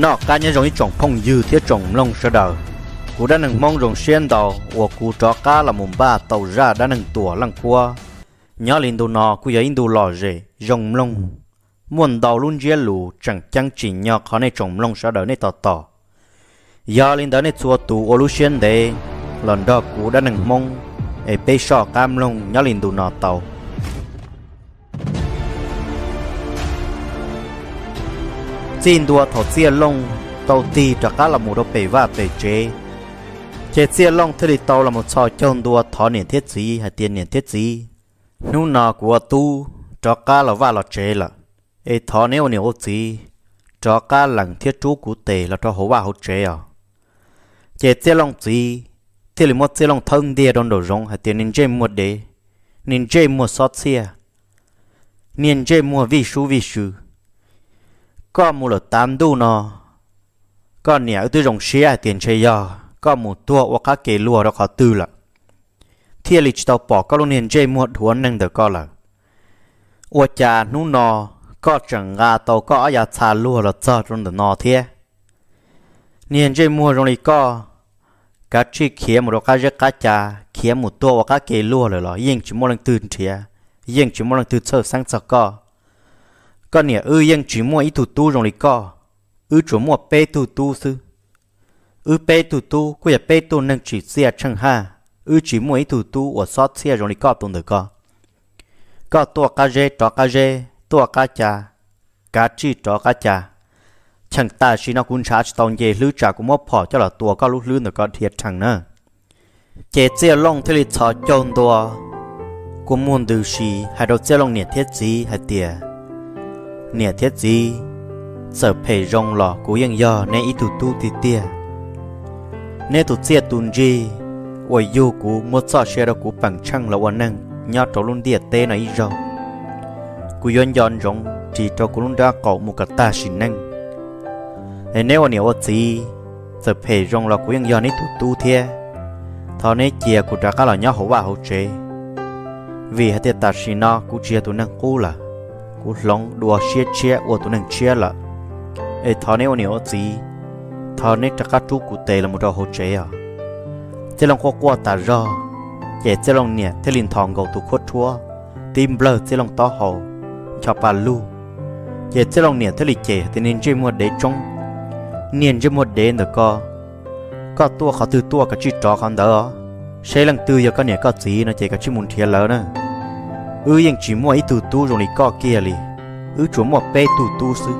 nó cá nhân giống như trồng phong dư thiết trồng lông sơ đầu cú đã nâng mong rồng xuyên đầu của cú chó cá là mùng ba tàu ra đã nâng tủa lăng qua nhớ lên đồ nọ cú giấy đồ lò rể giống lông Muốn đầu luôn dễ lù chẳng chẳng chỉ nhờ khó này trồng lông sơ đầu này tỏ tỏ giờ lên đó này chua tù ô lu xuyên đề lần đó cú đã nâng mong ở bên sọ cam lông nhớ lên đồ nó tàu xin đua thổ xia lông tàu ti cho các là một đô bể và bể chế chế xia lông thì tàu là một trò chân đua thọ niệm thiết gì hay tiền niệm thiết gì nụ nọ của tu cho các là và là chế là ê thọ nếu niệm ô gì cho các lần thiết chú của tề là cho hổ và hổ chế à chế xia lông gì thì là một xia lông thân địa đòn đồ rong hay tiền nên chế một đề nên chế một sót xia nên chế một vị sư vị sư. ก็มูลตามดูนอก็เนี่ยตัวจงเชียเตียนเชียก็มูตัววกาเกลัวเราขอตื่ละเที่ลิจตาปอกก็ลงเนียนเจมวดหัวหนึ่งเดก็ละอวจานุนอก็จังกาโตก็อายาชาลัวเราจอดรุ่นเดนอเทียเนียนเจมวดตรงนี้ก็กัดชีเขียมเรากจะกัดจ่าเขียมุูตัววกาเกลัวเลยหรอยิ่งจมวันตื่นเทียยิ่งจมวันตื่นเชอสังสก็ con nè ư yên chỉ mua ít thủ tu rồi lì co ư chỗ mua bê thủ tu sư ư bê thủ tu cô giờ bê tu nâng chỉ xe chẳng ha ư chỉ mua ít thủ tu ở xót xe rồi lì co tụng được co co tua cá rê trò cá rê tua cá chà cá chi trò cá chà chẳng ta chỉ nó cũng trả tông về lư trả cũng mất bỏ cho là tua có lúc lư được co thiệt chẳng nữa chế xe long thế lì chó chôn tua cũng muốn từ gì hay đâu xe long nè thiết gì hay tiệt nè thiết gì sở phê rong lò cố yên giờ nè ít tụ tu tì tia nè tụ chia tùn gì ôi yêu cú một sọ xe đó cú bằng chăng là quan năng nhau trò luôn địa tê nói rồi cú yên giòn rong chỉ cho cú luôn đã có một cái ta xin năng nên nếu anh yêu gì sở phê rong lò cố yên giờ nè tụ tu thiê thọ nè chia cú trả cả là nhau hổ bà hổ chế vì hết tiệt ta xin nó cú chia tụ năng cú là cú lông đùa chia chia của tụ nâng chia là ê thọ nè ô nè ô gì thọ nè chắc các chú cụ tê là một trò hồ chế à thế lòng khó qua tà rò chế thế lòng nè thế linh thòng gầu tụ khó chúa tim blơ thế lòng to hồ cho bà lù, chế thế lòng nè thế lì chế thế nên chơi mua đế trong nên chơi mua đế nữa co có tua khó từ tua cả chi trò con đó sẽ lăng tư giờ có nè có gì nó chế cả chi muốn thiên lỡ nữa ư yên chỉ mua ít tu tu rồi này co kia li ư chỗ mua bê tu tu sư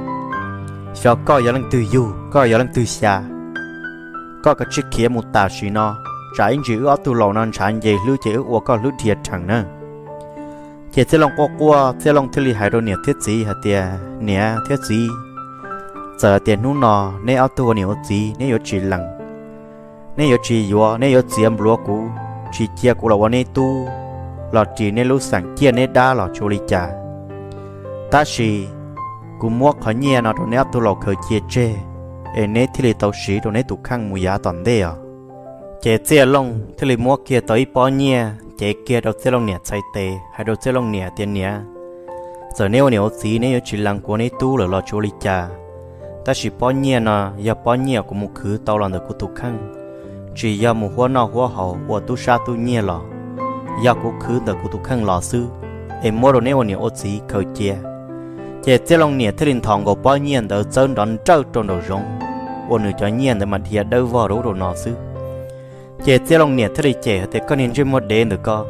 sao có giờ lần từ du có giờ lần từ xa có cái chiếc kia một tà xì nó trả anh chỉ ở tu lầu nên trả anh về lưu chỉ ở có lưu thiệt chẳng nè, chỉ thế lòng qua qua thế lòng thế li hải rồi nè thiết gì hả tiề nè thiết gì giờ tiền nu nọ nè ở tu nè ở gì nè ở chỉ lằng nè ở chỉ yo nè ở chỉ em lúa cũ chỉ chia cũ là วัน nè tu lọ chỉ nên lúc sáng kia nên đa lọ chú lý chả ta chỉ cũng mua khó nhẹ nó đồ nếp tu lọ khởi chia chê ê nế thì lì tàu sĩ đồ nế tụ khăn mù giá toàn đê à chế xe lông thì lì mua kia tới bó nhẹ chế kia đồ xe lông nhẹ chạy tê hay đồ xe lông nhẹ tiền nhẹ giờ nếu nếu gì nếu chỉ lăng của nế tu là lọ chú lý chả ta chỉ bó nhẹ nó giờ bó nhẹ của một khứ tàu làm được của tụ khăn chỉ giờ một hoa nọ hoa hậu của tu sa tu nhẹ lọ do của khứ được của tụ khăn lò sư em mua đồ neo neo ốt xí khởi chia chế chế long nè thế đình thòng của bao nhiêu tờ chân đón trâu tròn đầu rồng, ô nữ cho nhiên để mặt hiệt đâu vào đồ đồ nọ sư chế chế long nè thế đi chế thế con nên chơi một đêm được co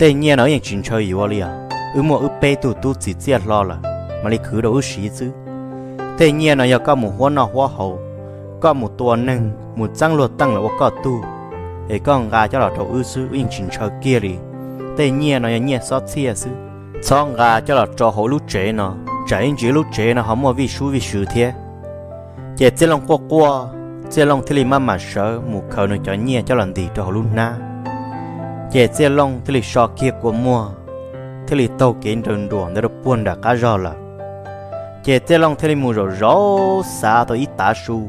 thế nhiên nói những chuyện chơi yếu liền ư mua ư bê tu tu chỉ chia lo là mà lý khứ đâu ư xí chứ thế nhiên nó giờ có một hoa nọ hoa hậu có một tuần nâng một răng luật tăng là có tu để con gà cho là trâu ư sư uyên chỉnh cho kia đi tây nhẹ nó nhẹ so chia sư cho gà cho là cho hổ lúc trẻ nó trái chỉ lúc trẻ nó không mua vị sú vị sứ thế chỉ chỉ lòng qua qua chỉ lòng thì mà mà sợ mù khờ nó cho nhẹ cho lần cho trâu lúc na chỉ chỉ lòng thì so kia của mua thì tàu kiến đường đường để được buôn đã cá rồi là chỉ chỉ lòng thì mù rồi rõ xa tôi ít tá su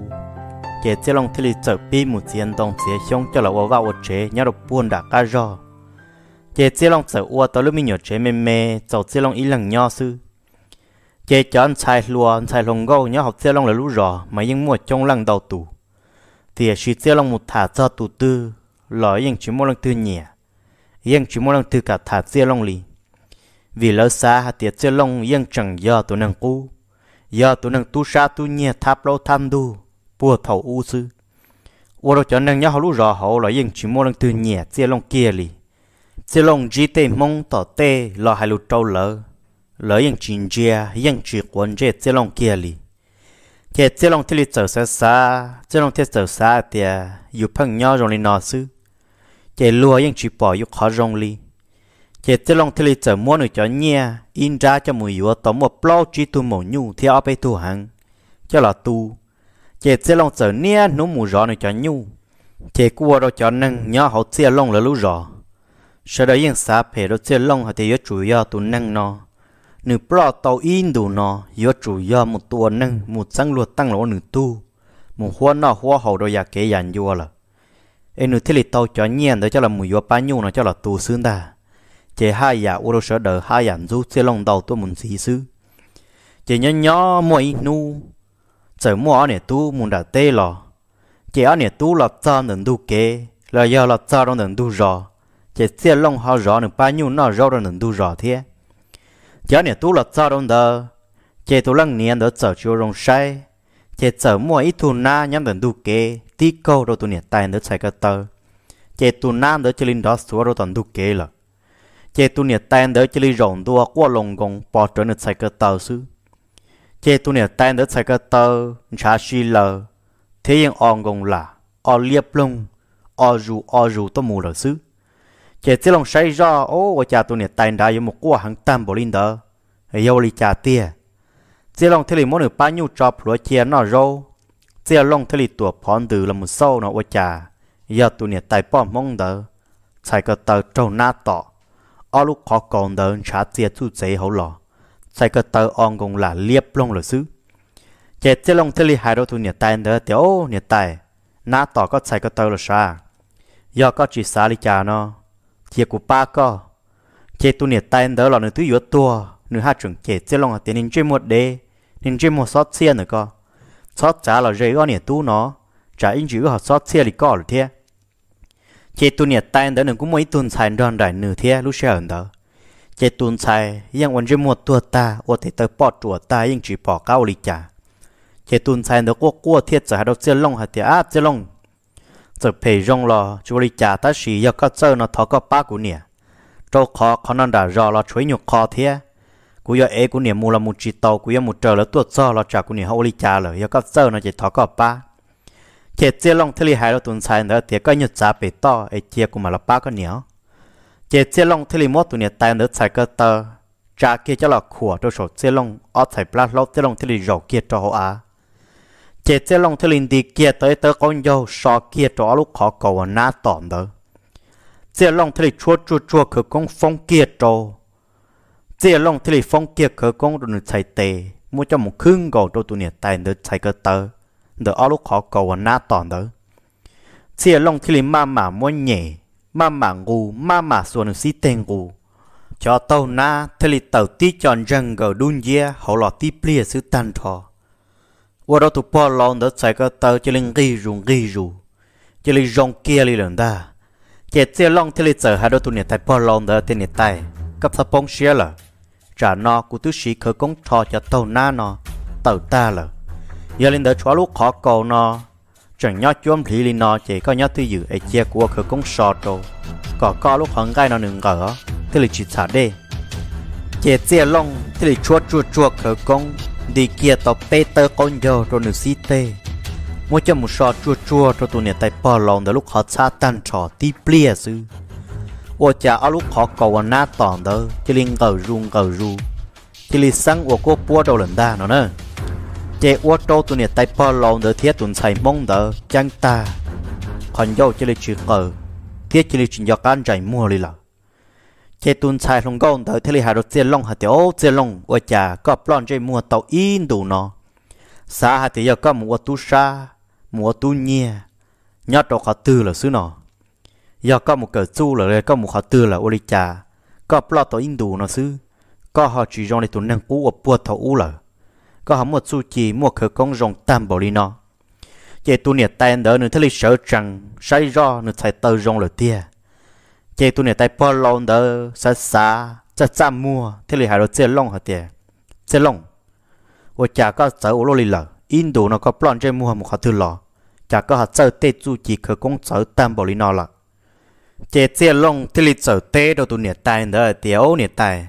chế chế lòng thế lì trở bi một chiến đồng chế xong cho là ua vào ua chế nhá đọc buôn đã ca rò chế chế lòng trở ua tới lưu mình nhỏ chế mê mê cháu chế lòng ý lặng nho sư chế cho anh xài lùa anh xài lồng gâu nhá học chế lòng là lũ rò mà yên mua trong lăng đầu tù thì chỉ chế lòng một thả cho tù tư lỡ yên chỉ mua lăng tư nhẹ yên chỉ mua lăng tư cả thả chế lòng lì vì lỡ xa hạt tiệt chế lòng yên chẳng do tụ năng cú do tụ năng tu xa tu nhẹ tháp lâu tham đu bùa thầu u sư ô đồ cho nên nhớ lúc rõ họ là dân chỉ mua lần từ nhẹ chia lòng kia lì chia lòng chỉ tê mong tỏ tê là hai lục trâu lỡ lỡ dân chỉ chia dân chỉ quấn chế chia lòng kia lì chế chia lòng thiết lý trở xa xa chia lòng thiết trở xa thì dù phăng nhau rồi nó sư chế lúa dân chỉ bỏ yêu khó rong lì chế chia lòng thiết lý trở mua nữa cho nhẹ in ra cho mùi yếu tóm một plau chỉ tu mổ nhu theo áp tu hàng cho là tu chế xe lông sợ nia nó mù rõ này cho nhu chế cua đâu cho nâng nhỏ hậu xe lông là lũ rõ sau đó yên xã phê đâu xe lông họ thì yếu chủ yếu tụ nâng nó nữ bro tàu in đủ nó yếu chủ yếu một tụ nâng một sáng luật tăng lỗ nữ tu một hoa nọ hoa hậu đâu giả kế dàn vua là em nữ thiết lý tàu cho nhiên đó cho là mùi yếu ba nhu nó cho là tù xương ta chế hai giả ô đâu sợ đỡ hai giả du xe lông đầu tôi muốn xí sư chế nhớ nhớ mỗi nu giờ mua nè tu muốn đã tê lò chỉ nè tu là cha nên tu kế là giờ là cha đó nên du rõ chỉ xe long họ rõ nên bao nhiêu nó rõ đó nên tu rõ thế chỉ nè tu là cha đó đó chỉ tu lăng niên đó giờ chưa rong say chỉ giờ mua ít tu na nhắm nên tu kế tí câu rồi tu nè tài nữa chạy cái tờ chỉ tu na đó chỉ linh đó sửa rồi toàn tu kế là chỉ tu nè tài đó chỉ linh rộng tua qua Long gồng bỏ trở nên chạy cái tờ xứ chế tu nè tay đỡ sai cơ tơ cha suy lờ thế yên on gồng là o liệp lung o dù o dù tôi mù lờ xứ chế chế lòng say ra ô và cha tu nè tay đã dùng một quả hàng tam bồ linh đỡ yêu li cha tia chế lòng thế lì mỗi nửa ba nhiêu chọc lúa chia nó râu chế lòng thế lì tua phòn từ là một sâu nó và cha giờ tu nè tay bỏ mong đờ, sai cơ tơ trâu na tọ o lúc khó còn đờ, cha tia tu chế hậu lò sai cơ tờ ong gồng là liếp luôn rồi sư chế chế long thế li hai đô thu nhiệt tài nữa thì ô nhiệt tài nã tỏ có sai cơ tờ là sa do có chỉ xá li cha nó chế của ba co chế tu nhiệt tài nữa là nửa thứ yếu tua nửa hai trường chế chế long tiền nên chơi một đê nên chơi một sót xe nữa co sót trả là dễ có nhiệt tu nó trả in chữ họ sót xe li co rồi thế chế tu nhiệt tài nữa đừng cũng mấy tuần sai đòn đại nửa thế lúc xe ở đó chế tuần sai yang wan một tua ta o thể tới bỏ chùa ta yang chỉ bỏ cao lì chả chế tuần sai nó có cua thiết giờ đâu chưa long hạt thì áp chưa long giờ phê rong lo chú lì chả ta chỉ giờ có chơi nó thọ có ba của nè trâu khó khó nó đã rò lo chuối nhục khó thế cú giờ ấy của nè mua là một chỉ tàu cú giờ một trời là tuột do là chả của nè hậu lì chả rồi giờ có chơi nó chỉ thọ có ba chế chưa long thế lì hai lo tuần sai nó thì có nhật giá bị to ấy chia của mà là ba con nhéo chế chế long thế mốt mót tụi nhiệt tay nữa xài cơ tơ cha kia cho là khủa cho số chế long ở xài plat lót chế long thế li rầu kia cho họ à chế chế long thế li đi kia tới tới con dâu so kia cho lúc khó cầu na tỏm đó chế long thế li chua chua chua cứ con phong kia cho chế long thế li phong kia cứ con rồi chạy tề mua cho một khương gầu cho tụi nhiệt tay nữa chạy cơ tơ đỡ ở lúc khó cầu na tòn đó chế long thế li ma mà mua nhẹ mama ngu mama suan si tên ngu cho tàu na thế li tàu ti chọn rừng gờ đun dê hậu lọ ti plia sư tan thọ qua đó tụi po lon đỡ chạy cơ tàu chỉ linh ghi rùng ghi rù chỉ linh rong kia li lần ta chỉ chia long thế li chờ hai đôi tụi nè tại po lon đỡ tên nè tại cấp sa bông xia là trả nó của tứ sĩ khởi công thọ cho tàu na nó tàu ta là Yêu lên đỡ chó lúc khó cầu nó chẳng nhớ chuông thì linh nó chỉ có nhớ tư dự ấy chia của cơ cũng sò trâu có có lúc hắn gai nó nừng gỡ thì là chỉ xả đê chế chia long thì là chua chua chua cơ công đi kia tao tê tơ con giờ rồi nửa si tê mua cho một sọ chua chua cho tụi này tay bò lòng để lúc họ xa tan trò tí plia sư ô cha ở lúc họ có cầu na tòn đó chỉ linh gờ rung gờ ru chỉ linh sáng của cô bua đầu lần đa nó nè chế ô tô tụi nè tay bò lòn đỡ thiết tụi xài mông đỡ chẳng ta còn dâu chỉ là chuyện ở thiết chỉ là chuyện do anh chạy mua đi là chế tụi xài không gòn đỡ thế là hà đốt tiền long hà tiểu tiền long ô chả có plon chơi mua tàu in đủ nó xa hà tiểu có mua tu sa mua tu nhẹ nhớ đồ khó tư là xứ nó giờ có một cờ chu là có một khó tư là ô đi có plon tàu in đủ nó xứ có họ chỉ trong này tụi năng cũ ở buột thầu u là có hỏng một su chỉ mua khởi công rồng tam bảo lino chế tu nhiệt tay đỡ nữa thấy lịch sở rằng sai do nữa thấy tờ rồng lửa tia chế tu nhiệt tay po lon đỡ xa xa xa xa mua thấy lịch hà rồi chế long hả tia chế long và chả có sở ô lô lì lờ in đủ nó có plon chế mua một hạt thư lò chả có hạt sở tê su chỉ khởi công sở tam bảo lino là chế chế long thấy lịch sở tê đồ tu nhiệt tay đỡ tia ô nhiệt tay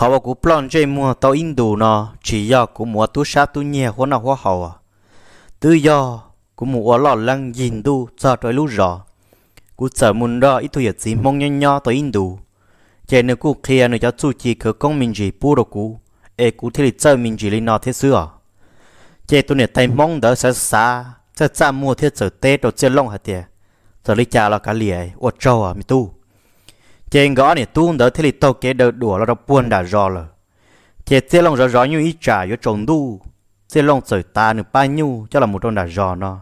họ bảo cú plon chơi mua tàu Indo nó chỉ do cú mua tu sa tu nhẹ hoa nào hoa hậu à. tự do cú mua lọ lăng nhìn e à. tu sợ trời lú rõ cú sợ muốn đó ít thôi yết mong nhau nhau tàu Indo chạy nữa cú kia nữa cho chú chỉ khởi công mình chỉ bu đồ cú ê cú thì chơi mình chỉ lên nó thế xưa chạy tu này tay mong đỡ sẽ xa sẽ xa mua thế sợ tết rồi chơi long hạt tiền giờ lấy trả là cá lìa ở trâu à mi tu chén gõ này tuôn đỡ thế thì tàu kế đỡ đùa là đọc buồn đã rõ rồi chế chế lòng rõ rõ như ít trả vô trồng đu chế lòng sợi ta nửa ba nhu cho là một trong đã rõ nó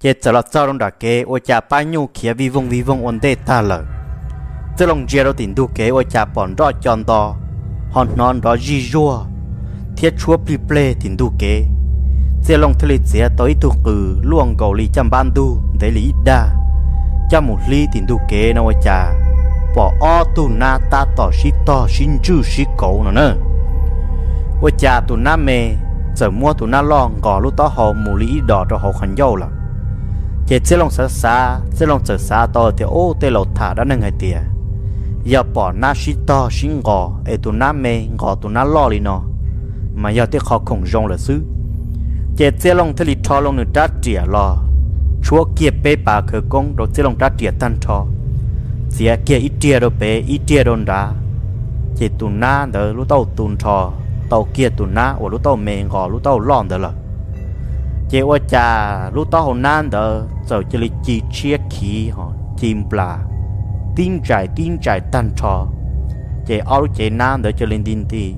chế trở lọt sau trong đã kế ô chả ba nhu kia vi vong vi vong ổn tê ta lờ chế lòng chia đâu tình đu kế ô chả bọn rõ tròn to hòn non đó di rua thiết chúa pli ple tình đu kế chế lòng thế thì chế tới tu cử luồng cầu lý chăm ban đu để ít đa cho một ly tình đu kế nó ô chả bỏ o tu na ta tỏ si to xin chư si cổ nữa, nè ô cha tu na mẹ, giờ mua tu na lòng gò lúc tao họ mù lý đỏ cho họ khăn dâu là chế chế lòng sợ xa chế lòng sợ xa to thì ô tê lột thả đã nâng hai tìa giờ bỏ na si to xin gò ai tu na mẹ gò tu na lo lì nó mà giờ tê khó khổng rong là xứ chế chế lòng thế lì cho lòng nữa đá trìa lo chúa kia bê bà khờ công rồi chế lòng đá trìa tan thọ xia kia ít chia đâu bé ít chia đâu ra chỉ tụ na đỡ lúc tàu tụ trò tàu kia tụ na và lúc tàu mềm gò lúc tàu lòn đỡ rồi chỉ qua cha lúc tàu hôm nay đỡ giờ chỉ là chỉ chia khí họ chim bla tin trải tin trải tan trò chỉ ao chỉ nan đỡ cho lên tin thì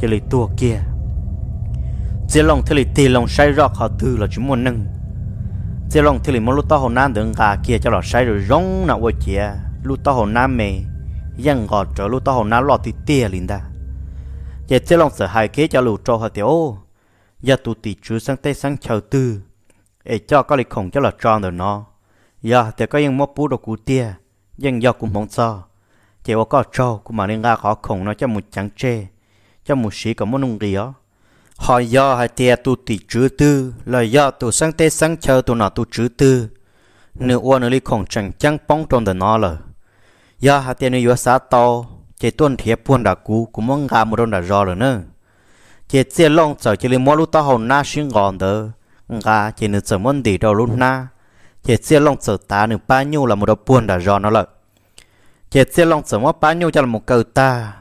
chỉ là tua kia chỉ lòng thì là tì lòng say rõ họ từ là chúng muốn nâng chỉ lòng thì là muốn lúc tàu hôm nay đỡ gà kia cho là say rồi rong nào qua chia lu to hồ nam mè yang gọt trở lu to hồ nam lọt thì tia liền đã giờ thế lòng sợ hai kế cho lu cho họ tiểu giờ tụ tỷ chú sang tây sang chờ tư để cho có lịch khổng cho là tròn được nó giờ thì có những mốt bú đồ cụ tia nhưng do cũng mong sao chỉ có cho cũng mà nên ra khó khổng nó cho một trắng chê cho một sĩ có một nung rỉa họ do hai tia tu tỷ chữ tư là do tu sáng tê sáng chờ tu nọ tu chữ tư nếu uo nơi lý khổng chẳng chẳng bóng trong đời nó là giờ hạt tiền này vừa xa to chỉ tuân thiệp buôn đã cú cũng mong gà một đòn đã rõ rồi nữa chỉ chia long sợ chỉ lên mua lúa tao hồn na xuyên gòn đó gà chỉ nên sợ muốn đi đâu lúc na chỉ chia long sợ ta nên bao nhiêu là một đòn buôn đã rõ nó lợi chỉ chia long sợ mua bao nhiêu cho là một câu ta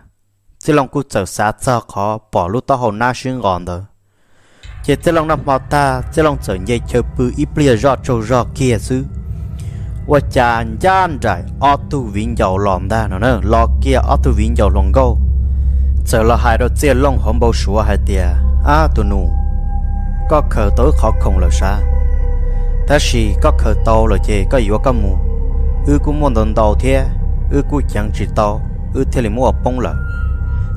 chỉ long cú sợ xa sợ khó bỏ lúa tao hồn na xuyên gòn đó chỉ chia long nằm vào ta chia long sợ nhảy chơi bự ít bia rõ trâu rõ kia xứ ว่าจานจานใจออตูวิ่งยาวหลอมได้นะเนอะลอเกียออตูวิ่งยาวลงก็เจอละหายเราเจียลงหอมเบาชัวหายเตียอาตัวนูก็เคยตัวขอคงเลยซะแต่ชีก็เคยโตเลยเจก็อยู่กับมูอือกูมันโดนโตเทียอือกูยังจีโตอือเทลิมัวปงเลย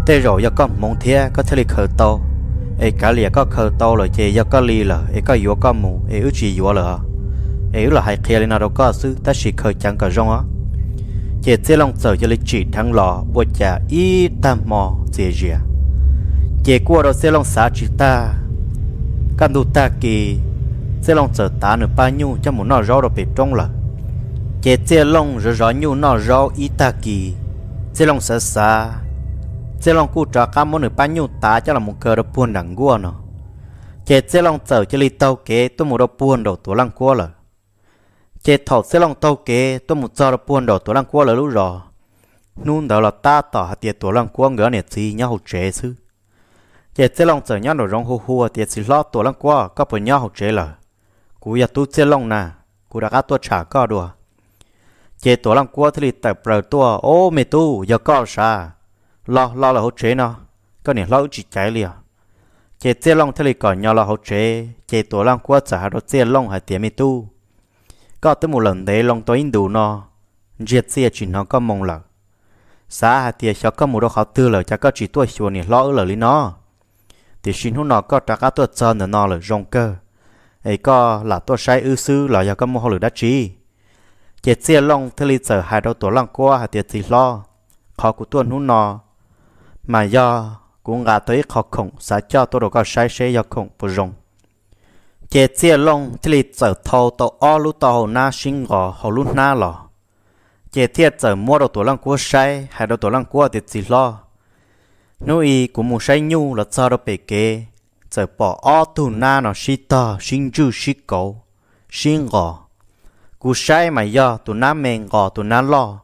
แต่เราอยากก็มองเทียก็เทลิเคยโตไอ้กะเหลี่ยก็เคยโตเลยเจอยากก็ลีเลยไอ้ก็อยู่กับมูไอ้อือจีอยู่เลย ấy là hai kia lên nào có sư ta chỉ khởi chẳng cả rong á chỉ chỉ lòng sợ cho lịch chỉ thằng lò bộ chả y tam mò dễ dìa chỉ qua đó sẽ lòng xả chỉ ta căn đủ ta kỳ sẽ lòng sợ ta nửa bao nhiêu cho muốn nó rõ rồi bị trong là chỉ chỉ lòng rõ rõ nhiêu nó rõ y ta kỳ sẽ lòng sợ xa sẽ lòng cụ trả cam muốn nửa bao nhiêu ta cho là một cờ đó buồn đằng gua nó chỉ sẽ lòng sợ cho lịch tàu kế tôi muốn đó buồn đầu tổ lăng qua là chết thọ sẽ lòng tàu kế tôi một giờ buồn đỏ tôi đang qua là lũ rò nun đó là ta tỏ hạt tiệt tôi đang qua ngỡ nè gì nhau hậu chế chứ chế sẽ lòng sợ nhau đồ rong hô hô tiệt xí lo tôi đang qua có phải nhau hậu chế là cú giờ tu sẽ lòng nà cú đã cá tôi trả có đùa chế tôi đang qua thì tập bờ tôi ô mẹ tu giờ có sa lo lo là hậu chế nó có nè lo chỉ trái liền chế sẽ lòng thì còn nhau là hậu chế chế tôi đang qua sợ hạt đó sẽ lòng hạt tiệt mẹ tu có tới một lần đấy Long tôi in đủ nó giết xe chỉ nó có mong lợ xã hà tiề cho có một đồ khó tư lợ cho có chỉ tuổi xuân này lo lợ lý nó thì xin hút nó có trả cá tuột sơn là nó lợ rong cơ ấy có là tôi sai ư sư là do có một hồ lửa đá trí chết xe long thế lý sở hai đầu tổ lăng qua hà tiệt gì lo khó của tuần hút nó mà do cũng gà tới khó khổng xã cho tôi đồ có sai xe do khổng vừa rong chế chia long chỉ lì trở thâu tàu o lu tàu na sinh gò hồ lu na lò chế chia trở mua đồ tổ lăng cua say hay đồ tổ lăng cua thì chỉ lo nếu y của một say nhu là sao đồ bề kê trở bỏ o tu na nó si ta sinh chư si cầu sinh gò cú say mà do tu na mèn gò tu na lo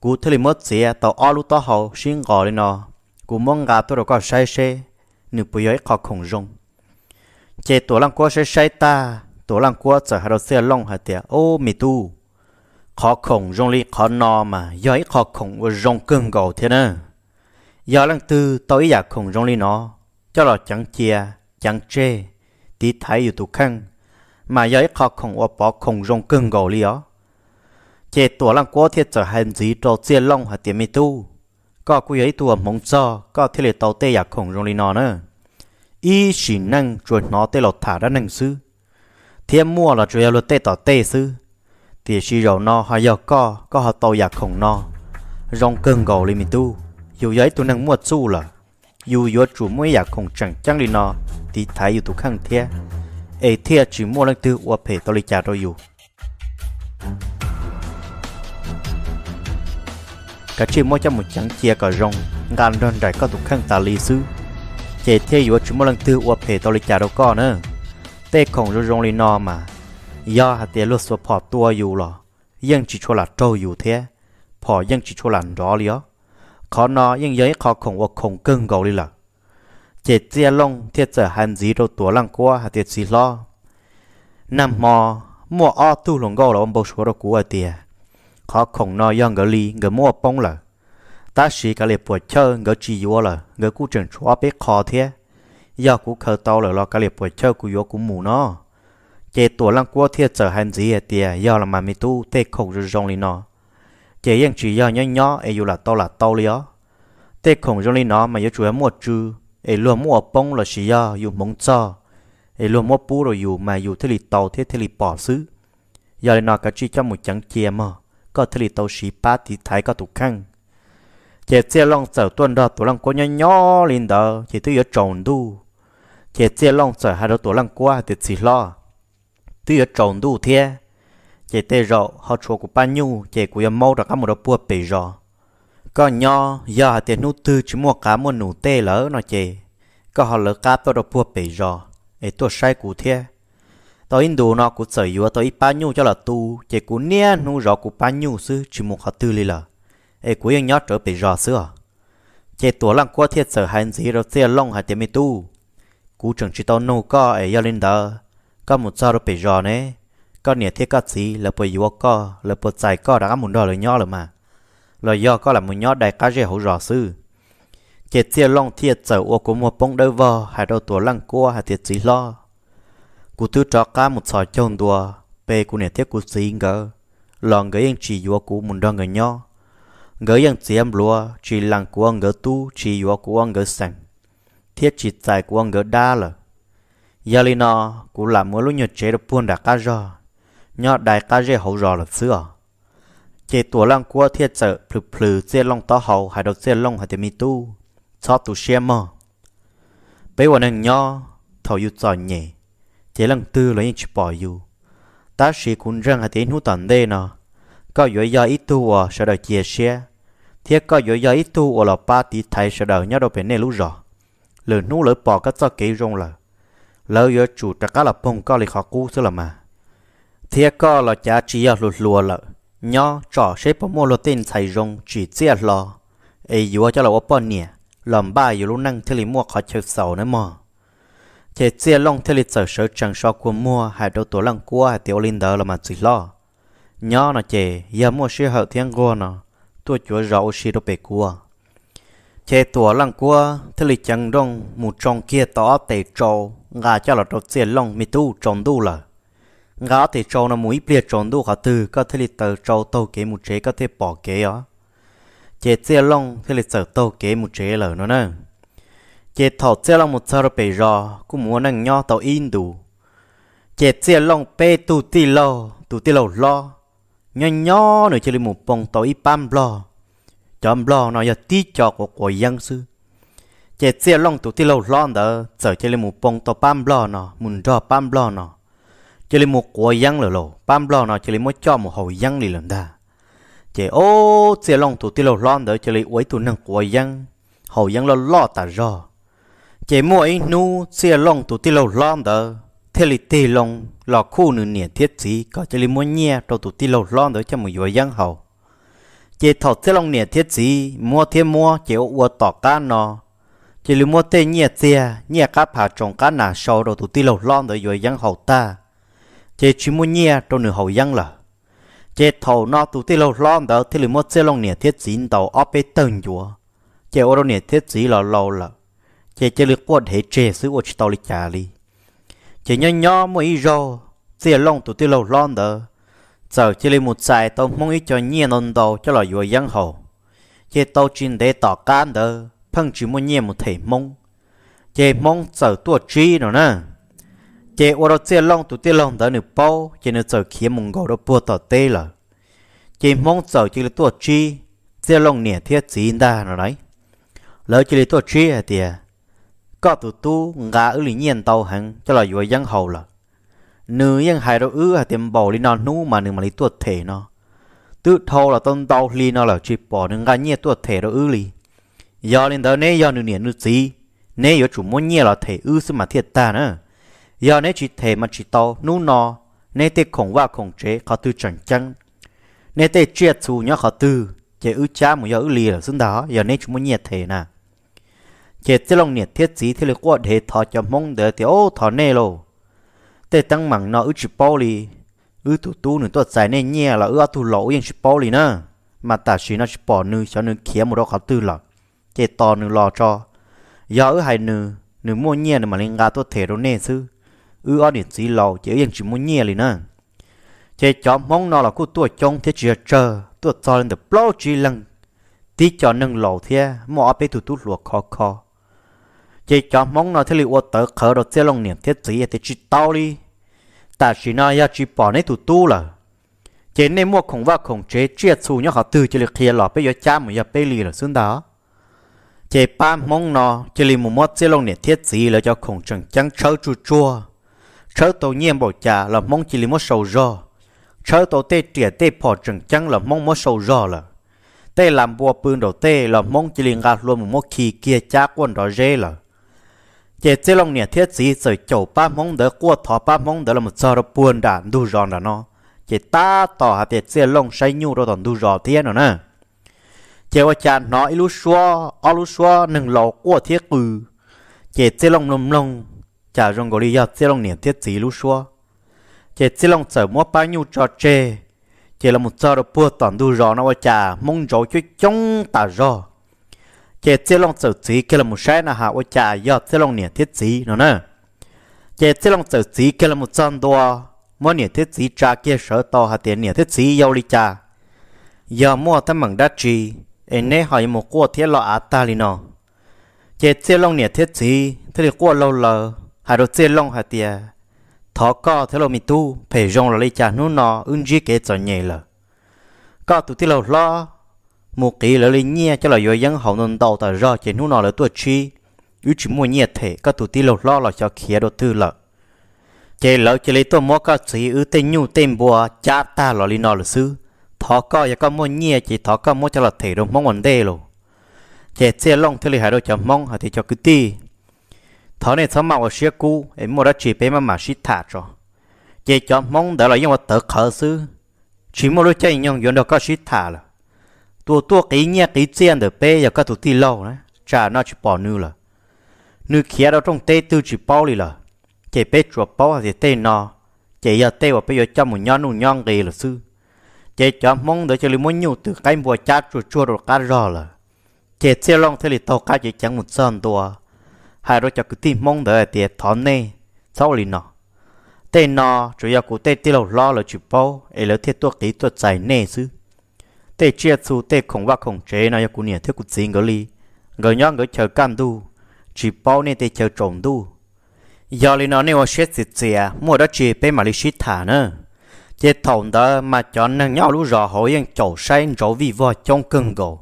cú thế lì mất chia tàu o lu tàu hồ sinh gò lên nó cú mong gà tôi đồ có sai xe nửa bùi ấy khó khổng rong chế tổ lăng quá sẽ sai ta tổ lăng quá sẽ hà đầu xe long hà tiệt ô oh, mì tu khó khổng rong li khó no mà giỏi khó khổng rong cưng gầu thế nè giờ lăng tư tối giả khổng rong li nó cho là chẳng chia chẳng chê tí thái yếu tụ khăn mà giỏi khó khổng ô bỏ khổng rong cưng gầu li ó chế tổ lăng quá thiết sợ hành gì trò xe long hà tiệt mì tu có cú giấy tua mong cho có thể là tàu tê giả khổng rong li nó nữa ý chỉ năng rồi nó tê lột thả ra năng sư thiên mua là rồi lột tê tỏ tê sư thì chỉ rồi nó hay giờ co có họ tàu giặc không nó rong cơn gầu lên mình tu dù giấy tôi năng mua su là dù gió chủ mua giặc không chẳng chẳng đi nó thì thấy dù tôi khăng thia ấy thia chỉ mua năng tư qua phê tao trả rồi dù cả chỉ mua cho một chẳng chia cả rong ngàn đơn đại có tụ khăng tà lý sư chế thế yếu chúng một lần thứ uổng thể tao lịch trả đâu có nữa tê không rồi mà do hạt tiền luật support so tua nhưng chỉ cho là trâu dù thế phò nhưng chỉ cho là rõ lió khó nó nhưng giấy khó khổng uổng khổng cưng gầu đi là chế chia long thiết gì đâu tua lăng qua hạt tiền gì lo nằm mò mua o tu lồng gầu là ông bố số đâu khó khổng nó yang gờ li gờ mua bông là ta chỉ cái liệp bùa chơi ngỡ chỉ yếu là ngỡ cũng chẳng cho biết khó thế giờ cũng khờ tao là lo cái liệp bùa chơi cũng yếu cú mù nó chế tuổi lăng cua thiệt trở hành gì hết tiệt, giờ là mà mi tu thế không rồi rong lên nó chế yên chỉ giờ nhỏ nhỏ ấy dù là tao là tao lió thế không rong lên nó mà yếu chúa mua chư ấy luôn mua bông là chỉ giờ dù mong cho ấy luôn mua bú rồi dù mà dù thế lì tàu thế thế lì bỏ xứ giờ lên nó cái chỉ cho một chẳng chia mà có thế lì tàu xì ba thì thái có tụ khăn chị chia long sở tuần đó tổ lăng có nhỏ nhỏ lên đó chị tôi ở trồng đu chị chia long sở hai đó tổ lăng qua thì chỉ lo tôi ở trồng đu thế chị tê rộ họ chùa của ba nhu chị của em mau đó cả một đó bùa bì rọ có nhỏ giờ thì nụ tư chỉ mua cá mua nụ tê lỡ nó chị có họ lỡ cá tôi đó bùa bì rọ ấy tôi sai cụ thế tôi in đồ nó cũng sở yếu tôi ít ba nhu cho là tu chị cũng nia nu rọ của ba nhu sư chỉ một họ tư lì là ai cuối anh nhót trở bị rò xưa chế tuổi lăng qua thiệt sở hành gì rồi xe long hay tiệm tu cú trường chỉ tao nô co ở yêu lên đó có một sao rồi bị rò nè có nhiệt thiết các gì là bởi yếu co là bởi dạy co đã muốn đòi lời nhỏ rồi mà lời do có là một nhỏ đại cá rẻ hậu rò sư chế xe long thiệt sở ô của một bông đôi vò hay đầu tuổi lăng qua hay thiệt gì lo cú thứ cho cá một sỏi chôn đùa bê cú nhiệt thiết cú gì ngờ lòng cái anh chỉ yếu cú muốn đòi người nhỏ ngỡ yang tiêm lúa chỉ lăng của ngỡ tu chỉ yếu của ngỡ sành thiết chỉ tài của ngỡ đa là giờ li nó cũng là mỗi lúc nhật chế được buôn đã cá rò nhọ đại cá rê hậu rò là xưa chế tổ lăng của thiết trợ phừ phừ xe long to hậu hay được xe long hay thì mi tu cho tu xe mò bây giờ nên nhọ thầu yêu giỏi nhỉ chế lăng tư lấy chỉ bỏ yêu ta sĩ cũng rằng hay tiếng hút tận đây nọ có yếu do ít tu à sợ đợi chia sẻ thiết có dối giấy tu ở lò ba tí thầy sợ đời nhớ đâu phải nên lũ rõ lửa nú lửa bỏ các cho kỹ rong là, lỡ giờ chủ trả cá là bông có lì khó cú xưa là mà thiệt có là cha chỉ ở lụt lùa lợ nhớ trò xếp bóng mua lô tên thầy rong chỉ chia lò ấy dùa cho là ô bò nè làm ba dù lúc năng thế lì mua khó chơi sầu nữa mà chế chia long thế lì sở sở chẳng so của mua hai đầu tổ lăng cua hai tiểu linh đờ là mà chỉ lo nhớ nó chế giờ mua sữa hậu thiên gua nó ตัวจัวเราชีรเปกัวเชตัวลังกัวทะเลจังดงหมู่จงเกียต่อเตะโจงาเจ้าหลอดเสียลงมีตู้จงดูละงาเตะโจนะหมู่อีเปลี่ยจงดูเขาตือก็ทะเลเตะโจโตเกหมู่เจก็เทปอเกอ่ะเจเสียลงทะเลเตะโตเกหมู่เจเลยเนาะเนาะเจถอดเสียลงหมู่เจรเปรอกูหมู่นั่งย่อเตาอินดูเจเสียลงเปตูตีโลตูตีโลลอ nhỏ nhỏ nữa chơi một bông tàu y pam blo chọn blo nó giờ tí cho của của dân sư chế xe long tụ tí lâu lon đó giờ chơi một bông tàu pam blo nó muốn cho pam blo nó chơi một của dân lờ lồ pam blo nó chơi một cho một hậu dân lì lần đà chế ô xe long tụ tí lâu lon đó chơi quấy tụ năng của dân hậu dân lo lo tà rò mua mỗi nu xe long tụ tí lâu lon đó thế li tì long lò khu nữ nè thiết sĩ có cho li muốn nhẹ đầu tụ tì lầu lon đó cho một vài dân hậu chế thọ thế long nè thiết sĩ mua thêm mua chế ua tỏ cá nó chế li mua tê nhẹ tia nhẹ cá phà trong cá nà sâu đầu tụ tì lầu lon đó vài dân hậu ta chế chỉ muốn nhẹ đầu nửa hậu dân là chế thọ nó tụ tì lầu lon đó thế li mua thế long nè thiết sĩ đầu ốp bê tông chúa chế ô đâu nè thiết sĩ lò lâu là chế chế li quật hệ chế sứ ô chỉ tàu li chả li chỉ nhớ nhó mỗi rô tia lông tụi tia lâu lon đó, giờ chỉ lấy một giải tao mong ít cho nhiên nôn đầu cho là vừa dân hồ chỉ tôi chuyên để tỏ can đó, phân chỉ muốn nhiên một thể mong chỉ mong giờ tua chi nữa nè chỉ ở đó tia lông tụi tia lông đó nửa bao chỉ nửa giờ kia mong gò đó bùa tỏ tê là chỉ mong giờ chỉ là tua chi tia lông nè thiết gì ra nữa đấy lỡ chỉ là tua chi à tiệt có tụ tu ngã ư lý nhiên tàu hẳn cho là vừa dân hầu là nữ dân hài đâu ư hà tiệm bầu lý nó nu mà nữ mà lý tuột thể nó tự thâu là tôn tàu lý nó là chỉ bỏ nữ ngã nhẹ tuột thể đâu ư lý do lên tàu nè do nữ nhiên nữ gì nè do chủ muốn nhẹ là thể ư sư mà thiệt ta nữa do nè chỉ thể mà chỉ tàu nu nó nè tê khổng và khổng chế khó tư chẳng chăng nè tê triệt xù nhá khó tư chế ư cha một do ư lý là xứng đó giờ nè chủ muốn nhẹ thể nè chế chế lòng nhiệt thiết chí thì lực quạt để thọ cho mong đỡ thì ô thọ nê lô tê tăng mẳng nó ư chỉ bao lì ư tụ tu nửa tuột dài nê nhẹ là ư tụ lỗ yên chỉ bao lì nè mà ta chỉ nó chỉ bỏ nư cho nư khía một đó khó tư là chế to nư lo cho do ư hai nư nư mua nhẹ nư mà lên gà tuột thể đâu nê sư ư ở điện chí lò chế yên chỉ mua nhẹ lì nè chế chó mong nó là cô tuột trong thế chỉ chờ tuột cho lên được bao chì lăng, tí cho nâng lầu thế mỏ bé tụ tu luộc khó khó chỉ cho mong nó thế liệu ô tớ khờ đồ xe lòng niệm thiết ở thế chỉ tao đi ta chỉ nói ya chỉ bỏ nấy tụ tu là chỉ nên mua khổng vào khổng chế chia xu nhau họ từ chỉ được kia lọ bây giờ cha mà giờ bây lì là xuống đó chỉ ba mong nó chỉ lì một mót xe lòng niệm thiết gì là cho khổng chừng chẳng chớ chua chua chớ tổ nhiên bỏ cha là mong chỉ lì một sầu rò chớ tổ tê trẻ tê bỏ chừng chẳng là mong một sầu rò là tê làm bùa bươn đầu tê là mong chỉ lì ngạt luôn một mót kỳ kia cha quân đó dê là chế chế long nè thiết gì rồi chầu ba mong đỡ qua thọ ba mong đỡ là một giờ buồn đã đu giòn đã nó chế ta tỏ hạt chế chế long say nhu rồi toàn đu giò thiên rồi nè chế ว่าจานน้อยลู่ชัวอลู่ชัวหนึ่งเหล่ากัวเทียกือเจเจลงลมลงจารงกอริยาเจลงเหนียนเทียสีลู่ชัวเจเจลงเสริมว่าป้ายูจอเจเจลมุจอรพัวตอนดูรอนะว่าจามงจอช่วยจงตารอ chế chế long sở chỉ kia là một sai là hạ ô cha do chế long niệm thiết chỉ nó nè chế chế long sở chỉ kia là một trăm đô mỗi niệm thiết chỉ cha kia sở to hạ tiền niệm thiết chỉ yêu đi cha giờ mua thăm bằng đá trì em nè hỏi một cô thiết lo á ta li nó chế chế long niệm thiết chỉ thế thì cua lâu lờ hạ đồ chế long hạ tiền thọ co thế lo mi tu phải dùng là đi cha nó nó ứng gì kế cho nhẹ là, có tụi tí lâu lo một cái là lên nhia cho là do dân hậu nôn tàu tờ ra chỉ nu nọ là tuổi chi ưu chỉ mua nhẹ thể các tụ ti lột lo là cho khía đồ tư lợ chế lỡ chế lấy tôi mua các sĩ ưu tên nhu tên bùa cha ta là lên nọ là sư thọ co và có mua nhẹ chỉ thọ co mua cho là thể đồ mong vấn đê rồi chế xe long thế là hai đồ cho mong hay thì cho cứ ti thọ này thọ mạo ở xia cu em mua đã chỉ bé mà mà xít thả cho chế cho mong đó là do mà tớ khờ sư chỉ mua đôi chay nhung yến đâu có xít thả rồi ตัวตัวกี่เนี่ยกี่เจียนเดอเป้ยก็ตัวที่เล่านะจะน่าจะปอนูละนูเขียเราต้องเตะตัวจีเป้าเลยละเจเป้จัวเป้าจะเตะนอเจยาเตะว่าไปยจำมุนย้อนนุนย้อนกี่ละซื้อเจจอมมงเดี๋ยวจะลิมุนอยู่ตัวไก่บัวจัดจัวจัวรกัดรอละเจเสียลองเทลิโตกาเจจังมุนซ่อนตัวหายเราจะกุฏิมงเดี๋ยวเตี๋ยถอนเน่เศร้าลีนอเตะนอจุยากูเตะที่เราล้อละจีเป้าเอเลเทตัวกี่ตัวใจเน่ซื้อ tê chia chú tê không vác không chế nó yêu cú nè thiếu cú chín gỡ li gỡ nhon gỡ chờ cam đu chỉ bao nè tê chờ trộm đu giờ li nó nè ô chết xịt à, mua đó chỉ bê mà li shit thả nữa chế thòng đó mà cho nâng nhau lú rò hỏi yên chầu say rổ vì vò trong cưng gồ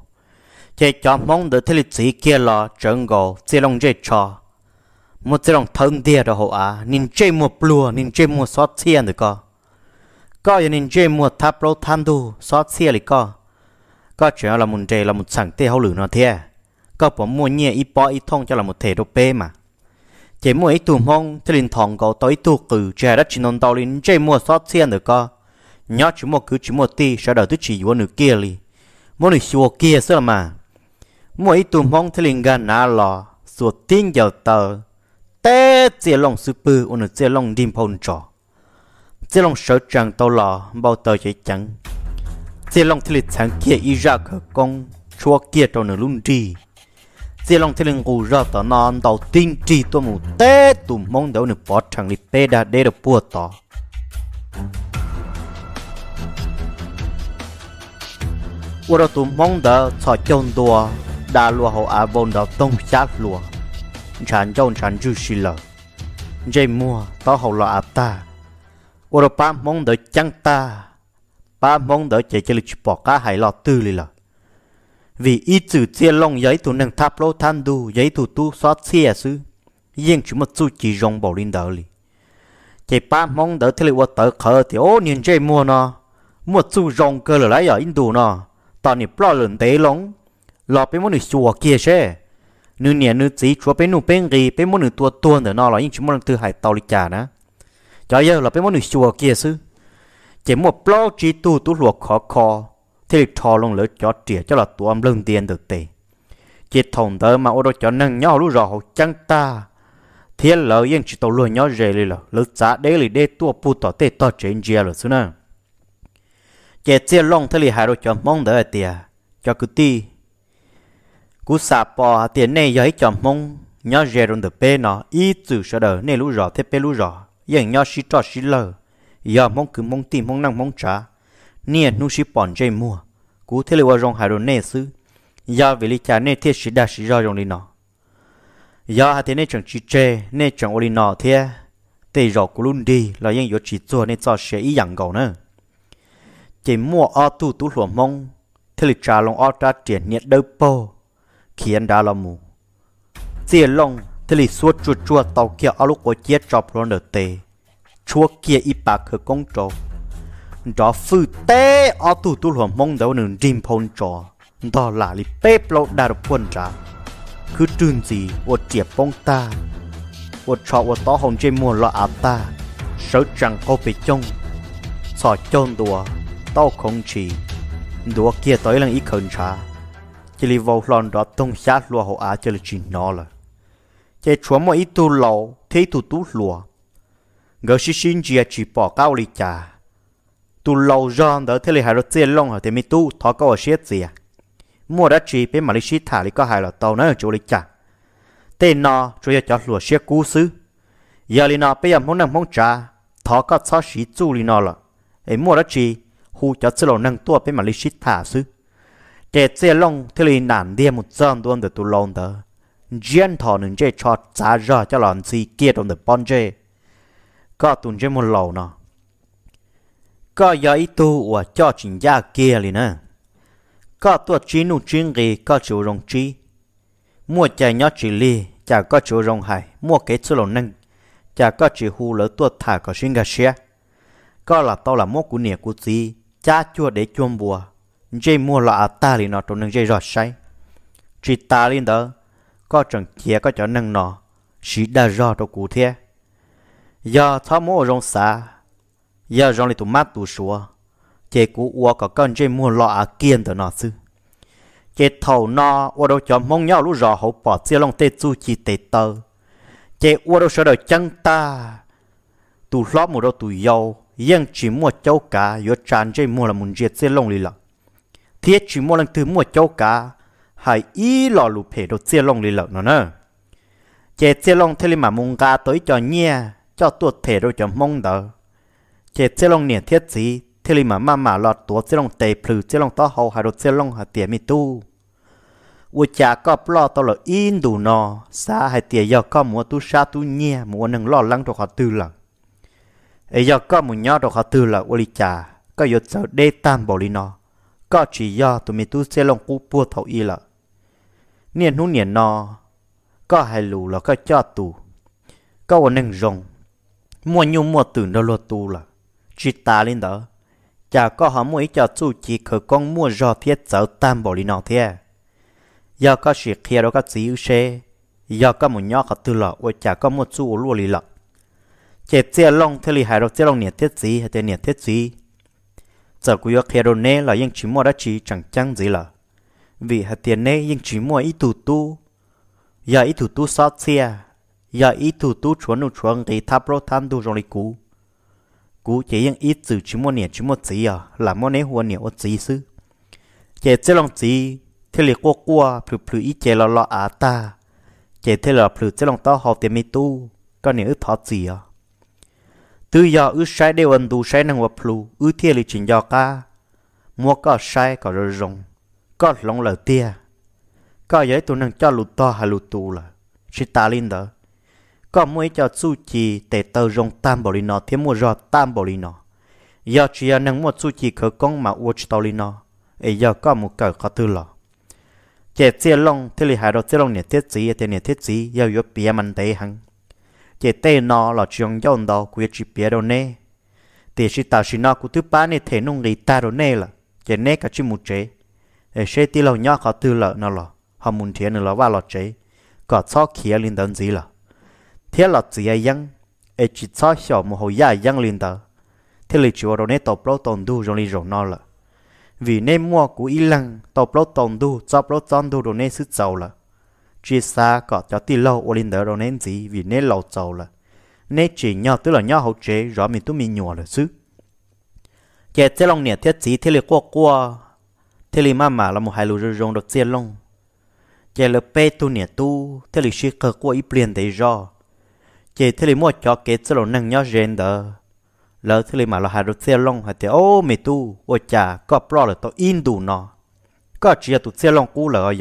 chế cho mong được thế lịch sĩ kia lo trơn gồ chế long chế cho một chế long thân địa đó hộ à nên chế mua plua nên chế mua xót thiên được co có nín chế mua tháp lô tham du xót thiên được co có chuyện là một trẻ là một sẵn tê hậu lử nó thế có bỏ mua nhẹ ít bỏ ít thông cho là một thể độ bê mà chỉ mua ít tùm hông thì linh thòng có tới tu cử trẻ đất chỉ nôn tàu linh chơi mua xót xiên được co nhớ chỉ mua cứ chỉ mua ti sẽ đợi tức chỉ vô nửa kia li mua nửa xua kia xưa mà mua ít tùm hông thì linh gần nà lò xua tin giờ tờ té chia lòng sư pư ôn chia lòng đêm phong trò chia lòng sở tràng tàu lò bao tờ chạy chẳng chỉ long thì lịch sáng kia y ra khờ công chua kia trong nửa lung trì chỉ long thì lịch ngủ ra tỏ non đầu tinh trì tôi mù tê tùm mong đấu nửa bỏ chẳng lịch bê đà đê được bùa tỏ ủa rồi tùm mong đấu sọ chôn đùa đà lùa hậu á bồn đấu tông sát lùa chẳng chôn chẳng chú xì lờ dây mua tao hậu lọ áp ta ủa rồi ba mong đấu chẳng ta ba mong đợi chạy chế lịch bỏ cá hải lọ tư lì lọ vì ý chữ chia long giấy tụ nâng tháp lô than đu giấy tụ tu xót xe sư riêng chúng một chú chỉ rong bảo linh đỡ lì chạy ba mong đợi thế lì vật tờ khờ thì ô nhìn chơi mua nó mua chú rong cơ lửa lại ở in đù nó tao nị bỏ lần tế lóng lọ bên một nị chùa kia xe nữ nè nữ chỉ chúa bên nữ bên gì bên một nữ tua tua nữa nó là những chúng một từ hải tàu lịch trả đó cho giờ là bên một nị chùa kia sư chỉ một plo chỉ tu tu luộc khó khó thì thò luôn lỡ cho trẻ cho là tu âm lưng tiền được tệ chỉ thòng tớ mà ô đô cho nâng nhau lúc rõ chẳng ta thiên lỡ yên chỉ tàu luôn nhau rề lì lỡ lỡ giá đế lì đế tua pu tỏ tê tỏ trên chia lỡ xưa nè chỉ chia lông thế lì hai đô cho mong đỡ tìa cho cứ ti cú xà bò tiền này giấy cho mong nhau rề rồi được bê nó ý chữ sợ đỡ nên lúc rõ thế bê lúc rõ yên nhau xí trò xí lờ giờ mong cứ mong tìm mong năng mong trả nè nu sĩ bọn chơi mua cú thế là rong hải đồ nè sư giờ về lý cha nè thiết sĩ đa sĩ do rong đi nọ giờ hà thế nè chẳng chi chê nè chẳng ô đi nọ thế tê rõ cú luôn đi là yên yếu chỉ cho nè cho sẽ ý dạng gầu nữa chơi mua o tu tu lùa mong thế là trả lòng o ta tiền nhiệt đâu po khi anh đã làm mù tiền lòng thế là suốt chuột chuột tàu kia ở lúc có chết chọc luôn được tê chúa kia ít bạc khờ công trò đó phụ tế ở tù tu hồn mong đâu nương rim phong trò đó là li bếp lâu đà được quân trả cứ trường gì ô chiệp bông ta ô trò ô tó hồng trên mua lọ áp ta sợ chẳng có bị chông sọ chôn đùa tao không chỉ đùa kia tới lần ít khẩn trả chỉ li vào lòn đó tông sát lùa hậu á chỉ là chỉ nó là chỉ chúa mọi ít tu lâu thế tu tu lùa ngỡ xí xin chia chỉ bỏ cao lì chả tu lâu giòn đỡ thế lì hai rồi tiền long hỏi thì mi tu thọ câu ở xiết gì à mua đất chỉ bên mà lì xí thả lì có hài là tàu ở chỗ lì chả tên nó rồi cho lùa xiết cú xứ giờ lì nó bây giờ muốn nằm mong trả thọ có sao xí chu lì nó là ấy mua đất chỉ hu cho xí lò nâng tua bên mà lì xí thả xứ để tiền long thế lì nản đi một giòn đuôn được tu lâu đỡ riêng thọ nâng chơi cho trả giờ cho lòng gì kia đồng để bon chơi có tụn chế một lầu nọ có giờ ít tu và cho chính gia kia liền nè có tuột trí nụ chuyên gì có chủ rồng chi, mua chè nhót chỉ li chả có chủ rồng hải mua kế số lầu nâng chả có chỉ hù lỡ tuột thả có sinh gà xe có là tao là mốt của nịa của gì cha chua để chuông bùa dây mua là ta liền nọ trong nâng dây rọt say chỉ ta liền đó có chẳng kia có cho nâng nọ chỉ đã rọt đâu cụ thiệt giờ thao mua rong xa giờ rong lại tụ mát tụ xúa chế cú uo có con chế mua lọ à kiên tờ nọ sư chế thầu nọ uo đâu cho mong nhau lúc rõ hậu bỏ chia lòng tê chu chi tê tờ chế uo đâu sợ đời chân ta tụ lọ một đâu tụ dầu yên chỉ mua châu cá yo tràn chơi mua là muốn giết chia lòng lì lợ thiết chỉ mua lần thứ mua châu cá hãy ý lọ lụp hệ đâu chia lòng lì lợ nó nè chế chia lòng thế mà mong cá tới cho nhia cho tuột thể rồi cho mong đỡ chế chế long niệm thiết gì thế li mà mà mà lọt tuột chế long tề phừ chế long to hầu hà đột chế long hà tiền mi tu u cha có lo tao là yên đủ nọ xa hai tiền giờ có mua tu sa tu nhẹ mua nâng lo lắng rồi họ tư là ấy giờ có mua nhau rồi họ tư là u li cha có yếu sợ đê tam bảo li nọ có chỉ do tu mi tu chế long cú bua thầu y là niên hú niên nọ có hai lù là có cho tù có một nâng rồng mua nhu mua từ nó lo tu là chỉ ta lên đó chả có họ mua ý cho chú chỉ khởi con mua do thiết giáo tam bảo lý nọ thế à. do có sự kia đó có chỉ ưu xe do có một nhóc họ từ lọ ôi chả có mua chú lúa lý lọ chế chia long thế lý hải đó chia long nhiệt thiết gì hay thế nhiệt thiết gì giờ cứ do kia đó nè là những chỉ mua đã chỉ chẳng chăng gì là vì hạt tiền nè những chỉ mua ít tụ tu giờ ít tụ tu sát xe giờ ít thủ tu chuẩn nụ chuẩn thì tháp rô than tu rồi cũ cũ chỉ những ít từ chỉ một niệm chỉ một chỉ à là một nét hoa niệm một chỉ sư chỉ chỉ lòng chỉ thế là qua qua phù phù ít chỉ là lo à ta chỉ thế là phù chỉ lòng ta học tiền mi tu có niệm ít thọ chỉ à từ giờ ư sai đều ăn tu sai năng hợp phù ư thiên lý trình giờ ca mua có sai có rồi rồng có lòng lợt tia có giấy tu năng cho lụt to hay lụt tu là chỉ ta lên đó có mỗi cho su chi để tờ rong tam bảo nó thêm mua rọ tam bảo lino giờ chỉ là nâng một su chi khởi công mà uất watch tàu nó ấy giờ có một cỡ khó tư lọ chế chia long thế lì hai đó chia long nhiệt thiết gì thì nhiệt thiết gì giờ yếu bia mình thấy hăng chế tê nó là trường giáo đó quyết chỉ bia đâu nè thì chỉ tạo chỉ nó cũng thứ ba này thế nung gì ta đâu nè là chế nè cái chỉ một chế ấy chế tí lâu nhau khó tư lọ nó lọ họ muốn thiện nữa là vào lọ chế có cho kia lên đơn gì là thế là chỉ ai yang ai chỉ cho hiểu một hồi ya yang liền đó thế là chúa rồi nên tập lâu tồn du rồi liền rồi nó là vì nên mua của y lăng tập lâu tồn du tập lâu tồn du rồi nên sức giàu là chỉ xa có cho tí lâu ở liền đó rồi nên gì vì nên lâu giàu là nên chỉ nhớ tức là nhớ hậu chế rồi mình tu mình nhỏ là chứ, chế chế long nè thiết chỉ thế là qua qua thế là mama là một hai lũ rồi rong được chế long chế là pe tu nè tu thế là chỉ cơ qua ít liền đấy rồi chỉ thế mua cho kế cho lồng nâng nhau rèn đờ, lỡ thế mà lo hà đốt xe long hà thế ô mày tu ô chà có pro là tao in đủ nó có chỉ là tụ xe long cũ là ở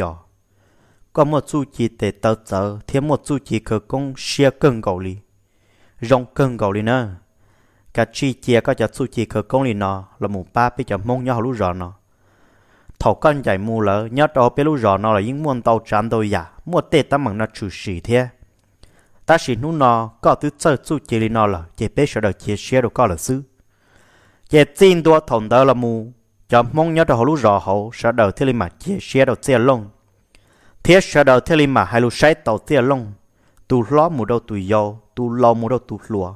có một chú chỉ để tao chờ thêm một chú chỉ khởi công xe cân gầu li rong cân gầu li nữa cả chi chia có cho chú chỉ khởi công li nó là một ba bây giờ mong nhau lúc rõ nó thầu con chạy mù lỡ nhớ đó bây lúc rõ nó là những muôn tàu tràn đôi giả mua tê tắm bằng nó chủ sĩ thế ta chỉ nu nó có thứ chơi chú chỉ li nó là chỉ biết sợ đầu chỉ xe đồ có là sư chỉ tin đua thòng đó là mù cho mong nhớ đầu lúc rõ hậu sợ đầu thế li mà chỉ xe đầu tiền lông thế sợ đầu thế li mà hai lúc sai tàu tiền lông tu lo mù đâu tu yo tu lo mù đâu tu lúa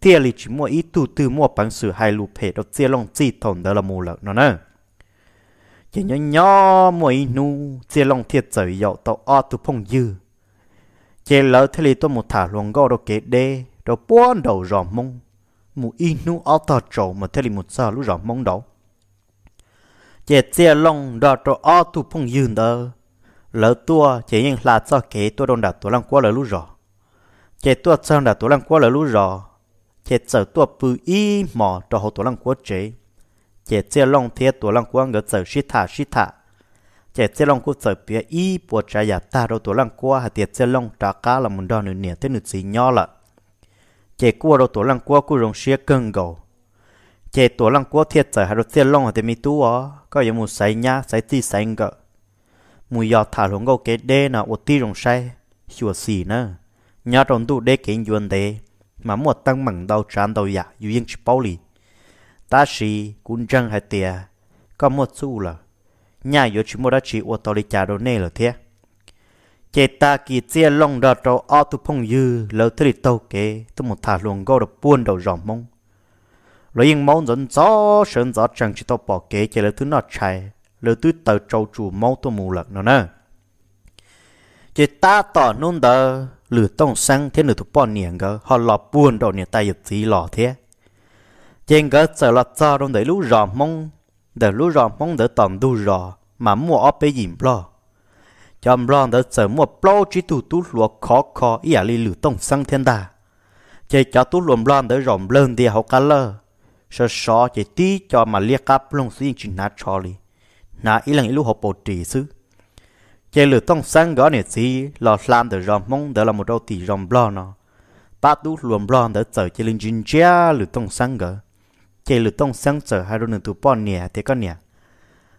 thế li chỉ mua ít tu từ mua bằng sự hai lúc phê đầu tiền lông chỉ thòng đó là mù là nó nè chỉ nhớ nhớ mua ít nu tiền lông thiệt trời yo tàu o tu phong dư chế lỡ thế li tôi một thả luồng gò đâu kế đê đâu buôn đầu rò mông mù inu ở tờ trầu mà thế li một sao lũ rò mông đâu chế chế lông đò trò ở tu phong dừng đờ lỡ tua chế nhưng là cho kế tôi đồn đặt tôi lăng quá lỡ lũ rò chế tôi sang đặt tôi lăng quá lỡ lũ rò chế chở tôi bự y mò trò hồ tôi lăng quá chế chế chế lông thế tôi lăng quá ngỡ chở shita thả chế chế long cũng sợ bia y bộ trà giả ta đâu tổ lăng qua hạt tiệt chế long trả cá là muốn đo nửa nè thế nửa gì nho là chế cua đâu tổ lăng qua cũng rong xia cân gầu chế tổ lăng qua thiệt sợ hạt đâu chế long hạt tiệt mi tu ó có giống một sấy nhá sấy tì sấy ngợ mùi giọt thả lồng gầu kế đê nà ột tì rong say chùa xì nè nhá trong tu đê kiến yuan đê mà một tăng mẳng đầu tràn đầu giả dù yên chỉ bao lì ta xì cũng trăng hạt tiệt có một xu là nhà yếu chỉ mua đã chỉ ô tô đi trả đồ nè là thế chế ta kỳ chia long đờ trâu o tu phong dư lâu thế thì tàu kế tu một thả luồng gò được buôn đầu ròng mong. lo yên mong dẫn gió sơn gió chẳng chỉ tàu bỏ kế chế lâu thứ nó chạy lâu thứ tàu trâu chu mau tu mù lợn nó nè chế ta tỏ nôn đờ lử tông sang thế nửa tu bỏ niệm gờ họ lọ buôn đầu niệm tay giật gì lọ thế trên gờ sợ lọt cho đông đấy lũ ròng mong đỡ lú rò mong đỡ tòn đu rò mà mua ở bên dìm lo cho lo đỡ sợ mua lo chỉ tu tu lúa khó khó ý à li lử tông sang thiên đà chơi cho tu luồng lo đỡ rộng lên đi à học cá lơ sợ sợ chơi tí cho mà liếc cáp lông xuyên chỉ nát cho li nà y lần ý lú học bổ trì xứ chơi lử tông sang gõ này gì lo làm đỡ rộng mong đỡ là một đầu tỷ rộng lo nó ba tu luồng lo đỡ sợ chơi linh jin chia lử tông sang gỡ chế lụt tông sáng sở hai đôi nửa tụ bò nè thế con nè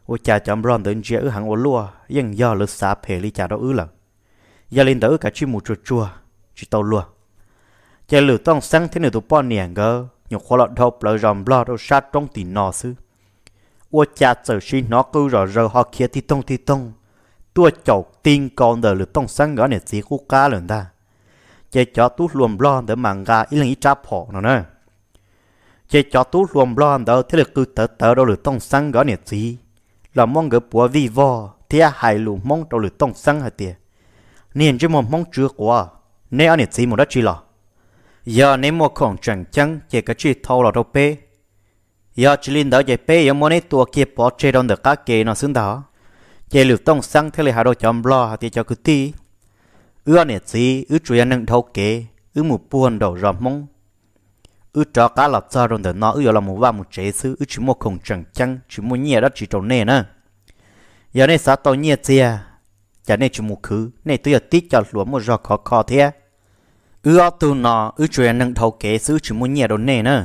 ô cha chấm ron tới chế ở hàng ô lúa nhưng do lụt xả phê ly cha đó ư lận giờ lên tới cả chi mù chua chua chỉ tàu lúa chế lụt tông sáng thế nửa tụ bò nè ngơ nhục khó lọt đọc lời ròm lo đâu sát trong tỉ nọ sư ô cha sở xin nó cứ rò rò họ kia thì tông thì tông tua chọc tin con đời lụt tông sáng ngõ nè chỉ khu cá lần ta chế chó tút luồng lo để mang gà ít lần ít chắp họ nó nè chế cho tú luồng lo đó thì là cứ tớ tớ đâu được tông sang gõ nhiệt gì là mong gỡ bùa vi vò thì à hài lù mong đâu được tông sang hả tiệt nên chứ mong mong chưa qua nên anh nhiệt gì mà đó chỉ là giờ nếu mà còn chẳng chăng chế cái chi thâu là đâu pe giờ chỉ linh đó chế pe giờ muốn nè tua kia bỏ chơi đón được cá kê nó xứng đó chế lù tông sang thì lại hà đồ chấm lo hả tiệt cho cứ ti ưa nhiệt gì ưa chuyện nâng thâu kế ưa một buồn đầu rầm mong ư cho cá lọt cho rồi để nó ư là một ba một chế sư ư chỉ một không chẳng chăng chỉ một nhẹ đó chỉ trâu nè nè giờ này sao tao nhẹ chưa? giờ này chỉ một khứ này tôi giờ tít cho lúa một giò khó khó thế ư ở từ nọ ư chuyện nâng thầu kế sư chỉ một nhẹ đồ nè nè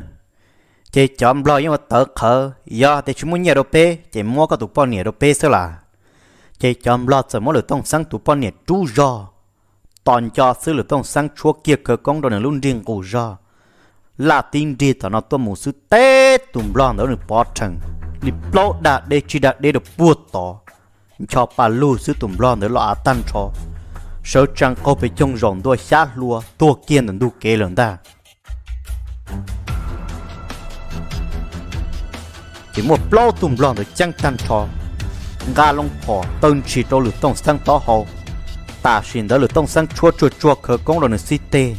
chế chọn lo nhưng mà tớ khờ giờ thì chỉ một nhẹ đồ pê chế mua cái tụ bao nhẹ đồ pê sao là chế chọn lo sợ mỗi lượt tông sang tụ bao nhẹ trú giò toàn cho sư lượt tông sang chúa kia cờ công đồ này luôn riêng cù giò là tin đi tao nó tôi muốn sư tê tụm lon nó được bỏ chừng đi bỏ đã để chỉ đã để được buốt to, cho bà lu sư tụm lon đó lo tan cho sợ chẳng có phải trông rộng đôi xa lúa tua kiên đừng đu kế lần ta chỉ một lo tụm lon được chẳng tan cho gà long phò tân chỉ cho lực tông sang to hậu, ta xin đó lực tông sang chua chua chua khờ công rồi nó xí tê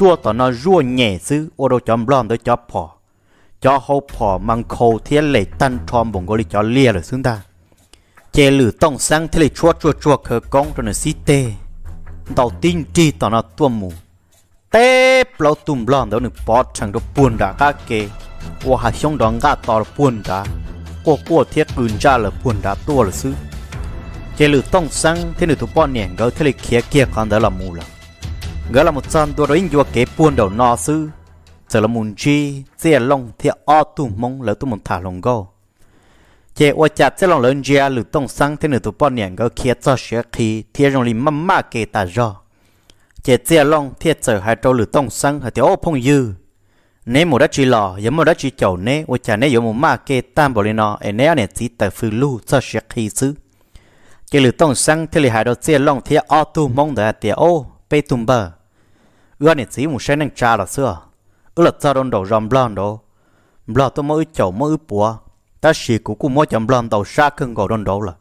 tua tỏ nó rua nhẹ sư ô đồ cho blom tới cho phò cho hậu phò mang khâu thiên lệ tăn thom bổng gò li cho lia rồi xương ta chè lử tông sang thế lệ chua chua chua khờ con rồi nó xí tê đầu tiên tri tỏ nó tua mù tê plau tùm blom đó nó bọt chẳng đồ buồn đã các kê ô hà xong đó ngã tỏ buồn đã cô cô thiết cừn ra là buồn đã tua rồi sư chế lử tông sang thế nữ tụ bọn nhẹn gấu thế lệ kia kia con đó là mù lắm gỡ là một chân đua đối dùa kế buôn đầu nọ sư giờ là mùn chi dìa lông thì o tù mong lỡ tù một thả lông gò chế ô chặt sẽ lòng lớn gia lử tông sang thế nửa tù bọn nhẹn gỡ kia cho sẽ khi thiê rong lì mắm mà kê tà rò chế dìa lông thiê trở hai trâu lử tông sang hai tiểu ô phong dư nếu một đất chỉ lò giống một đất chỉ chầu nế ô chả nế giống một ma kê tam bảo lên nó em nế anh chỉ tờ phư lu cho sẽ khí xứ chế lử tông sang thế lì hai đầu dìa lông thiê o tù mông đỡ tiểu ô bê tùm bờ gần nít chỉ một xe nâng cha là xưa ư là cha đông đầu rầm blon đồ blon tôi mới chầu mới bùa ta chỉ cũng cũng mới chấm blon đầu sát cưng gò đông đầu là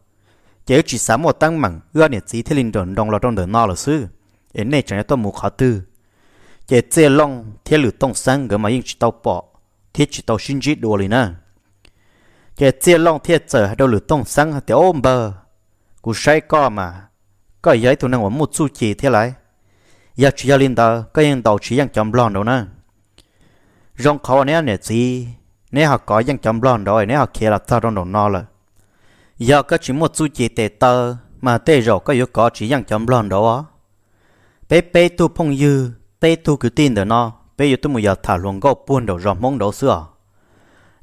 chỉ chỉ sáng một tăng mặn gần nít chỉ thế linh đồng đồng là trong đời nó là xưa, đến này chẳng lẽ tôi mù khó tư chỉ chế long thế lử tông sáng gỡ mà yên chỉ tàu bỏ thiết chỉ tàu xin chỉ đồ liền à, chỉ chế long thế hay đâu lử tông sáng thì ôm bờ cú say co mà coi giấy tôi năng uống một chu chỉ thế lại giờ chỉ linh ta, có yên tàu chỉ đang chấm lon đâu nè rong khó nè nè gì nè họ có đang chấm lon rồi nè họ kia là ta trong đầu nó rồi giờ có chỉ một chút chỉ tệ tờ mà tê rồi có yếu có chỉ đang chấm lon đó á bé bé tu phong dư bé tu cứ tin được nó bé yếu tu một giờ thả luôn gạo buôn đầu rồng mông đầu xưa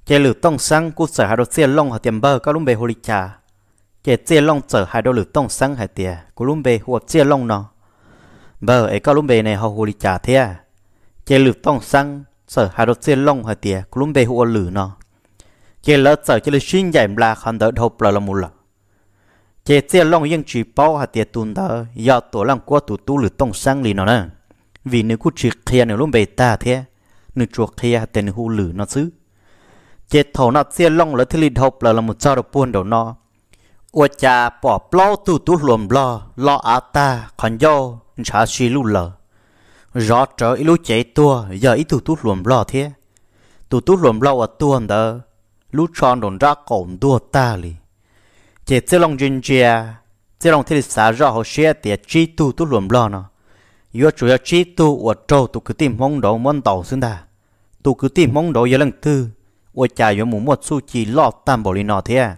chế lử tông sang cú sợ hai đôi xe long hà tiệm bơ có lúc bé hồ lịch trà chế xe long sở hai đôi lử tông sang hai tiề cú lúc bé hồ xe long nó บอร์เอกลุ่มเบในฮอฮูริจ่าเทียเจลือต้องสั่งเสอฮารุเซียนลงหัวเตียกลุ่มเบหัวหลือเนาะ เจลือเสอเจลือชิ้นใหญ่ปลาคันเดอร์ทบเปลมุลละเจเซียนลงยังจีปเอาหัวเตียตุนเดอร์ยอตัวลังกัวตุตุหรือต้องสั่งลีเนาะนะวินึกคุชิเคียในลุ่มเบตาเทียนึกจวกเคียเตนหัวหลือเนาะซื้อเจเถานัดเซียนลงแล้วทิลิทบเปลมุจารุปวนเดอร์เนาะ อวจาปอบเปล่าตุตุหลวมบลอลออาตาคอนโย chả xì lù lờ rõ trở ít lúc chạy tua giờ ít tụt tụt luồn lo thế tụt tụt luồn lo ở tua đó lúc tròn đồn ra cổng tua ta li chạy chơi lòng chân chia chơi lòng thế xã rõ hồ xe tiệt chi tụt tụt luồn lo nó yếu chủ yếu chi tu ở trâu tụ cứ tìm mong đầu món tàu xương ta tụ cứ tìm mong đầu giờ lần tư ở chả yếu muốn một suy chỉ lo tam bảo li nó thế à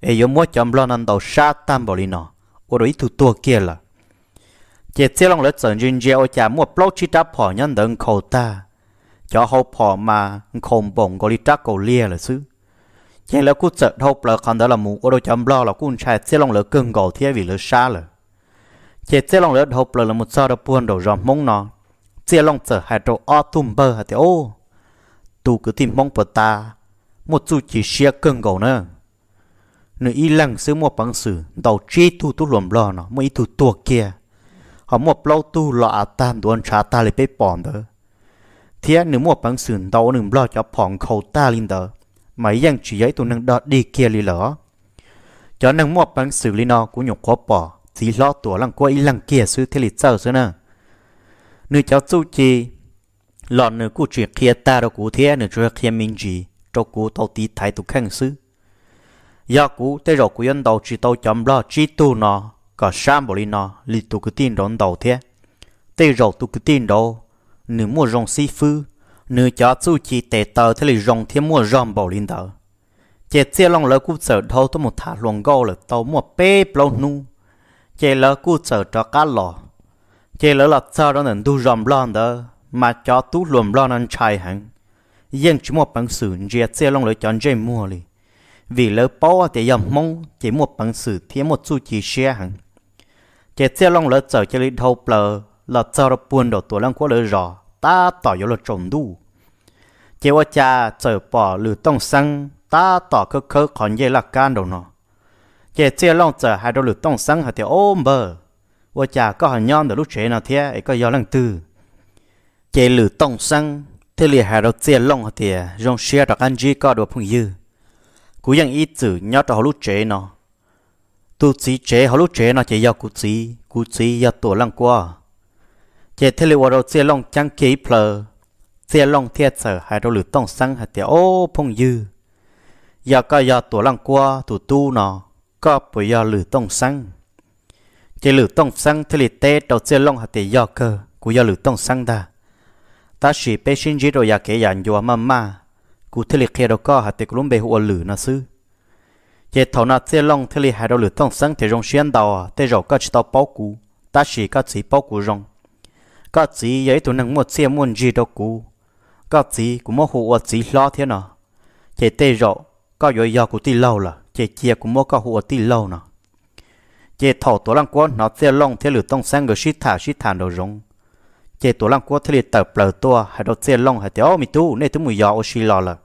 yếu muốn chấm lo năn đầu sát tam bảo li nó ở đó ít tụt tua kia là chỉ chỉ lòng lỡ chẳng duyên dễ ô mua bốc chi đáp phỏ nhân đơn khẩu ta cho họ phỏ mà không bổng gọi lý trắc cầu lia là xứ chỉ là cú chợ hậu lỡ còn đó là mù ô đồ chấm lo là cún chạy chỉ lòng lỡ cưng cầu thiết vì lỡ xa là, chỉ chỉ lòng lỡ hậu là một sao đó buồn đầu ròm mông nó chỉ lòng chợ hai đầu o tùm bơ hả thì ô tu cứ tìm mong bờ ta một chút chỉ xe cưng cầu nữa nữ y lăng xứ mua bằng sử đầu chi tu tu lùm lo nó mới tu tuột kia họ mua lâu tu lọ à tam đồ ăn trả ta lấy bế bỏng đó thế anh nếu mua bằng sườn đầu nừng lo cho phòng khẩu ta lên đó mấy dân chỉ giấy tụi nâng đọt đi kia lì lỡ cho nâng mua bằng sườn lì nó cũng nhục khó bỏ chỉ lo tổ lăng qua lăng kia sư thế lì sao sư nè nửa cháu chú chi lọ nửa cụ chuyện kia ta đâu cụ thế nửa chuyện kia mình gì cho cụ tao tí thái tụ khăn sư do cụ tới rồi cụ yên đầu chỉ tao chấm lo chi tu nó có sam bồ lino li tu cứ tin đón đầu thế tê rầu tu cứ tin đâu nữ mua rong si phư nữ cho chú chỉ tệ tờ thế là rong thiên mua rong bồ lin tờ chế chia lòng lỡ cú sợ đâu tôi một thả luồng gâu là tàu mua bê plau nu chế lỡ cú sợ cho cá lò chế lỡ là sợ đó nên tu rong lon đó mà cho tu luồng lon ăn chai hẳn nhưng chỉ một bằng sử chế chia lòng lỡ chọn chế mua liền vì lỡ bao thì dầm mong chỉ một bằng sử thiên một chú chỉ xe hẳn chế xe long lỡ chở chơi lên thâu lỡ là chở được buôn đầu tuổi lăng quá lỡ rõ ta tỏ yếu lỡ trồng đu chế qua cha chở bỏ lử tông xăng ta tỏ cơ cơ còn dễ là can đồ nó chế xe long chở hai đồ lử tông xăng hạt thì ôm bờ qua cha có hàng nhon đồ lúc chế nào thế ấy có gió lăng tư chế lử tông xăng thế liền hai đôi xe long thì rong xe đặc anh gì có đồ phong dư cú yang ít chữ nhớ đồ lúc chế nó tu chỉ chế họ lúc chế nó chỉ do cụ chỉ cụ chỉ do tổ lăng qua chế thế liệu đầu chế long chẳng kỹ plờ chế long thiệt sợ hai đầu lưỡi tông sang hai tiếng ô phong dư giờ có giờ tổ lăng qua tụ tu nó có bởi giờ lưỡi tông sang chế lưỡi tông sang thế liệu tê đầu chế long hai tiếng giờ cơ của giờ lưỡi tông sang ta ta chỉ bé sinh chỉ rồi giờ kể dàn dùa mama, mà cụ thế liệu kia đâu có hai tiếng cũng bé hùa lưỡi nó xứ chế thầu nó chế long thế li hai đầu lửa tông sáng thì rong xuyên đầu tê rổ có chỉ tao bao cú ta chỉ có chỉ bao cú rong có chỉ giấy tụ năng một xe muốn gì đâu cú có chỉ cũng mua hộ chỉ lo thế nào chế tê rổ có rồi giờ của ti lâu là chế chia cũng mua có hộ ti lâu nào chế thầu tổ lăng quân nó chế long thế lửa tông sáng người xí thả xí thả đầu rong chế tổ lăng quân thế li tập bờ tua hai đầu chế long hai tiểu mi tu nên tu mùi giờ ô xí lo là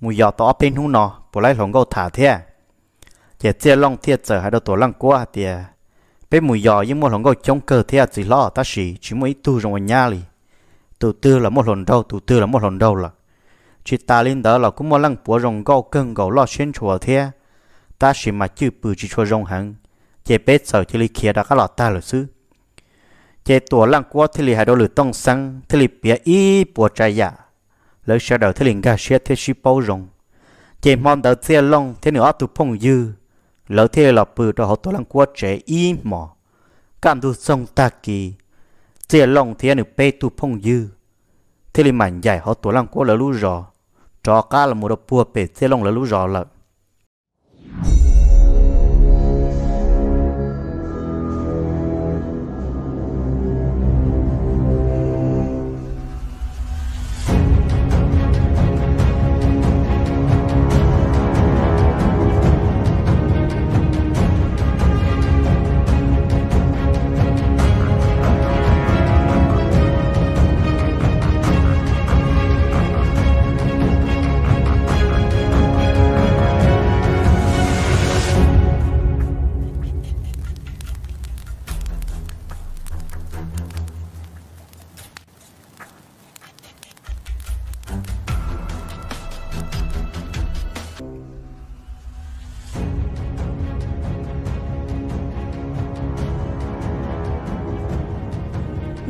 mùi giò tỏ bên hú nó bộ lấy lòng gấu thả thế thì chia long thiệt giờ hai đầu tổ lăng quá à thì bé mùi giò nhưng một lần gọi chống cờ thế à chỉ lo ta chỉ chỉ mới tu trong nhà li tu tư là một lần đầu tu tư là một lần đầu là chỉ ta lên đó là cũng một lần bữa rồng gọi cơn gọi lo xuyên chùa thế ta chỉ mà chưa bự chỉ chùa rồng hẳn chế bé sợ chỉ li kia đã các lọ ta là xứ chế tổ lăng quá thì li hai đầu lửa tông sang thì li bia y bùa trái giả dạ. lấy sau đầu thì liền gà xe thế chỉ bao rồng chế mong đầu chia long thế nữa tu phong dư lỡ thế là bự cho họ tôi làm quát trẻ y mỏ cảm đủ sông ta kỳ chỉ lòng thế nữ bê tu phong dư thế là mảnh dài họ tôi làm quá lỡ lú rò cho cá là một đợt bùa bể thế lòng lỡ lú rò lợn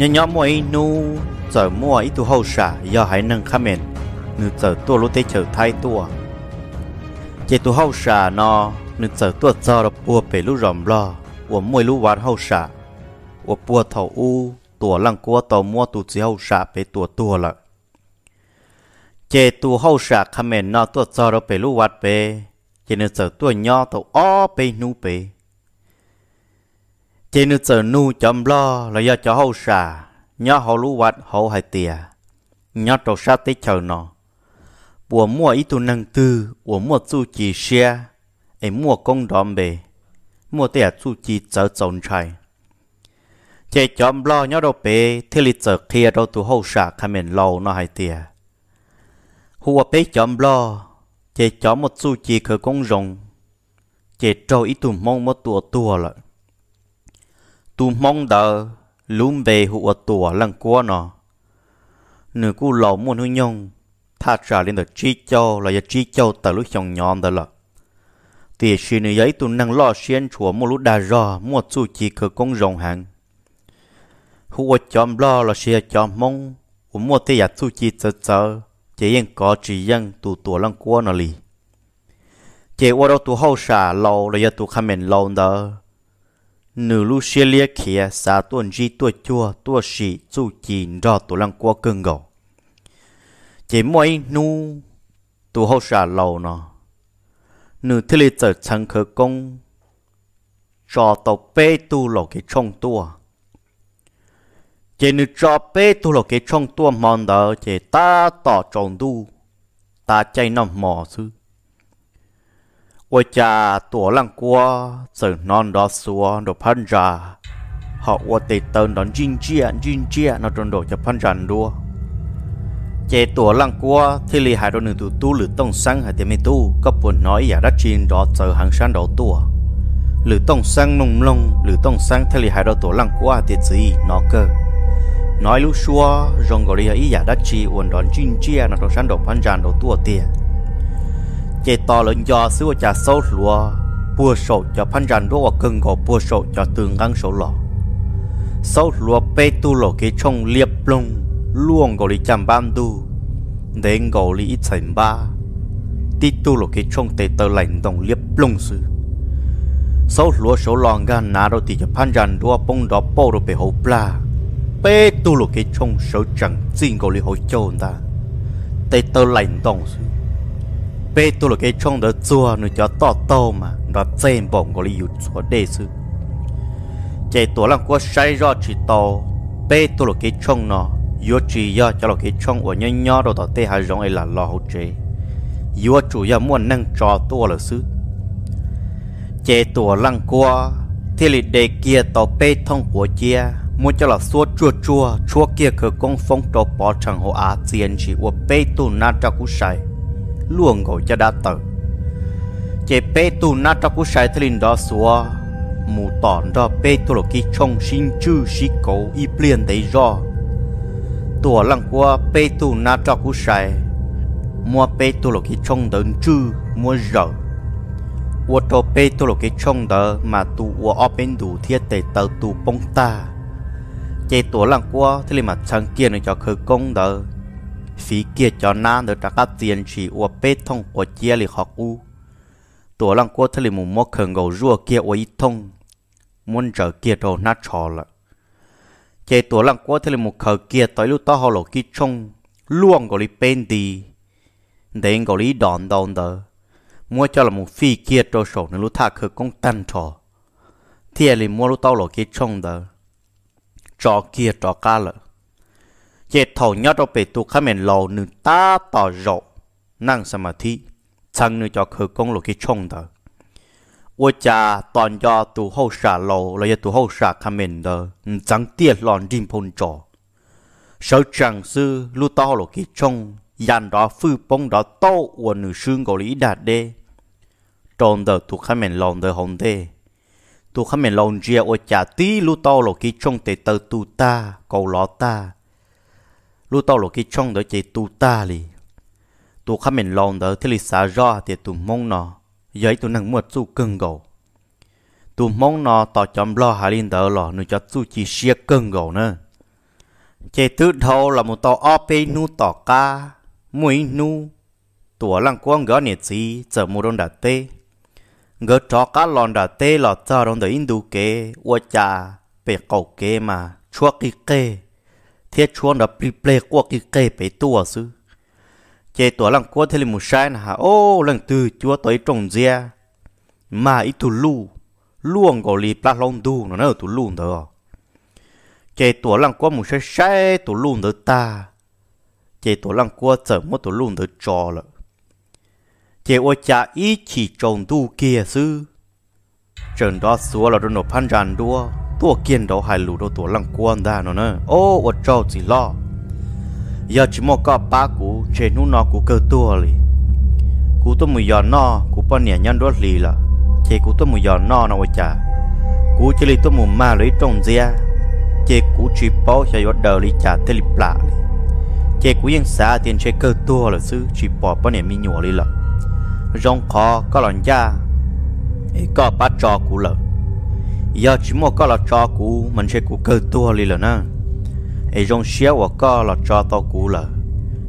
nhớ nhớ mua nu giờ mua ít tu hậu xả do hãy nâng khám mền nữ giờ tua lúc tê chờ thay tua chế tu hậu xả nó nữ giờ tua giờ là bùa bể lúc rầm lo của mua lúc ván hậu xả của bùa thầu u tua lăng cua tàu mua tu chỉ hậu xả bể tua tua lại chế tu hậu xả khám mền nó tua giờ là bể lúc ván bể chế nữ giờ tua nhỏ tàu ó bể nu bể chỉ nữ chờ nu chấm lo là do cho hậu xà nhớ hậu lũ vật hậu hải tìa nhớ trầu sát tới chờ nó bùa mua ít tu năng tư bùa mua chu chỉ xe em mua công đòn bề mua tiền chu chỉ chở trồng trái chỉ chấm lo nhớ đâu bề thì lịch chờ kia đâu tu hậu xà khai mình lâu nó hải tìa hùa bế chấm lo chỉ chó một chu chỉ khởi công rồng chỉ trâu ít tu mong một tua tua lại tu mong đờ lùm về hụ ở tùa lăng cua nó nửa cu lò muốn hư nhông tha trả lên được chi châu là giờ chi châu tờ lúc chồng nhon đó là thì xin nữ giấy tu năng lo xiên chùa một lúc đà rò mua chu chỉ cờ công rồng hàng hụ ở chòm lo là xia chòm mong ủ mua tê giả chu chỉ chờ chờ chỉ yên có chỉ yên tu tùa lăng cua nó lì chỉ ở đâu tu hậu xả lâu là giờ tu khăm mình lâu đó nữ lu xia lia kia sa tuần di tua chua tua sĩ chu chỉ rõ tổ lăng qua cưng gầu chỉ mỗi nu tu hậu xả lâu nọ, nữ thi li trở chẳng khờ công cho tàu bê tu lầu cái trong tua chỉ nữ cho bê tu lầu cái trong tua mòn đó chỉ ta tỏ trọng tu ta chạy nằm mò xứ Ôi cha tổ lăng qua từ non đó xua đồ phân ra Họ qua tì tân đón dinh chia Dinh chia nó trôn đồ cho phân ràng đua Chế tổ lăng qua Thì lì hại đồ nữ tù tu lử tông sang Hải tiệm mê tu Có buồn nói giả đất chín đó từ hàng sang đầu tùa Lử tông sang nông lông Lử tông sang thì lì hại đồ tổ lăng qua Thì gì nó cơ Nói lúc xua Rồng gò đi ý giả đất chi Uồn đón dinh chia nó trôn sang đồ phân ràng đồ tùa tiền chế to lớn do sư cha sâu lúa bùa sổ cho phan rắn đô cưng gò bùa sổ cho tương ngăn sổ lọ sâu lúa bê tu lọ cái trông liệp lông luồng gò lì chạm bám đu đến gò lì ít sảnh ba tí tu lọ cái trông tê tơ lạnh đồng liệp lông sư sâu lúa sổ lọ ngăn nà đô thì cho phan rắn đô bông đó bô đô bê hậu pla bê tu lọ cái trông sổ chẳng xin gò lì hậu châu ta tê tơ lạnh đồng sư bé tôi là cái trong đó chua nó cho to to mà nó xem bổng có lý dụ chúa đề sư chạy tổ làm qua sai rõ chỉ to bé tôi là cái trong nó yo chỉ yo cho là cái trong của nhau nhau đồ tao tê hai giống ấy là lo hậu chế yo chủ yo muốn nâng cho tôi là sư chạy tổ lăng qua thì lịch đề kia tao bé thông của chia muốn cho là xua chua chua chua kia cứ công phong tổ bỏ chẳng hồ á tiền chỉ của bé tôi na cho cú sai luồng ngồi cho đã tờ chế bê tu na cho cú sai thình đó xua mù tòn đó bê tu lô kí trong sinh chư sĩ cổ y pliên đấy do tua lăng qua bê tu na cho cú sai mua bê tu lô kí trong đơn chư mua rợ wo to pe to lo ke chong da ma tu wo bên du thiệt te ta tu pong ta chế tổ lăng qua thế mà chẳng kia nó cho khởi công đó phí kia cho na được trả các tiền chỉ ua bê thông của chia lì học u tổ lăng của thầy mù mò khẩn gầu rùa kia ua ít thông muốn trở kia đồ nát trò lợ chạy tổ lăng của thầy mù khờ kia tới lưu to hồ lộ kia trông luôn gọi lì bên đi đến gọi lì đòn đòn đờ mua cho là mù phi kia trâu sổ nên lưu thà khờ công tan trò thiệt lì mua lưu to lộ kia chung đờ trò kia trò ca lợ chế thầu nhớ đâu về tu khám mình lò nữ ta tỏ rộ năng sa mà thi chẳng nữ cho khử công lộ cái chong đó ôi cha toàn do tu hậu xả lò lấy do tu hậu xả khám mình đó chẳng tiếc lòng đinh phong trò sở chẳng sư lu to lộ cái chong dàn đó phư bông đó to của nữ sương của lý đạt đê tròn đó tu khám mình lòn đờ hồng đê tu khám mình lòn chia ôi cha tí lu to lộ cái chong tê tơ tu ta cầu lọ ta lúc tao lo cái trong đó chạy tu ta li tu khám mình lòng đó thì li xả ra thì tu mong nó giấy tu năng mua su cưng gầu tu mong nó tao chấm lo hà linh đó lo nó cho su chỉ xia cưng gầu nữa chạy tứ đầu là một tao op nu tỏ ca mũi nu tua lăng quang gỡ nhiệt gì chờ mua đông đà tê gỡ chó cá lòn đà tê là chờ đông đà indu kế ua cha bể cầu kế mà chua kỳ kê thiết chuông đó bị ple qua cái cây bể tua sư chế tua lăng cua thế là một sai nà ô lần tư chúa tới trồng dê mà ít tù lù, luôn gò lì pla long du nó nó tù lùn đó chế tua lăng cua một sai sai tù lùn đó ta chế tua lăng cua chở một tù lùn đó cho lợ chế ô cha ít chỉ trồng du kia sư trần đó xua là đồ nộp phan ràn đua ตัวเกียนดอหายหลูดอตัวลังกวนได้นนโอ้ว่าเจ้าสิล่ออย่าจิมอก็ป้ากูเชนูนอกูเกิดตัวเลยกูต้องมือยอนนอกูป้อนเนี่ยยันรถลีล่ะเชกูต้องมือยอนนอนอวจ่ากูจะลีต้องมือมาเลยตรงเสียเชกูชีป้อชายดเดอลีจ่าเทลิปลาเลยเชกูยังสาเตียนเชเกิดตัวเลยซื้อชีปอป้อนเนี่ยมีหนัวเลยล่ะรองคอก็หลอนยาไอ้ก็ป้าจอกูเลย giờ chỉ một cái là cho cũ mình sẽ cũ cơ tua đi là na, ấy trong xe của có là cho tao cũ là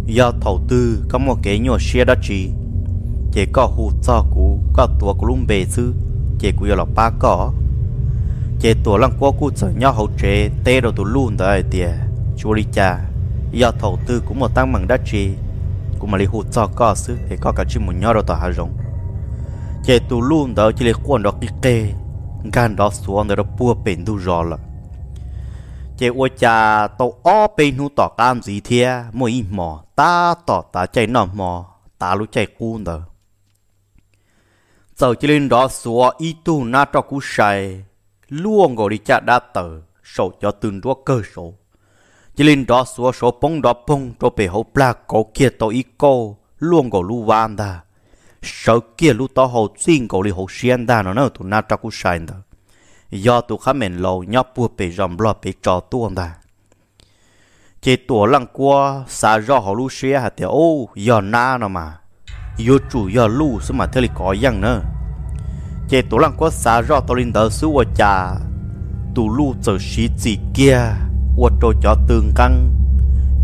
giờ thầu tư có một cái nhỏ xe đó chỉ chỉ có hụ cho cũ có tua của lũng bề chứ chỉ cũ là ba có chỉ tua lăng qua cũ chở nhau hậu chế tê đồ tụ luôn tới tiề chú đi cha giờ thầu tư cũng một tăng bằng đá chỉ cũng mà lấy hụ cho có chứ thì có cả chỉ một nhỏ đồ tao hà rộng chỉ tụ luôn tới chỉ lấy quần đó kì kê gan đó xuống rồi bua bên đủ rõ là chế ô cha tàu ó bên hú tỏ cam gì thế mỗi mò ta tỏ ta chạy nọ mò ta lúc chạy cu nữa giờ chỉ lên đó xóa ít tu na cho cú sai luôn gọi đi cha đã tờ sổ cho từng đua cơ sổ chỉ lên đó xóa số bông đó bông cho bề hậu pla có kia tàu ít cô luôn gọi lu van ta sợ kia lu to hầu xin cổ li hồ xiên da nó nó tụ na trao cú sai đó do tụ khá mền lâu nhó bùa bể rầm lo bể trò tuôn da chế tụ lăng qua xa do hồ lu xia hạt tiểu ô do na nó mà yo chủ yo lu số mà thế li có yang nữa chế tụ lăng qua xa do tao linh đỡ số cha tụ lu chờ xí gì kia ô trâu cho tương căng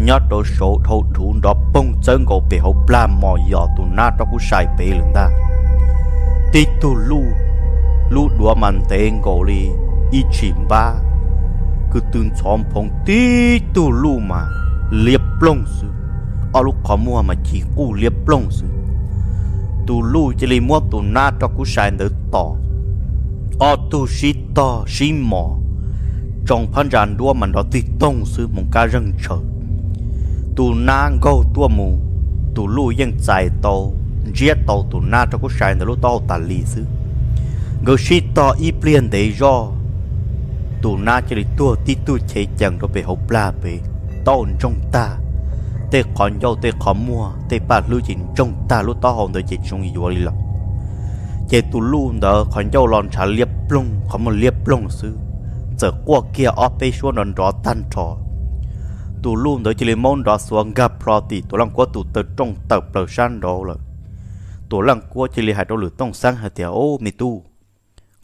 nhớ đồ số thâu thú đó bông chân cổ bể hậu pla mò dò tù na đó cú sai bể lần ta tí tù lu lu đùa mặn tên cổ lì y chìm ba cứ tương chóm phong tí tù lu mà liệp lông sư ở lúc khó mua mà chỉ cú liệp lông sư tù lu chỉ li mua tù na đó cú sai đỡ tỏ ở tù xí to xí mò trong phan ràn đua mà đó tí tông sư mong ca răng chờ tu na go tua mu tu lu yên chạy tàu giết tàu tu na cho cô sai nó lu tàu ta lì sư go shi to y plien để do tu na chỉ đi tua ti tu chạy chẳng rồi về hộp la về tàu trong ta tê còn dâu tê còn mua tê bà lưu chỉnh trong ta lu tàu hồn đợi chỉ trong yếu đi lắm chế tu lu đỡ còn dâu lon cha liệp plung còn một liệp plung sư giờ qua kia ở bên xuống nó rõ tan trò tụ luôn tới chỉ môn đó xuống gặp pro thì tụ lăng quá tụ tới trong tập bờ san đó rồi tụ lăng quá chỉ lấy hai đôi lửa tông sang hai tiểu ô mi tu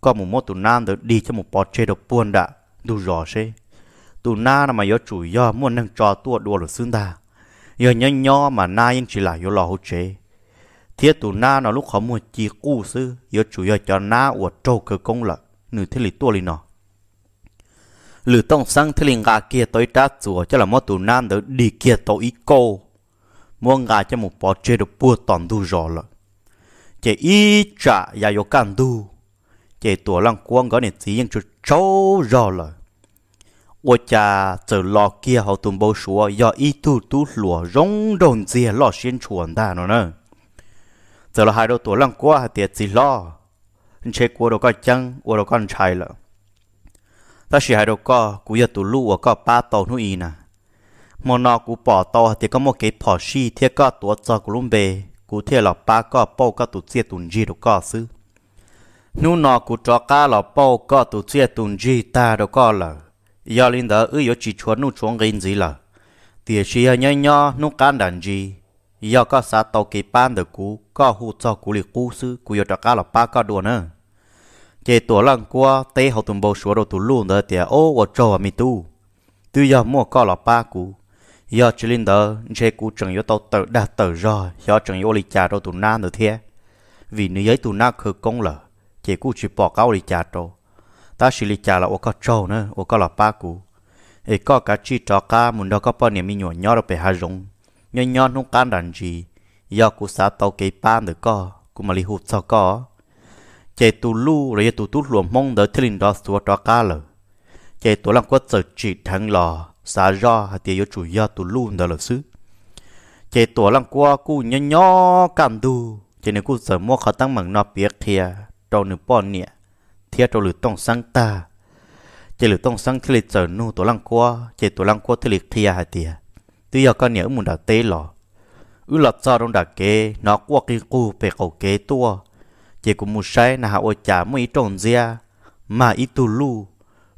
có một mốt tụ nam tới đi cho một bò chế độc buồn đã đủ rõ xe tụ na là mà do chủ do muốn năng trò tua đùa lửa xương ta giờ nho nho mà na yên chỉ là do lò hỗ chế thiết tụ na nó lúc khó mua chi cu sư giờ chủ do cho na uột trâu cơ công là nửa thế lý tua lý nó lử tông sang thế liền gà kia tới trá chùa cho là mót tù nam đỡ đi kia tổ ý cô mua gà cho một bó chê được bùa toàn đu rồi lợ chế y trả ya yo can đu chế tổ lăng quang gói nè tí nhưng chút trâu rồi lợ ô cha chờ lò kia họ tùm bầu xua do ý tu tu lùa rong đồn dìa lò xuyên chuồn ta nó nè giờ là hai đôi tổ lăng qua tiệt gì lo chế cua đồ con chăng cua đồ con chai lợ ta chỉ hai đầu co cú giờ tụ lũ co ba tàu nuôi in à mà nó cú bỏ to, thì có một cái bỏ chi, thì có tổ cho cú lùm bề cú thì là ba co bao co tụ chia tụn gì đâu co xứ nu nó cú cho cá là bao co tụ chia tụn gì ta đâu co là giờ linh đó ư giờ chỉ chuẩn nu chuẩn gìn gì là thì chỉ là nhớ nhớ nu can đàn gì giờ có sa tàu cái ban được cú có hụt cho cú lịch cú xứ cú giờ cho cá là ba co đùa nữa chế tổ lần qua tê học tụng bầu số đầu tụ luôn đó tiệt ô và trâu và mi tu tuy giờ mua co là ba cũ giờ chỉ linh đó chế cũ chẳng yếu tàu tự đã tự do giờ chẳng yếu lì trà đầu tụ na nữa thế vì nữ giới tụ na khử công lờ, chế cũ chỉ bỏ cao lì trà trâu ta chỉ lì trà là ô có trâu nữa ô có là ba cũ ấy có cả chi trò cá muốn đó có bò nè mi nhỏ nhỏ đâu phải hà rong nhỏ nhỏ không can đàn gì giờ cũ xã tàu cái pan được co cũng mà lì hụt sao có chế tu lu rồi tu tu luồng mong đỡ thiên đó xua đó cá lờ chế tu làm quất sở chỉ thằng lò xả do hạt tiêu chủ do tu lu đỡ lờ xứ chế tu làm qua cu nhỏ nhỏ cảm đu chế nếu cu sở mua khó tăng bằng nó biết thia trâu nửa bọn nè thia trâu lửa tông sáng ta chế lửa tông sáng thì lịch sở nu tu làm qua chế tu làm qua thì lịch thia hạt tiêu tuy giờ con nhớ muốn đã tê lò ư lọt sao đông đã kê nó qua cái cu về cầu kế tua chỉ cũng một sai là họ trả mới tròn ra mà ít tu lu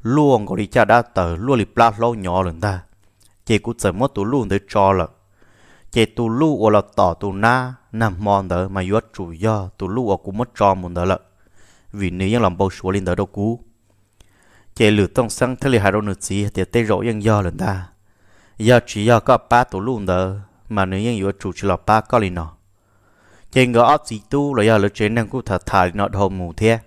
luôn có đi cha đã tờ luôn đi plat lâu nhỏ lần ta chỉ cũng sợ mất tu lu để cho là chỉ tu lu ở là tỏ tu na nằm mòn đó mà yếu chủ do tu lu ở cũng mất cho muốn đó là vì nếu làm bao số lên đó đâu cú chỉ lửa tông sang thế là hai đôi nữ chỉ thì tê do lần ta do chỉ do có ba tu lu đó mà nếu nếu ยัง yếu chủ chỉ là ba có liền nào trên ngõ ấp gì tu rồi giờ lựa trên đang cụ thở thả nọ đồ mù thế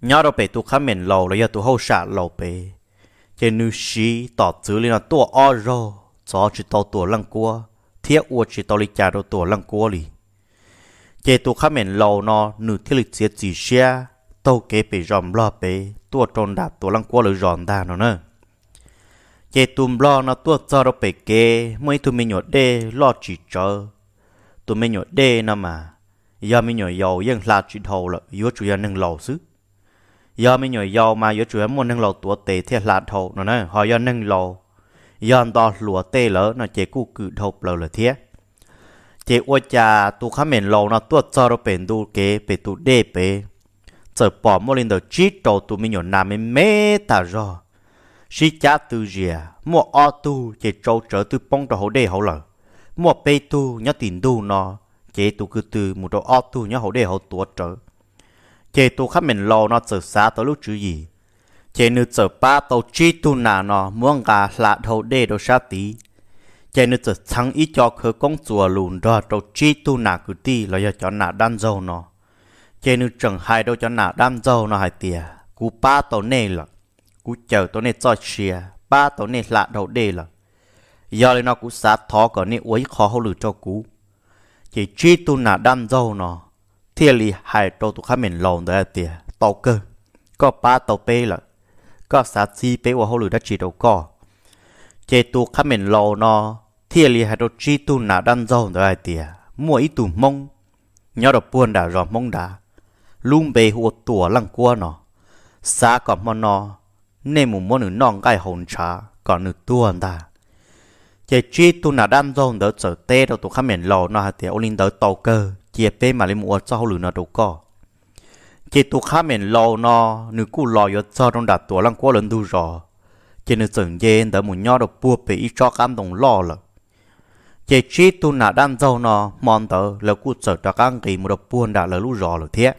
nhớ đâu bể tu khám miệng lầu rồi giờ tu hậu xả lầu bể trên nữ sĩ tỏ chữ lên là tua o rô cho chỉ tàu tua lăng cua thiết uo chỉ tàu lịch trả đồ tua lăng cua lì chế tu khám miệng lầu nó nữ thiết lịch giết gì xe tàu kế bể ròm lo bể tua tròn đạp tua lăng cua lửa ròn đà nó nè chế tùm lo nó tua cho đâu bể kế mấy tụi mình nhột đê lo chỉ chờ tụi mình nhỏ đê nó mà giờ mình nhỏ giàu dân là chuyện thầu là yếu chủ nhân nâng lầu xứ giờ mình nhỏ giàu mà yếu chủ nhân muốn nâng lầu tuổi tệ thì là thầu nó nè họ giờ nâng lầu giờ anh to lúa tê lỡ nó chế cụ cự thầu lờ là thiết chế ô cha tu khá mền lầu nó tuột cho nó bền tu kế bền tu đê bề giờ bỏ mua lên đầu chít đầu tụi mình nhỏ nằm mình mê ta rồi chỉ cha từ rìa mua ô tu chế trâu trở từ bông đầu hậu đê hậu lờ mua bê tu nhớ tiền đu nó chế tu cứ từ một đồ ót tu nhớ hậu đề hậu tuột trở chế tu khắp mình lo nó sợ xa tới lúc chữ gì chế nữ sợ ba tàu chi tu nà nó muốn gà lạ hậu đề đồ xa tí chế nữ sợ thắng ý cho khứ công chùa lùn đó tàu chi tu nà cứ tí là do cho nà đan dâu nó chế nữ chẳng hai đâu cho nà đan dâu nó hai tìa cú ba tàu nê là cú chờ tàu nê cho chia ba tàu nê lạ hậu đề là giờ lên nó cũng xả thó cỡ nên uấy khó hầu lử cho cú chỉ chi tu nà đam dâu nó thiên lì hài trâu tu khá mình lồn đấy tìa tàu cơ có ba tàu pê là có xả chi pê của hầu lử đã chỉ đâu có chỉ tu khá mình lồn nó thiên lì hài trâu chi tu nà đam dâu đấy tìa mua ít tu mông nhớ được buồn đã rõ mông đã lùm bề hùa tùa lăng qua nó xa còn mò nó nên mù mò nữ non gai hồn trá còn nữ tuôn ta chỉ chi tu nà đan do đỡ trở tê đâu tu khám miền lò nó hạt tiền ô đỡ tàu cơ chỉ bê mà lên mua cho hậu lửa nó đâu cỏ chỉ tu khám miền lò nó nữ cụ lò yo cho trong đặt tổ lăng quá lớn đu rò chỉ nữ tưởng dê đỡ một nhau đâu bua bị cho cam đồng lò lợ chỉ chi tu nà đan do nó mòn đỡ là cụ sở cho cam kỳ một đập buôn đã lỡ lũ rò lợ thiệt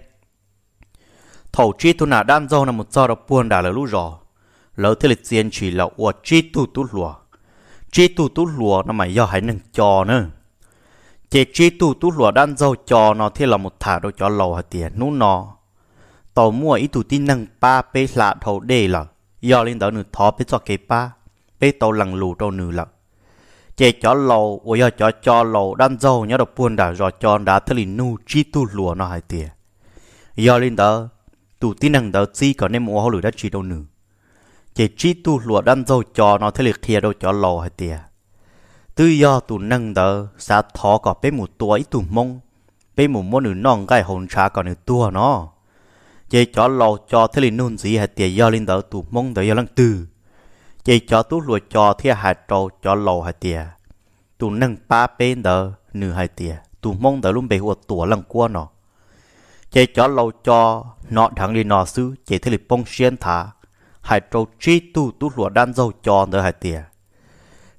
thầu chi tu nà đan do là một do đập buôn đã lỡ lũ rò lỡ thế lịch tiền chỉ là uất chi tu tu lùa chi tu tu lùa nó mày do hãy nâng cho nữa chỉ chi tu tu lùa đan dâu cho nó thì là một thả đồ cho lầu hả tiền nú nó tàu mua ít tu tin nâng ba bê lạ thầu đề là do lên đó nửa thó bê cho cái ba bê tàu lằng lù đâu nửa là chỉ cho lầu ôi giờ cho cho lầu đan dâu nhớ đọc buồn đã rồi cho đã thế liền nu chi tu lúa nó hả tiền do lên đó tu tin nâng đó chi có nên mua hồ lửa đã chỉ đâu nửa chỉ chỉ tu lụa đan dâu cho nó thế lực kia đâu cho lò hay tiề tư do tu nâng đỡ xa thọ có bé một tua ít tu mông bé một món nữ non gai hồn trà còn nữ tua nó chỉ cho lò cho thế liệt nôn gì hay tiề do linh đỡ tu mông đỡ do lăng tư chỉ cho tu lụa cho thế hạt trâu cho lò hay tiề tu nâng ba bên đỡ nữ hay tiề tu mông đỡ luôn bé hụt tua lăng cua nó chỉ cho lò cho nọ thằng đi nọ xứ chỉ thế lực bông xuyên thả hai trâu chi tu tu lúa đan dâu cho đỡ hai tiền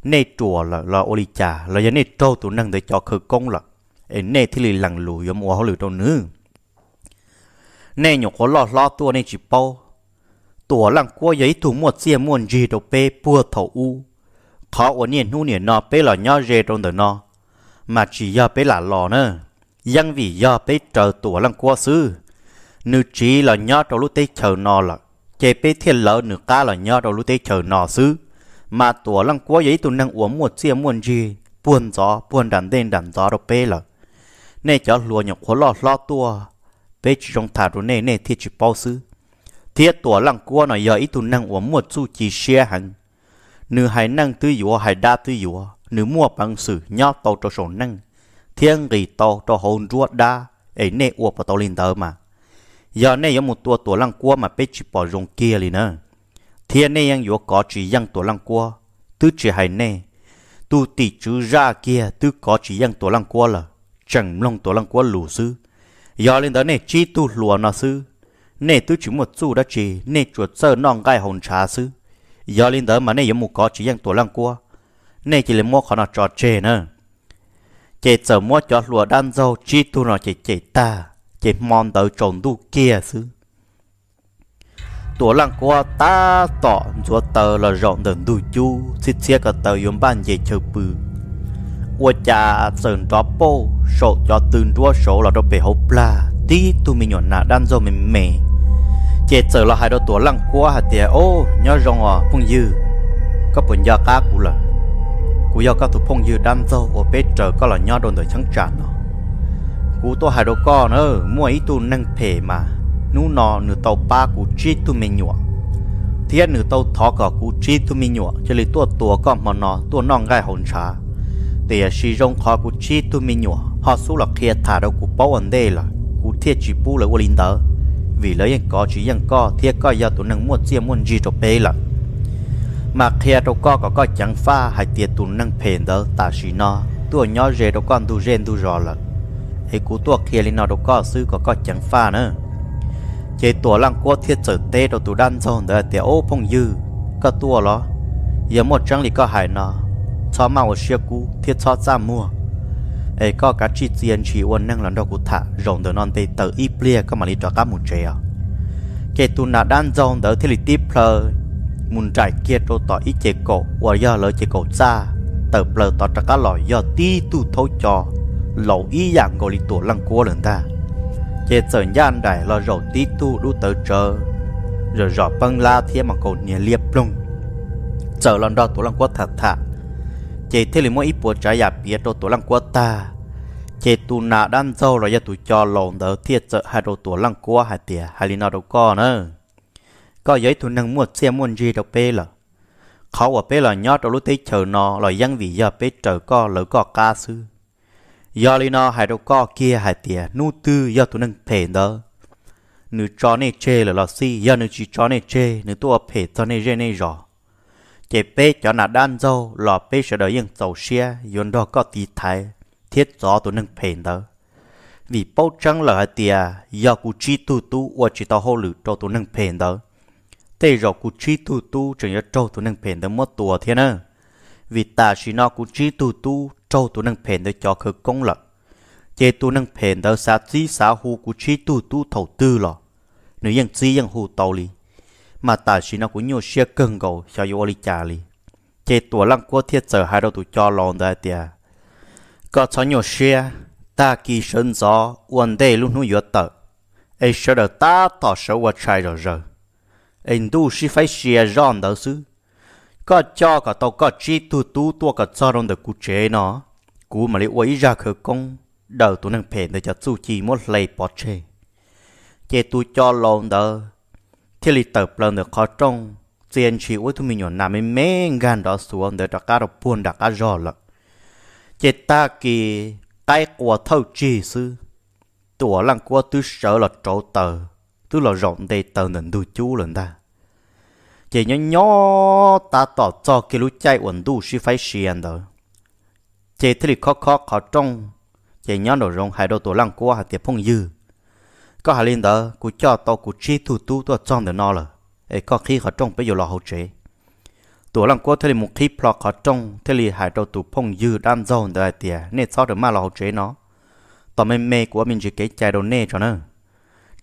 nay chùa là là ô li trà là giờ nè trâu tu nâng để cho khử công là em nè thì lì lằng lù yếm mua hồ lì trâu nữ nè nhục có lo lo tua nay chỉ bao tua lằng cua giấy thủ mua xe muôn gì đâu pe bua thầu u khó ở niên nu niên nọ pe là nho rề trong đời nọ mà chỉ do pe là lò nữa dân vì do pe chờ tua lằng cua xứ nữ chỉ là nho trong lúc tê chờ nọ là chế bê thiên lỡ nửa ca là nhớ đầu lúc tê chờ nọ xứ mà tổ lăng quá giấy tụi năng uống một chia muôn gì buồn gió buồn đàn đen đàn gió đâu bê lờ nè cho lùa nhọc khó lọ lọ tua bê chỉ trong thả rồi nè nè thiết chỉ bao xứ thiết tổ lăng quá nó giờ ít tụi năng uống một chu chỉ xe hẳn nửa hải năng tư dùa hải đa tư dùa nửa mua bằng sử nhó tàu cho sổ năng thiên gỉ tàu cho hồn ruột đa ấy nè uống vào tàu lên tờ mà giờ này có một tua tổ lăng cua mà bé chỉ bỏ rong kia liền nè, thiên này yang yếu có chỉ yang tổ lăng cua tứ chỉ hay nè tu tỷ chú ra kia tứ có chỉ yang tổ lăng cua là chẳng long tổ lăng cua lù sư giờ lên đó này chỉ tu lùa nó sư nè tứ chỉ một chú đã chỉ nè chuột sơ non gai hồn trà sư giờ lên đó mà nè có một có chỉ yang tổ lăng cua nè chỉ là mua khó nó trò chê nè, chế sợ mua cho lùa đan dâu chỉ tu nó chỉ chế ta chỉ mòn tàu trộn đu kia chứ tuổi lăng qua ta tỏ chúa tờ là rộng đần đu chu xịt xe cả tờ yếm ban dễ chờ bự qua cha sơn đó bô sổ cho tương đua sổ là đó bể hộp la tí tu mình nhọn nà đan do mình mè chế sợ là hai đó tuổi lăng qua hả tiề ô nhớ rong à phung dư có bốn gia cá cũ là cú gia cá tụ phong dư đan do ở bên trời có là nhớ đồn đời trắng tràn nó cú to hai đồ co nữa mua ít tu nâng phê mà nú nọ nửa tàu ba cú chi tu mình nhọ nửa tàu thọ cả cú chi tu mình nhọ cho lấy tua con mà nó tua non gai hồn trà thì sử dụng khó cú chi tu mình họ số là kia thả đâu cú bao vấn đề là cú thiết chỉ bu là quân tớ vì lấy anh có chỉ anh có thiết coi giờ tụ nâng mua chia muốn gì cho bé là mà kia đâu có có coi chẳng pha hay tiệt tụ nâng phèn đó ta chỉ nó tua nhỏ rể đâu con tu rên tu rò là ให้กูตัวเคลียร์นอดก็ซื้อก็ก็จังฟ้าเนอะเจตัวลังกัวเทียเจอเตดตูดันซอนเดเตียโอพงยือก็ตัวเหรออย่าหมดจังลีก็หายนอชอมาเชียกูเทียชอจ้ามัวเอ้ก็กะจีเจียนชีวันนั่งหลังดอกกุถะรองเดนอนเตเตออีเปลี่ยก็มาลีจอกับมุเจียเจตุนาดันซอนเดเทลิติเพลมุนจ่ายเกียรตต่ออีเจโกวายาเลยเจโกจ้าเติบเปลต่อตะกะหล่อยยอตีตู้เท้าจอ lẩu y dạng gọi là tổ lăng cua lần ta chế sở gian đại lo rổ tí tu đu tờ trơ rồi rõ băng la thiên mà cậu nhẹ liệp lung chờ lần đó tổ lăng quất thật thà chế thế là mỗi ít bùa trái giả biết đâu tổ lăng quất ta chế tu nà đan dâu rồi giờ tu cho lồng đỡ thiệt sợ hai đầu tổ lăng quất hai tiề hai lina đâu có nữa có giấy tu năng mua xem mua gì đâu bê là เขาว่าเป้หล่อยอดเราลุ้ยเฉยนอหล่อยังวียาเป้เจอก็หลือก็กาซื้อ giờ li nó hai đầu co kia hai tiệt nu tư giờ tụi nâng thể đó nữ cho nè chê là lọ si giờ nữ chỉ cho nè chê nữ tụi phải cho nè rê nè rõ chế bê cho nà đan dâu lọ bê sẽ đợi yên tàu xe yon đó có tí thái thiết gió tụi nâng thể đó vì bao trăng là hai tiệt, giờ cụ chi tu tu và chỉ tao hô lử cho tụi nâng thể đó thế rồi cụ chi tu tu chẳng nhớ cho tụi nâng thể đó mất tùa thế nè vì ta chỉ nó cụ chi tu tu trâu tu nâng phèn đỡ cho khứ công lợn chế tu nâng phèn đỡ xa chi xa hù của chi tu tu thầu tư lọ nếu yang chi yang hù tàu li mà ta chỉ nó cũng nhiều xe cưng gầu cho yêu li trả li chế tu lăng qua thiết giờ hai đầu tu cho lòng đỡ tiề có cho nhiều xe ta kỳ sơn gió quần đây luôn nuôi yết tờ ai sợ đỡ ta tỏ sợ qua trai rồi rồi anh tu si phải xe ròn đời xứ có cho cả tàu có chi tu tu tua cả cho rong được cụ chế nó cú mà lấy quấy ra khởi công đầu tụi năng phèn để cho su chi một lấy bỏ chế chế tu cho lon đờ thiết lập tập lần được khó trong tiền chỉ với tụi mình nhỏ nằm mê mê gan đó xuống để đặt cá đập buồn đặt cá giò lợn chế ta kỳ cái của thâu chi sư tụi lăng của tôi sở là chỗ tờ tôi là rộng đầy tờ nên đu chú lần ta chỉ nhỏ nhỏ ta tỏ cho cái lúc chạy ổn đủ suy phải xiên đó chỉ thấy khó khó khó trong chỉ nhỏ đồ rong hai đồ tổ lăng qua hạt tiệp phong dư có hà linh đó cú cho tao cú chi thủ tu tao trong được nó là ấy có khi khó trong bây giờ lò hậu chế tổ lăng qua thấy một khi plot khó trong thấy hai đồ tổ phong dư đan dầu đời tiệp nên sau được mà lò hậu chế nó tao mê mê của mình chỉ cái chạy đồ nè cho nó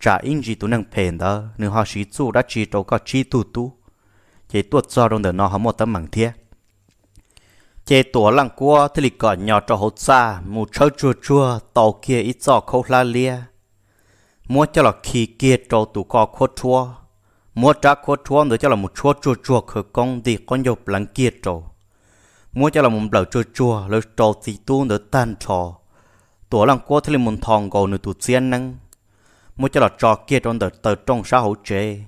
trả in gì tụ năng phèn đó nếu họ sĩ chủ đã chỉ đâu có chi tu tu chế tuột do rong đờ nó hóng một tấm mảng thiê chế tổ lăng cua thì lì cỏ nhỏ cho hốt xa mù trâu chua chua tàu kia ít giò khâu la lia mua cho là khi kia trâu tủ cò khô chua mua trả khô chua nữa cho là một chua chua chua khởi công thì con nhộp lăng kia trâu mua cho là một bảo chua chua lấy trâu tí tu nữa tan trò tổ lăng cua thì lì một thòng gầu nữa tụ xiên năng mua cho là trò kia trong đợt tờ trong xã hội chế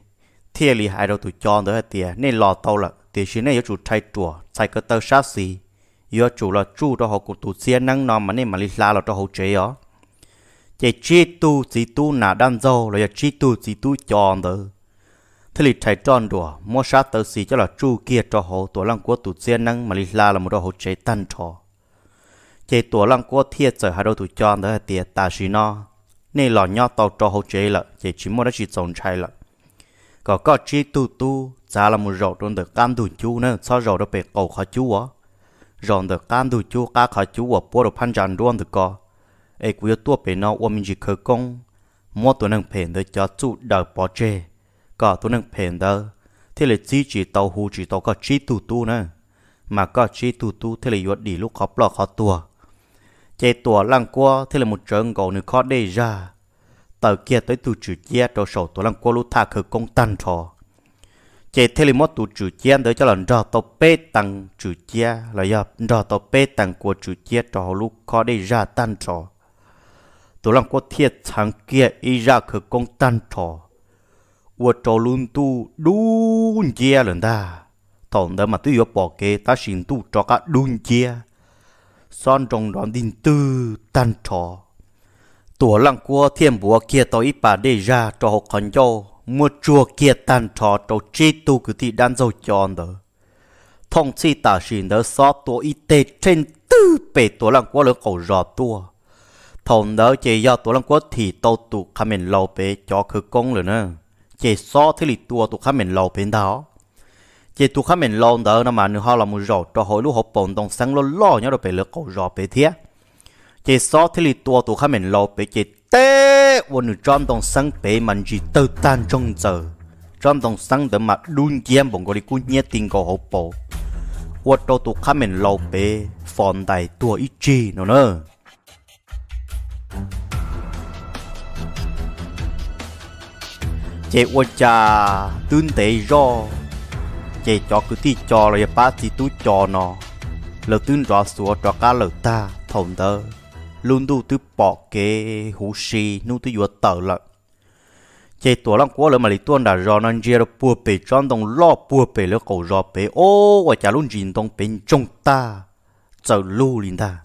thiệt lý hai đầu tụi chọn tới tiệt nên lò tàu là tiền xí này chủ chạy chùa sai cơ tàu sát xì do chủ là chủ đó họ cụ tụi xe năng nọ mà nên mà lý la là cho họ chế ó chế chi tu chỉ tu nà đan dâu rồi chi tu chỉ tu chọn tới thế lý chạy chọn đùa mua sát tàu xì cho là chủ kia cho họ tổ lăng của tụi xe năng mà lý la là một đó họ chế tan trò chế tổ lăng của thiệt sợ hai đầu tụi chọn tới tiệt, ta xí nó nên lò nhau tàu cho họ chế là chế chỉ mua đã chỉ trồng chạy là có có chi tu tu ra là một rổ trong được cam đủ chú nữa sao rổ đó bị cầu khó chú á rổ được cam đủ chú cá khó chú á bố được phan trần luôn được có ấy quý tu bị nó ôm mình chỉ khởi công mỗi tuần nâng phèn được cho chú đợi bỏ chê có tuần nâng phèn đó thế là chỉ chỉ tàu hù chỉ tàu có chi tu tu nữa mà có chi tu tu thế là yuột đi lúc khó bỏ khó tua chạy tua lăng qua thế là một trận cầu nữa khó đề ra tờ kia tới tu chủ chia đồ sổ tổ lăng cô lũ thạc khử công tăng trò chế thế li mót tu chủ chia đỡ cho lần rò tổ bê tăng chủ chia là do rò tổ bê tăng của chủ chia trò lũ khó đi ra tăng trò tổ lăng cô thiết sáng kia y ra khử công tăng trò của trò luôn tu đun chia lần ta thằng đó mà tôi yếu bỏ kế ta xin tu cho cả đun chia son trong đó tin tư tăng trò ตัวลังกัวเทียมบัวเกียต่ออีป่าเดจาจอหกขันโยมัวจัวเกียตันทอจอจีตูกุที่ด้านโจจอนเดอท่องซีตาชินเดอซอตัวอีเตเชนตื้อเปตัวลังกัวเหลือก่รอตัวทองเดอเจยาตัวลังกัวที่โตตุคาเมนเราเปจอคือกงเลยเนอะเจซอที่หลีตัวตุคาเมนเราเป็นดาวเจตุคาเมนเราเดอนะมาเนื้อหาเรามูรอจอหอยลูกหอบปนตรงสังล้อล้อเนี่ยเราไปเหลือก่รอเปเทีย chỉ so thế li tua tụ khám mình lo bé chỉ té quân nữ trong đồng sáng bể mình chỉ tơ tan trong giờ trong đồng sáng đỡ mặt đun giam bông gọi đi cún nhét tiền cầu hộp bộ quân đồ tụ khám mình lo bể phòn đại tua ít chi nó nữa chế ô cha tương tế do chế cho cứ thi cho rồi ba tí tú cho nó lỡ tương rõ sủa cho cá lỡ ta thông tơ luôn đủ tư bỏ kế hú xì nu tư dùa tờ lợ chế tuổi lăng quá lỡ mà lý tuân đã rò nâng dìa bùa bề tròn đồng lo bùa bề lỡ cầu rò bề ô và chả luôn dìn tông bên trong ta chờ lưu linh ta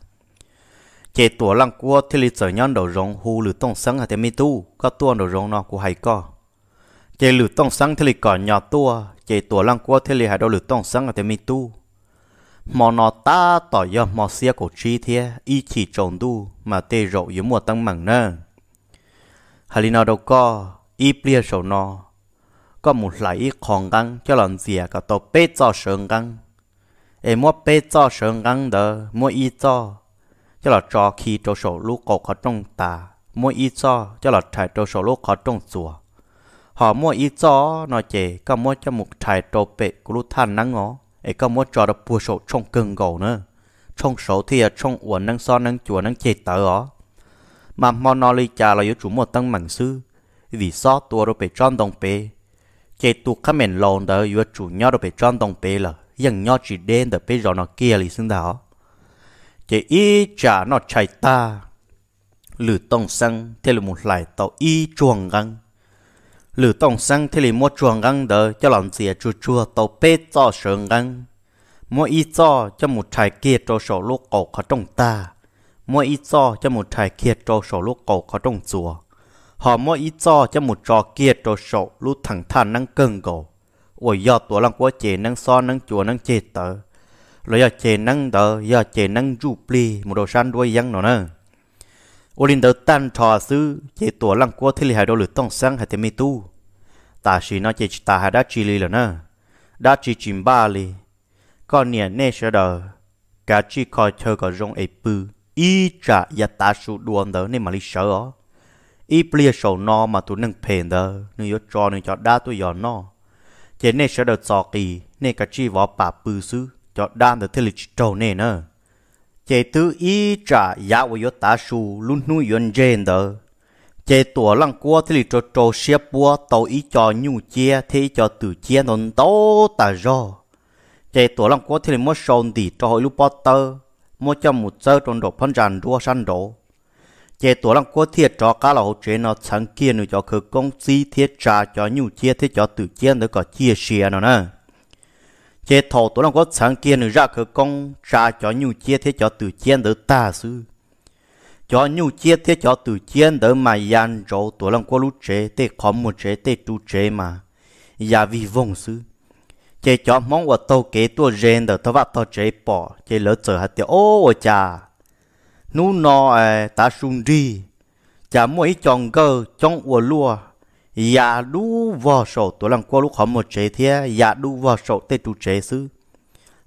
chế tuổi lăng quá thì lý chờ nhon đầu rong hù lử tông sáng hạt mi tu có tuân đầu rong nó của hay co chế lử tông sáng thì lý cỏ nhỏ tua chế tuổi lăng quá thì lý hạt đầu lử tông sáng hạt mi tu mò nọ ta tỏ ra mò xia cổ chi thế y chỉ trồng đu mà tê rộ yếu mùa tăng mẳng nè. hà lì nọ đâu có y plia sầu nó, có một lại y khong găng cho lần dìa cả tàu bê cho sơn găng em mua bê cho sơn găng đờ mua y cho cho là cho khi cho sổ lúc cổ khó trông ta, mua y cho cho là trải cho sổ lúc khó trông sủa. họ mua y cho nó chè có mua cho một trải trâu bệ của lúc than nắng ngó muốn cho được thì năng à, năng mà chủ tăng vì sao tua rồi bị tròn đồng bê chế tu khá mền lòn đó vừa chủ nhau rồi bị tròn đồng bê là dần nhau chỉ đen đó bê rõ nó kia lì xưng đó chế y trả nó chạy ta lử tông xăng thế là một lại tàu y chuồng găng หรือต้องสังที่ลิมัวจวงกังเดอจะหลังเสียชัวชัวตเป๊ดจ่อเฉิงกังมัวอีจ่อจะหมุดชายเกียรโจโฉลูกเก่าเขาต้องตามัวอีจ่อจะหมุดชายเกียรโจโฉลูกเก่าเขาต้องจัวหอมัวอีจ่อจะหมุดจอเกียรโจโฉลูกถังท่านนั่งเกิงเก่าอวยยอดตัวลังกัวเจนั่งซ้อนนั่งจัวนั่งเจเตอแล้วยอดเจนั่งเดอยอดเจนั่งจูปลีมุดชันด้วยยังหนอเนอะ ô linh đầu tan trò sư chế tổ lăng qua thế li hai đô tông sang hai thế mi tu ta chỉ nói chế ta hai đã chỉ li là nè đã chỉ chìm ba li con nè nè sợ đờ cả chỉ coi chơi có rong ấy bự ý trả ya ta su đuôn đó nên mà li sợ ó ý mà tụi nâng phèn đó nên yo cho nên cho đa tụi yo no chế nè sợ đờ sọ kỳ nè cả chỉ võ bà bự sư cho đa được thế li trâu nè nè chế tư y trả giá của yo ta su luôn nu yon jen đó chế tổ lăng qua thì cho cho xe bua tàu ý cho nhu chia thế cho từ chia non tố ta do chế tổ lăng qua thì mua sòn thì cho hội lúc bắt tơ mua cho một sơ trong độ phân ràn đua san độ chế tổ lăng qua thì cho cá là chế nó sáng kia nữa cho khử công si thiết trả cho nhu chia thế cho từ chia nữa có chia xe nó nè chế thầu tổ lòng có sáng kiến nữa ra khởi công trả cho nhu chia thế cho từ chiến đỡ ta sư cho nhu chia thế cho từ chiến đỡ mà yan rộ tổ lòng có lúc chế tê khó một chế tê tu chế mà ya dạ vì vong sư chế cho mong và tàu kế tua rèn đỡ tàu vắt tàu chế bỏ chế lỡ chờ hạt tiêu ô cha nu nọ à, ta sung đi cha mua ít chọn cơ chọn ủa lua ya dạ lu vò sổ tổ làm qua lúc họ một chế thia ya dạ lu vò sổ tê tu chế sư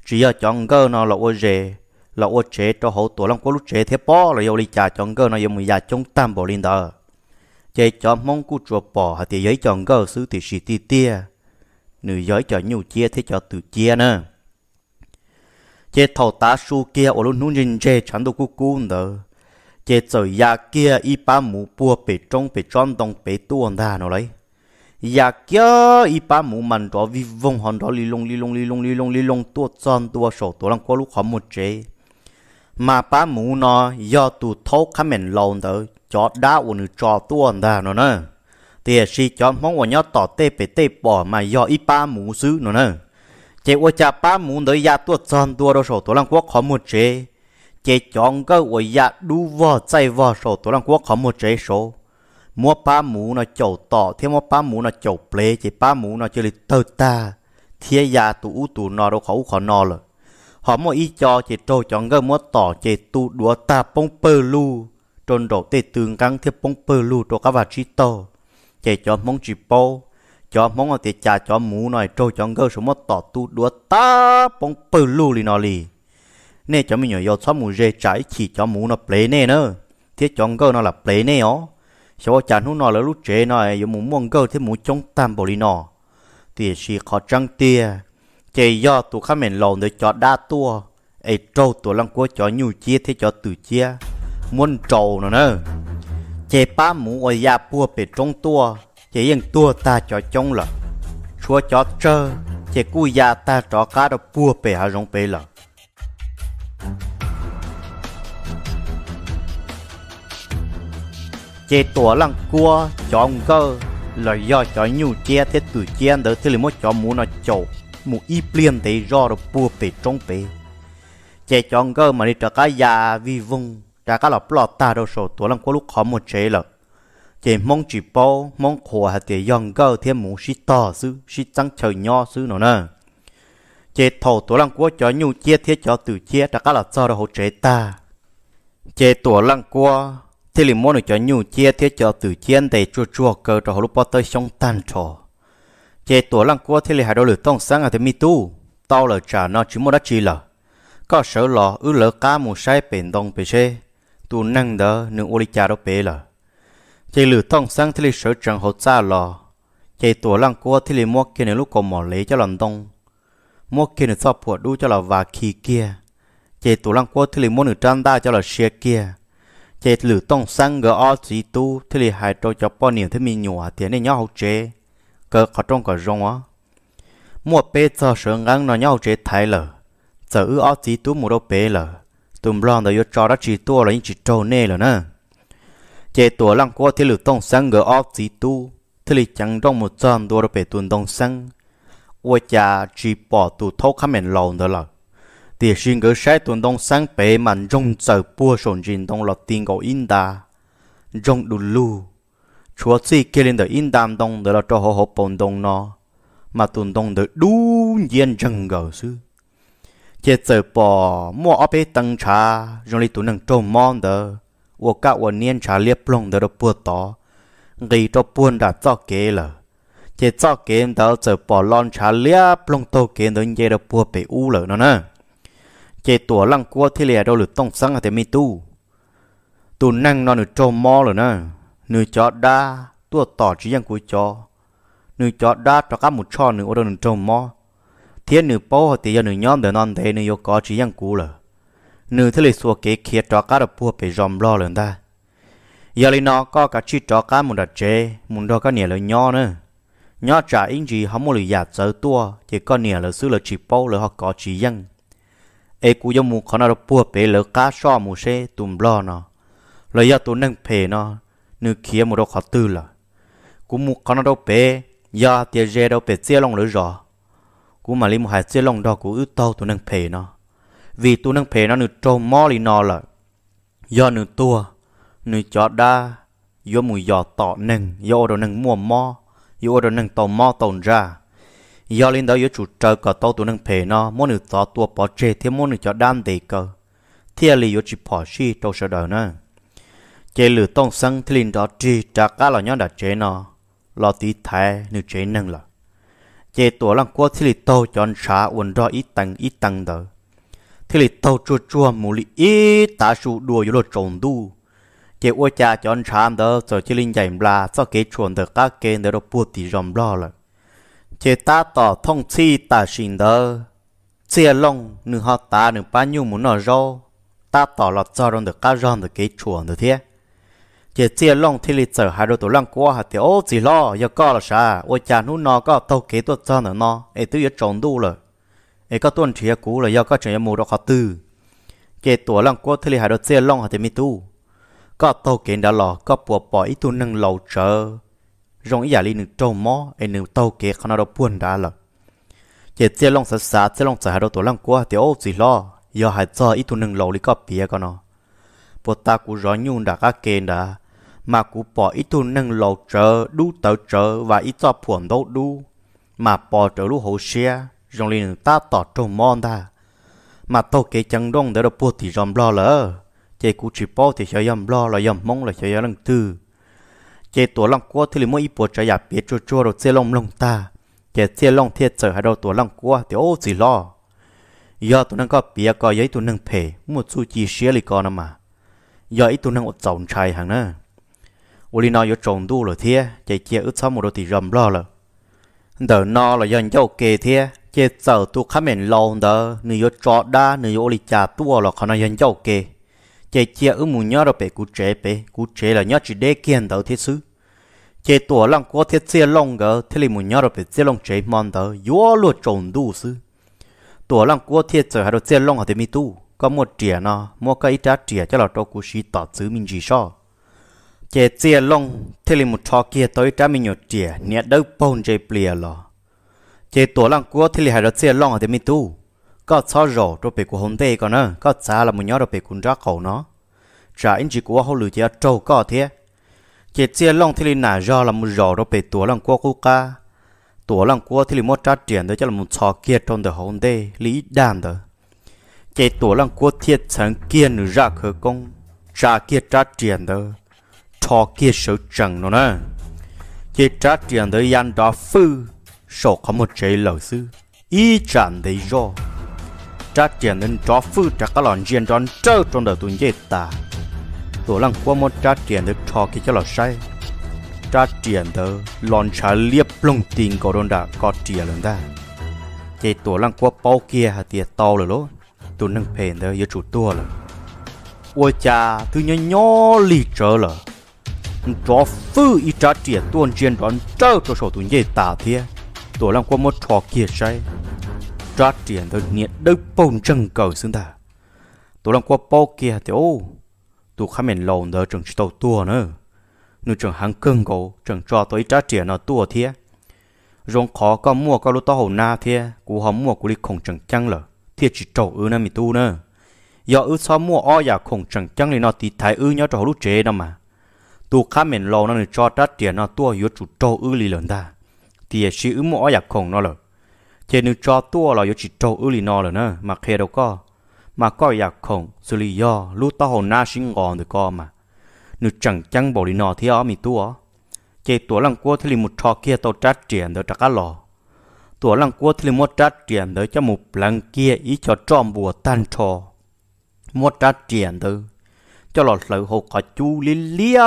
chỉ ở chọn gơ nó là o dề là o chế cho họ tổ làm qua lúc chế thia bỏ là yêu đi trả chọn gơ nó yêu mười ya dạ chống tam bộ linh đó chế cho mong cu chùa bỏ hả thì giấy chọn gơ sư thì xì ti tia nữ giới cho nhiều chia thế cho từ chia nữa chế thầu tá su kia ô luôn nung nhìn chế chẳng đâu cu cu nữa chế trở ya kia y ba mù bùa bể trong bể tròn đồng bể tuôn ra nó lấy ya kia y ba mù mặn đó vi vong hòn đó li long li long li long li long li long tua tròn tua sổ tua lăng qua lúc khó một chế mà ba mu nó do tụ thấu khá mền lâu đó cho đá ổn cho tuôn ra nó nè thì si cho mong ổn nhớ tỏ tê bể tê bỏ mà do y ba mù xứ nó nè chế ủa cha ba mu đó ya tua tròn tua đó sổ tua lăng qua khó một chế chế chọn cơ ủy dạ đu vò chạy vò sổ tổ lăng quốc khó một chế số mua ba mũ nó chầu tỏ thêm mua ba mũ nó chầu ple chế ba mũ nó chơi lịch tơ ta thiê dạ tụ u tụ nó đâu khó khó nó rồi họ mua y cho chế trâu chọn cái mua tỏ chế tụ đúa ta bông pơ lu trôn đổ tê tương căng thiếp bông pơ lu cho các vật trí tô chế cho mong chỉ bô cho mong ở tiệt trà cho mũ nói trâu chọn cái số mua tỏ tụ đúa ta bông pơ lu lì nó lì nè cho mình nhỏ xóa mù rê trái chỉ cho mù nó play nè nữa thế chọn cơ nó là play nè ó sau chán hú nó là lúc chế nó ấy mù muốn cơ thế mù chống tam bồ đi nó thì chỉ khó trăng tia chế do tụ khá mền lồn để cho đa tua ấy trâu tụ lăng của cho nhiều chia thế cho từ chia muốn trâu nó nữa chế ba mù ở nhà bùa về trong tua chế yên tua ta cho chống là chúa cho trơ chế cú ya ta cho cá đó bùa về hà rong về là chế tổ lăng cua cho ông cơ là do cho nhiều chia thế tử chia đỡ thế là một cho muốn nó chầu một ít liền thì do được bùa để trong bể chế cho ông cơ mà đi cho cá già vi vùng ra cá lọ lọ ta đâu sổ tổ lăng cua lúc khó một chế lợ chế mong chỉ bao mong khổ hạt để dòng cơ thêm muốn xí tỏ xứ xí trắng trời nho xứ nó nè chế thầu tổ lăng cua cho nhiều chia thế cho tử chia ra cá là do đó hỗ chế ta chế tổ lăng cua thì lì mua nó cho nhiều chia thiết cho từ chiên để chua chua cơ cho họ lúc bao tới xong tan trò chế tổ lăng cua thì lì hải đôi lửa tông sáng à thì mi tu tao lỡ trả nó chỉ mua đất chi lỡ có sở lò ư lỡ cá mù sai bền đông bề xe tu năng đỡ nương ô đi cha đó bề lỡ chế lửa tông sáng thì lì sở chẳng hồ xa lò chế tổ lăng cua thì lì mua kia này lúc còn mỏ lấy cho lòng đông mua kia này sao phụ đu cho là và khi kia chế tổ lăng cua thì lì mua nửa trang ta cho là xe kia chế lử tông sang gỡ o chỉ tu thế li hai trâu cho bao niệm thế mình nhủa tiền này nhau chế cơ có trong cả rong á mua bê cho sửa ngang nó nhau chế thái lờ giờ ư o chỉ tu mua đâu bê lờ tụm lon đó cho đã chỉ tu là những chỉ trâu nê lờ nè chế tua lăng qua thế lử tông sang gỡ o chỉ tu thế li chẳng trong một trăm đô đâu bê tuần tông sang ôi cha chỉ bỏ tu thâu khăm mình lòn đó lờ tiền sinh gỡ sai tuần đông sang bể màn rong chờ bua sồn rình đông lọt tiền gạo in đà rong đù lu chúa chỉ kia lên đời in đam đông để là cho họ họ bồn đông nó mà tuần đông được đủ nhiên rừng gỡ sư chế chờ bò mua ở bên tăng trà rồi lấy tuần nâng trộm mòn đờ ủa cả ủa niên trà liếp lông để là bua tỏ gây cho buôn đã cho kế lờ chế cho kế đó chờ bò lon trà liếp lông tô kế đó như là bua bể u lờ nó nè chế tổ lăng cua thì lìa đâu lửa tông sáng ở thế mi tu tu năng nó nửa trâu mò rồi nè nửa chó đa tua tỏ chỉ dân của chó nửa chó đa cho các một chó nửa ô đâu nửa trâu mò thiên nửa bao thì giờ nửa nhóm để non thế nửa yêu có chỉ dân cũ rồi nửa thế lì xua kế kia cho các đập bùa phải dòm lo rồi ta giờ lì nó có cả chi cho các một đặt chế một đó có nè là nhỏ nữa nhỏ trả ý gì không muốn lì giả giờ tua chỉ có nè là xứ là chỉ bao là họ có chỉ dân ai cú giống mù khó nào bùa bể lỡ cá so mù xe tùm lo nó lời giờ tôi nâng phe nó nửa kia mù đâu khó tư là cú mù khó nào bể giờ tiền rẻ đâu bể chia lồng lỡ rõ cú mà lấy một hai chia lòng đó cú ướt tàu tôi nâng phe nó vì tôi nâng phe nó nửa trâu mò lì nó là giờ nửa tua nửa chó đa giờ mùi giò tọ nâng yo đồ nâng mua mò yo đồ nâng tàu mò tàu ra giờ lên đó yếu chủ trời cả tàu tụ nâng phê nó mỗi nửa tàu tua bỏ chê thêm mỗi nửa cho đam để cơ, thì lì yếu chỉ bỏ chi đâu sợ đời nè, chế lử tông sân thì linh đó chi trả cả là nhau đã chế nó lo tí thái nửa chế năng là chế tổ lăng qua thì lì tàu cho anh xã uốn đó ít tăng ít tăng đó thì lì tàu chua chua mù lì ít tá sụ đùa yếu lo trồng đu chế ua cha cho anh xã đó rồi chế linh dạy là sao kế chuồn được các kênh đó đâu buộc thì rầm lo rồi chế ta tỏ thông chi ta xin đỡ chia lòng nửa họ ta nửa bao nhiêu muốn nói rô ta tỏ là cho rằng được cao rong được cái chuồng được thế chế chia lòng thì lịch sử hai đôi tổ lăng qua hạt thì ô chỉ lo giờ có là sa, ô cha nu nó có tàu kế tuột cho nữa nó ấy tự giờ trốn đủ rồi ấy có tuần chia cũ là giờ có chuyện mua được họ tư chế tổ lăng qua thì lịch hai đôi chia lòng hạt thì mi tu có tàu kế đã lò có bùa bỏ ít tu nâng lầu chờ rong ý lý nâng trâu mò ấy nâng tàu kế khăn đó buôn đã lờ chế chế long sát sát chế long sát hai đầu tổ lăng qua thì ô gì lo giờ hai giờ ít tu nâng lâu lý có bia con nó bộ ta cú rõ nhung đã các kênh đã mà cú bỏ ít tu nâng lâu trở đu tàu trở và ít cho phuộm đâu đu mà bỏ trở lũ hồ xe rong lý nâng ta tỏ trâu mò ta mà tàu kế chẳng đông để đâu buộc thì ròm lo lỡ chế cú chỉ bỏ thì sẽ yầm lo là yầm mong là sẽ lăng tư chế tổ lòng cua thì mới ít bộ trái yạp biết chua chua rồi chế lòng lòng ta chế chế lòng thiệt sở hai đầu tổ lòng cua thì ô gì lo giờ tụi nâng có bia có giấy tụi nâng phê một su chi xía lì con mà giờ ít tụi nâng ở chồng trai hàng nè, ủa lì nó yếu chồng đu rồi thế, chế chế ước xong một đôi thì rầm lo rồi đỡ nó là dân dâu kê thế, chế sở tụi khá mền lâu đỡ nửa yếu trọ đa nửa yếu lì trà tua là khó nó dân dâu kê chế chia ư mù nhớ rồi bé cú chế bé cú chế là nhớ chỉ để kiên đầu thế xứ chế tuổi lăng có thiết chia long gờ thế li mù nhớ rồi bé chia long chế mòn tờ yếu luôn trộn đủ xứ tuổi lăng có thiết chơi hay đồ chia long ở thế mi tu có một trẻ nó mua cái ít trẻ cho là cho cú sĩ tỏ chữ mình chỉ sao chế chia long thế li một trò kia tới trái mình nhiều trẻ nhẹ đâu bông chế plea lo chế tuổi lăng có thế li hay đồ chia long ở thế mi tu có cho rổ rồi bị của hôm tê còn nữa có xa là một nhóm rồi bị cuốn ra khẩu nó trả anh chỉ của hậu lử thì trâu có thế chỉ chia long thì là do là một rổ rồi bị tuổi lăng qua cu ca tua lòng qua thì lên một trát tiền đó cho là một trò kia trong đời hôm tê lý đàn đó chỉ tuổi lăng qua thiệt sáng kia nữa ra khởi công trả kia trát tiền đó trò kia sợ trần nó nè chỉ trát tiền đó yan đó phư sổ có một chế lẩu sư ý chẳng thấy rõ cha tiền nên cho phu trả các lòn diện đón trơ trong đời tuần dễ ta tổ lăng qua một cha tiền được cho khi cho lọt say cha tiền tớ lọn trả liệp lông tiền có đồn đã có tiền lần ta chạy tổ lăng qua bao kia hà tiền to rồi lỗ tôi nâng phê tớ yêu chủ tua rồi ôi cha tôi nhớ nhó lì trở rồi cho phu ít trả tiền tuần diện đón trơ trong sổ tuần dễ ta thiê tổ lăng qua một trò kia say trả tiền tôi nhẹ đâu bông chân cầu xương ta tôi làm qua bao kia thì ô tôi khám mình lồn đỡ trường tàu tua nữa nu chẳng hàng cưng cổ chẳng cho tôi tiền nó tua thiệt rong khó có mua có lúc tao na thiệt cú họ mua cú đi khổng chẳng chăng lờ thiệt chỉ trầu ư nam mi tu nữa giờ ư sao mua o giả dạ khổng chẳng chăng thì nó thì thái ư nhớ cho lúc chế đó mà tôi khá mình lồn nó cho tiền nó tua yếu chủ trầu ư lì lần ta thì chỉ ư mua o giả dạ khổng nó lờ chế nữ cho tua là yếu chỉ trâu ư lì nó rồi nè mà khê đâu có mà có giặc khổng xử lý do lúc tao hồn na sinh ngọn được co mà nữ chẳng chẳng bỏ lì nó thì ở mì tua chế tua lăng cua thì lì một trò kia tàu trát triển đỡ trắc lò tua lăng cua thì lì một trát triển đỡ cho một lăng kia ý cho tròn bùa tan trò một trát triển đỡ cho lọt lỡ hồ có chú lì lia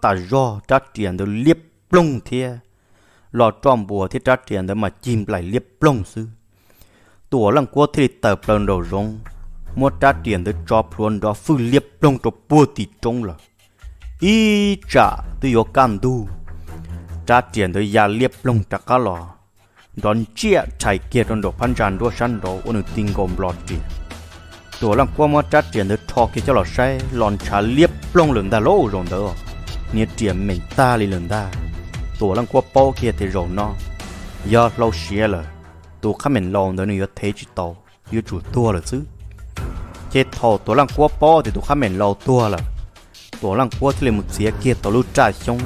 ta do trát triển đỡ liếp lung thiệt ลอจอมบัวที่จัดเทียนแต่มาจิ้มไหลเลียบปล้งซื้อ ตัวลังกัวที่เติบเลินเราลงมัวจัดเทียนแต่จอพรวนดอฟื้นเลียบปล้งตัวปวดตีจงละอีจ่าตัวยกันดูจัดเทียนแต่ยาเลียบปล้งจักกหลอดอนเจี๊ยชายเกียรติดอกพันจันด้วยชันดอกอุนติงกอมหลอดจีตัวลังกัวมัวจัดเทียนแต่ทอเกี่ยวหลอดใช้หลอนชาเลียบปลงเหลืองดาโลรงเด้อเนี่ยเทียมเหม็นตาเลีเหลืองดาตัวลังกัวโป้เกียติโรนอยอดเราเชียเลยตัวข้ามันลองเดินอยู่เทจิโตอยู่จุดตัวเลยซื้อเจตโตตัวลังกัวโป้ที่ตัวข้ามันเราตัวเลยตัวลังกัวที่เลยมุดเสียเกียตัวลูกจ่าชง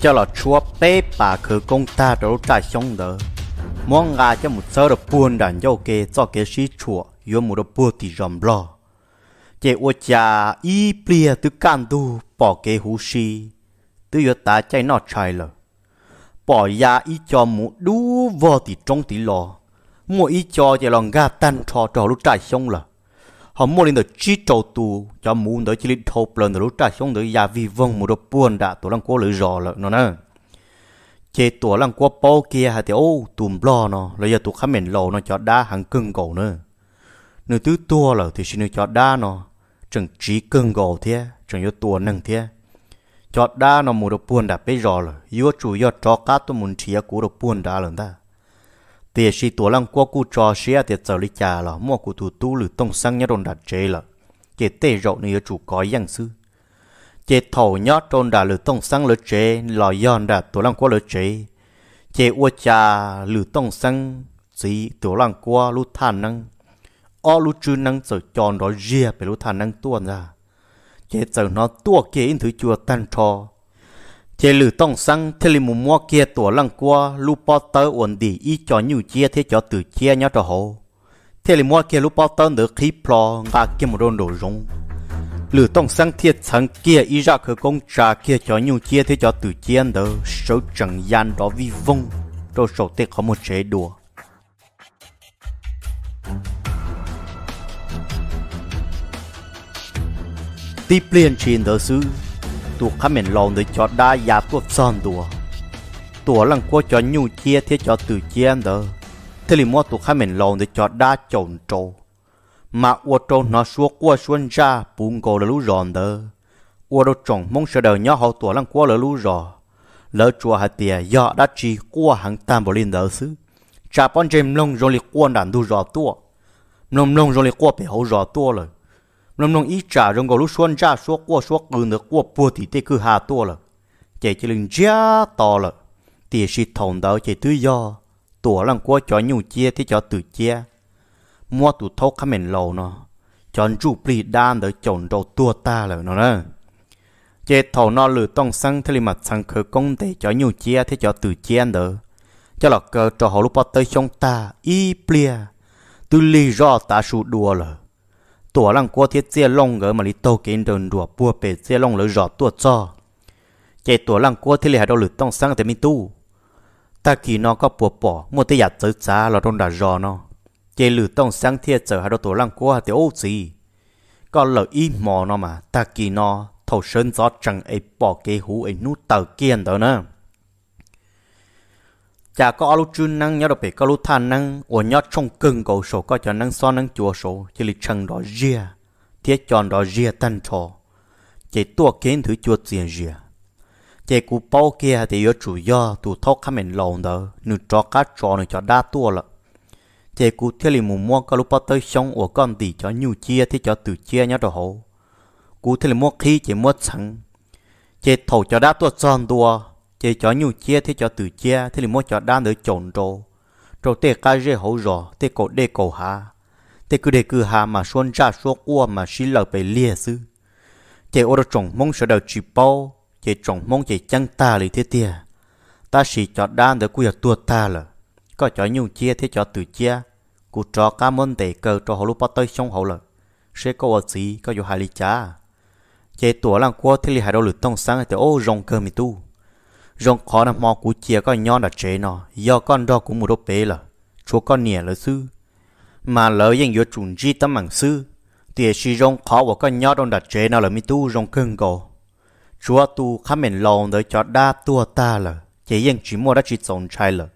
เจ้าหลอดชัวเป๊ป่าคือกงตาตัวลูกจ่าชงเด้อมองกาจะมุดเซอร์ปูนดันโยเกจอเกชิชัวยัวมุดปูตีจอมรอเจ้าอวดจ่าอีเปลี่ยตุกันดูปอกเกหูชี tư do ta chạy nó chạy lờ bỏ ya ý cho mũ đu vô thì trong tí lò mua ý cho chạy lòng ga tan cho trò lúc trải xong lờ họ mua lên tờ chi trầu tù cho mũ đỡ chỉ lên thộp lần lúc trải xong tờ ya vi vong một đợt buồn đã tổ lăng cố lưỡi rò lợ nó nè chế tổ lăng cố bao kia hà thì ô tùm lo nó là giờ tụ khám mền lò nó cho đá hàng cưng cổ nữa nếu tứ tua lờ thì xin cho đá nó chẳng trí cưng cổ thế chẳng yếu tua nâng thế cho đa nó một đồ buồn đã bây giờ rồi yếu chủ yếu cho cá tôi muốn chia cú đồ buồn đã rồi ta tiền sĩ tổ lăng qua cú cho xe tiền giờ lý cha là mua cú tu tu lử tông sang nhá đồn đã chế là kể tê rộng này chủ có giang sư chế thầu nhá đồn đã lử tông sang lử chế là yon đã tổ lăng qua lử chế chế ua cha lử tông sang sĩ tổ lăng qua lú than năng o lú chư năng sợ chọn đó ria về lú than năng tuôn ra chế giờ nó tua kia in thứ chùa tan trò chế lử tông sang thế li mua kia tổ lăng qua lu po tơ ổn đi y cho nhiều chia thế cho từ chia nhá cho hồ thế li mua kia lu po tơ nửa khí plo ngà kim một đồ rung lử tông sang thiết sáng kia y ra khởi công trà kia cho nhiều chia thế cho từ chia nở số chẳng gian đó vi vung rồi sổ tiết có một chế đùa ตีเปลี่ยนชีนเดอซื้อตัวข้าเหม็นลองเดอจอดได้ยาตัวซ่อนตัวตัวหลังกัวจอดยู่เชียเทียจอดตื่เชียนเดอ thế thì mua tụ khai mình lòn thì cho đa trộn trồ mà ua trồ nó xua qua xuân ra bùn cổ là lú ròn đờ ua đồ trộn mong sợ đời hậu tụ lăng qua là lú rò lỡ hạt tìa do đã chỉ qua hàng tam bồ linh đỡ xứ cha bọn chim lông rồi liệt qua đàn đu rò tua lông lông rồi liệt qua hậu rò tua rồi nằm nông ít trả trong gò lú xuân trả số qua số cừ nước qua bùa thì tê cứ hà tua là chạy chỉ lưng giá to là tiền sĩ thòng đào chạy tứ do tua lăng qua cho nhiều chia thì cho tự chia mua tụ thâu khăm mền lầu nó chọn chủ bì đan để chọn đầu tua ta là nó nè, chế thầu nó lử tông sang thế mà sang khởi công để cho nhiều chia thế cho từ chia đỡ cho là cờ cho họ lúc bắt tới trong ta y plea từ lý do ta sụ đùa là ตัวลังกัวเทียเจียลงเงมาลิโตกินเดินรัวปัวเป็ดเจียลงเลยรอตัวจอเจตัวลังกัวที่เหลือเราหลุดต้องสร้างแต่ไม่ตู้ ตะกี้นอก็ปัวปอมัวแต่อยากซื้อจ้าเราโดนด่ารอนอเจหลุดต้องสร้างเทียเจอเราตัวลังกัวเตียวสีก็เลยอีหมอนอมาตะกี้นอ thầu sơn gió chẳng ấy bỏ kế hú ấy nút tàu kiên đó nè chả có alu chun năng nhớ được bị có lu than năng ở nhớ trong cưng cầu số có cho năng so năng chùa số chỉ lịch trần đó ria thiết chọn đó ria tân trò chỉ tua kiến thứ chùa tiền ria chỉ cú bao kia thì yếu chủ do tụ thóc khăm mình lồng đó nụ cho cá trò nụ cho đa tua lợ chỉ cú thiết lì mù mua có lu bắt tới sông ở con tỷ cho nhiều chia thì cho từ chia nhớ đồ hậu cú thiết lì mua khi chỉ mua sẵn chỉ thầu cho đa tua tròn tua chỉ cho nhiều chia thế cho từ chia thì là mua cho đam để chọn rồi rồi tê ca rê hậu rõ tê cổ đê cổ hà tê cứ đê cứ hà mà xuân ra xuân qua mà xí lờ bề lia sư chỉ ô trồng mong sợ đầu chỉ bao chỉ trồng mong chỉ chăng ta lì thế tia ta chỉ cho đan để cú tua ta là có cho nhiều chia thế cho từ chia cú cho ca môn tệ cờ cho hậu lúc bắt tới sông hậu là sẽ có ở gì có dù hai lì chá chỉ tuổi làm qua thế lì hai đầu lửa tông sáng thì ô rồng cờ mi tu rong khó nằm mò cú chia có nhon đặt chế nó do con đó cũng một đốt bế là chúa con nè là sư mà lỡ dành vô trùng chi tấm mảng sư thì chỉ rong khó của con nhon đông đặt chế nó là mi tu rong cưng cổ chúa tu khá mền lòng tới cho đa tua ta là chỉ dành chỉ mua đã chỉ sống chai là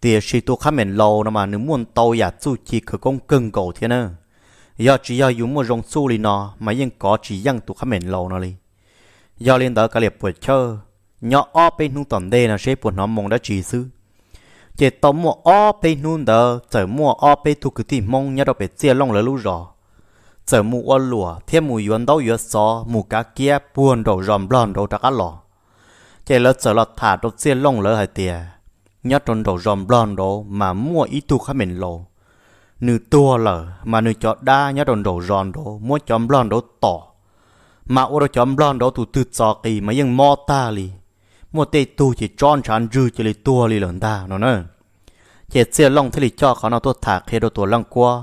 thì chỉ tu khá mền lòng nó mà nếu muốn tàu giả tu chỉ cứ công cưng cổ thế nè, do chỉ do dùng một rong su li nó mà dành có chỉ dành tu khá mền lòng nó li do liên tới cả liệp buổi chơi nhỏ o bên nung tòn đê là sẽ buồn nó mong đã chỉ sư chỉ tóm mua o bên nung đờ chở mua o bên thu cứ tìm mong nhớ đâu bị chia long lỡ lũ rò chở mua o lùa thêm mùi yuan đâu yuan so mù cá kia buồn đầu ròm lòn đầu trắc lò chỉ lỡ chở lọt thả đầu chia long lỡ hai tiề, nhớ trong đầu ròm lòn đầu mà mua ít tu khá mình lò, nữ tua lỡ mà nữ cho đa nhớ trong đầu ròn đầu mua chấm lòn đầu tỏ mà ô đầu chấm lòn đầu tụ từ trò kỳ mà ยัง mò ta li một tê tu chỉ tròn tràn dư cho lì tua lì lần ta nó nè chế xe long thế lì cho khó nó tua thả khi đồ tua lăng qua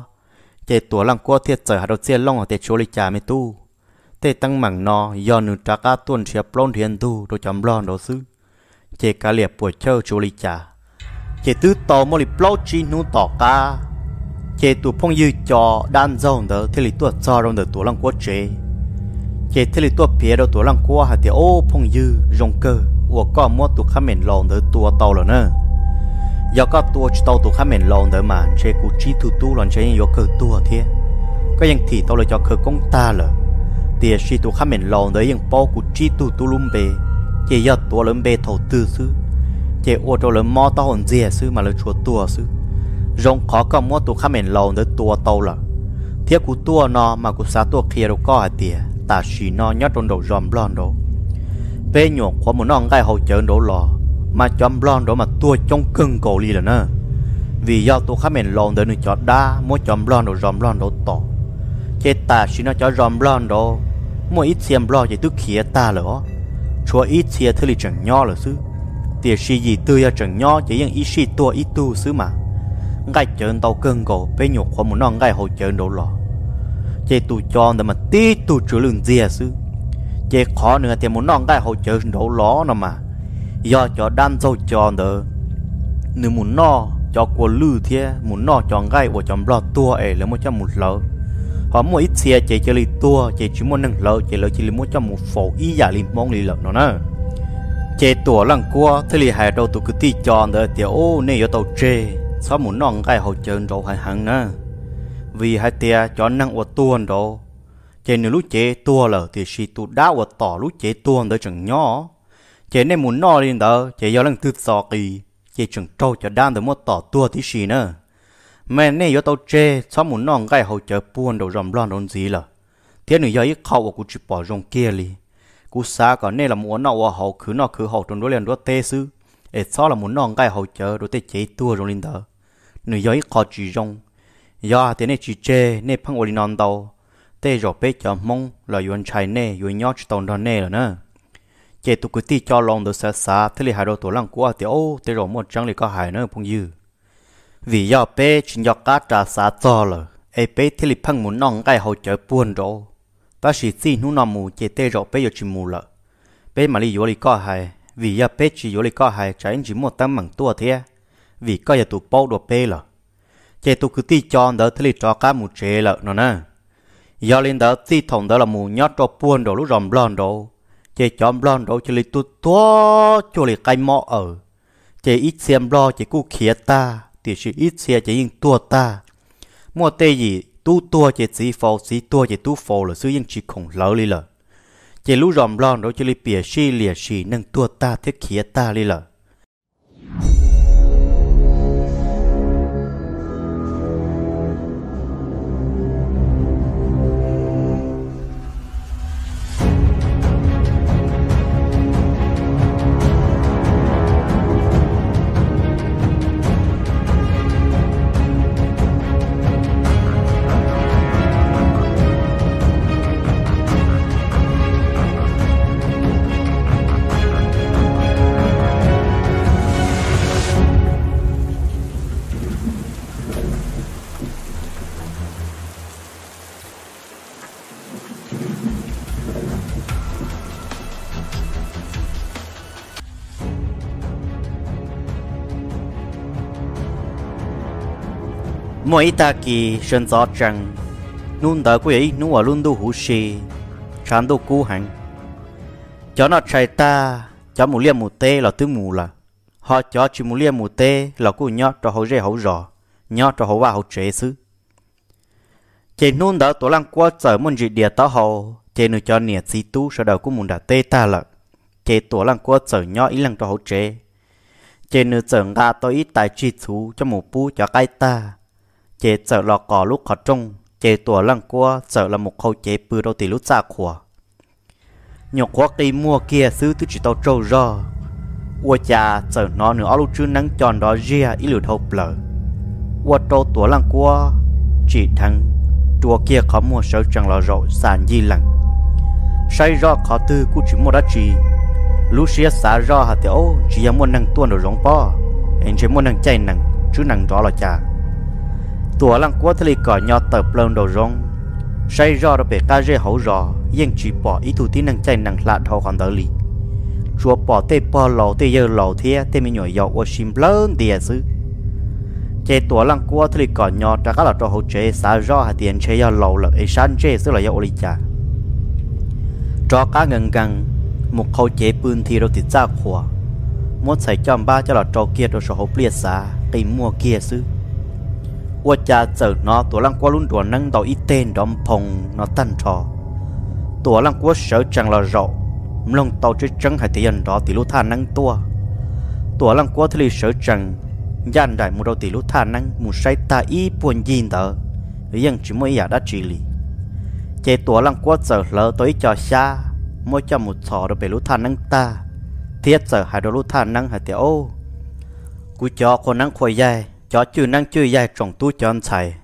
chế tua lăng qua thiệt trời hạt đồ xe long ở tê chỗ lì trà mê tu tê tăng mảng nó do nữ trà cá tuôn chia plon thiên tu đồ chấm lon đồ sư chế cá liệp buổi chơi chỗ lì trà chế tứ tò mò lì plon chi nu tỏ cá chế tu phong dư cho đan dòng đó thế lì tua cho rong đó tua lăng qua chế chế thế là tua phía đầu tua lăng qua hạt thì ô phong dư rong cơ ủa có mua tua khá mền lòn đỡ tua tàu rồi nè giờ có tua tàu tua khá mền lòn đỡ mà chế cụ chi tu tu lòn chế yếu cơ tua thế có những thì tàu là cho cơ công ta lờ tiền chi tu khá mền lòn đỡ những bao cụ chi tu tu lum bề chế giờ tua lớn bề thầu tư sư chế ô trâu lớn mò tàu hồn dìa sư mà lớn chúa tua sư rong khó có mua tua khá mền lòn đỡ tua tàu lờ thiết cụ tua nó mà cụ xá tua kia đâu có hạt tiền ta xì no nhót trong đầu giòm lon đồ về nhổ qua một non gai hậu chớn đổ lò mà chom lon đó mà tua trong cưng cổ li là nè vì do tôi khá mình lon đỡ nữa cho đa mua chom lon đồ giòm lon đồ tỏ chế ta xì no cho giòm lon đồ mua ít xiêm lo chế tức khía ta là ó ít xìa thứ lì chẳng nho là xứ tiền xì gì tươi ra chẳng nho chỉ những ít xì tua ít tu xứ mà gai chớn tàu cưng cổ về nhổ qua một non gai hậu chớn đổ lò chế tù chọn để mà tí tu chữ lường dìa sư chế khó nữa thì muốn nong cái hỗ trợ đổ ló nó mà do cho đan dâu chọn đó nếu muốn no cho của lư thế muốn no chọn gai của chọn lo tua ấy là một trăm một lợ họ mua ít xe chế chơi li tua chế chỉ muốn nâng lợ chế lợ chỉ li muốn cho một phổ ý giả li mong li lợ nó nè chế tua lăng qua thế li hai đầu tụ cứ ti chọn đó thì ô này yo tàu chê sao muốn nong gai hỗ trợ đổ hai hàng nè vì hai tia cho năng của tuôn đó chế nếu lúc chế tua lờ thì si tu đã của tỏ lúc chế tuôn tới chẳng nhỏ chế nên muốn no lên đó chế do lần tư sọ kỳ chế chẳng trâu cho đan tới một tỏ tua thì si nữa mẹ nè do tao chế xóa muốn non gai hậu chờ buôn đầu rầm loạn đồn gì lở thế nữa do ý khâu của cụ chỉ bỏ rong kia li cụ xa có nên là muốn nọ của hậu cứ nọ cứ hậu trong đối liền đối tê sư ấy xóa là muốn non gai hậu chờ đối tê chế tua rong lên đó nữa do ý khó chỉ rong giờ thế này chỉ chê nên phăng ổn non tàu thế rồi bé cho mông là yuan chai nè yuan nhóc tàu đó nè rồi nè, chế tụ cứ ti cho lòng đồ xa xa thế là hai đồ tổ lăng của thì ô thế rồi một trăng thì có hài nữa phong dư vì giờ bé chỉ nhóc cá trà xa to lờ, ai bé thế là phăng muốn nong cái hậu chở buồn rồi ta chỉ xin nu nằm mù chế tê rồi bé giờ chỉ mù lờ, bé mà li yuan li có hài, vì giờ bé chỉ yuan li có hại trái chỉ một tấm mảng tua thế vì có giờ tụ bao đồ bé lờ chế tu cứ ti chọn đỡ thế cho cá một chế lợ nó nè do lên đỡ ti thòng đỡ là mù nhót cho buôn đồ lúc ròm lon đồ chế chọn lon đồ chế li tu tua cho li cái mỏ ở chế ít xem lo chế cu khía ta thì sự ít xem chế yên tua ta mua tê gì tu tua chế sĩ phô sĩ tua chế tu phô là sư yên chỉ khổng lỡ lì lợ chế lúc ròm lon đồ chế li bìa xì lìa xì nâng tua ta thiết khía ta lì lợ mỗi ta kỳ sinh gió trăng nôn đỡ quý ấy nụ ở luôn đu hữu sĩ chán đu cú hẳn cho nó chạy ta cho mù liêm mù tê là tứ mù là họ cho chỉ mù liêm mù tê là cú nhọ cho hậu rễ hậu rò nhọ cho hậu ba hậu trễ xứ chỉ nôn đỡ tổ lăng qua sở môn dị địa tao hậu chỉ nụ cho nhiệt xí tu sau đầu cú mù đã tê ta lợn chế tổ lăng qua sở nhỏ ý lăng cho hậu chế chế nữ sở ngà tôi ít tài chi thú cho mù pu cho cái ta chế trở lò cỏ lúc khó trông chế tùa lăng cua trở là một khâu chế bư đầu tỷ lúc xa khủa nhọc quá cây mua kia sư tư chỉ tàu trâu rò ua cha trở nó nữa lúc chứ nắng tròn đó ria ý lửa thâu lở ua trâu tùa lăng cua chỉ thằng chùa kia khó mua sâu chẳng lò rộ sàn di lặng sai rò khó tư cú chỉ mua đá trì lúc xia xả rò hạt tiểu chỉ muốn năng tuôn đồ rong po anh chỉ muốn năng chạy năng chứ năng rõ là cha ตัวลังกัวทะเลก่อยอเติบเปลิงโดรงใช้รอระเบิดกาเร่หารอยังจีปออีทูที่นังใจนังละทอคอนเดอลีชัวปอเตปอหลอเตเยอหลอเทียเตมีหน่วยยอวชิมเลิงเดียซื้อเจตัวลังกัวทะเลก่อยอจะก็หลอดทอหเจสารอหาเตียนเชยอหลอหลอไอชันเจซื้อหลอยอลิจาจอก้าเงินกังมุกเขาเจปืนทีเราติดจ้าขัวมดใส่จอมบ้าจะหลอดจอเกียร์โดยเฉพาะเปลี่ยนสาไอมัวเกียร์ซื้อ我家走呢，多让过轮多能到一点当碰那单车，多让过手长了肉，唔能到这真还得人到第六他能多，多让过这里手长，人在木到第六他能木晒大一半烟的，人只么也得这里，这多让过走了到一脚下，莫叫木草的被六他能打，贴走还到六他能还得哦，古家可能可以。cho chữ năng chữ dài trong tu cho anh chạy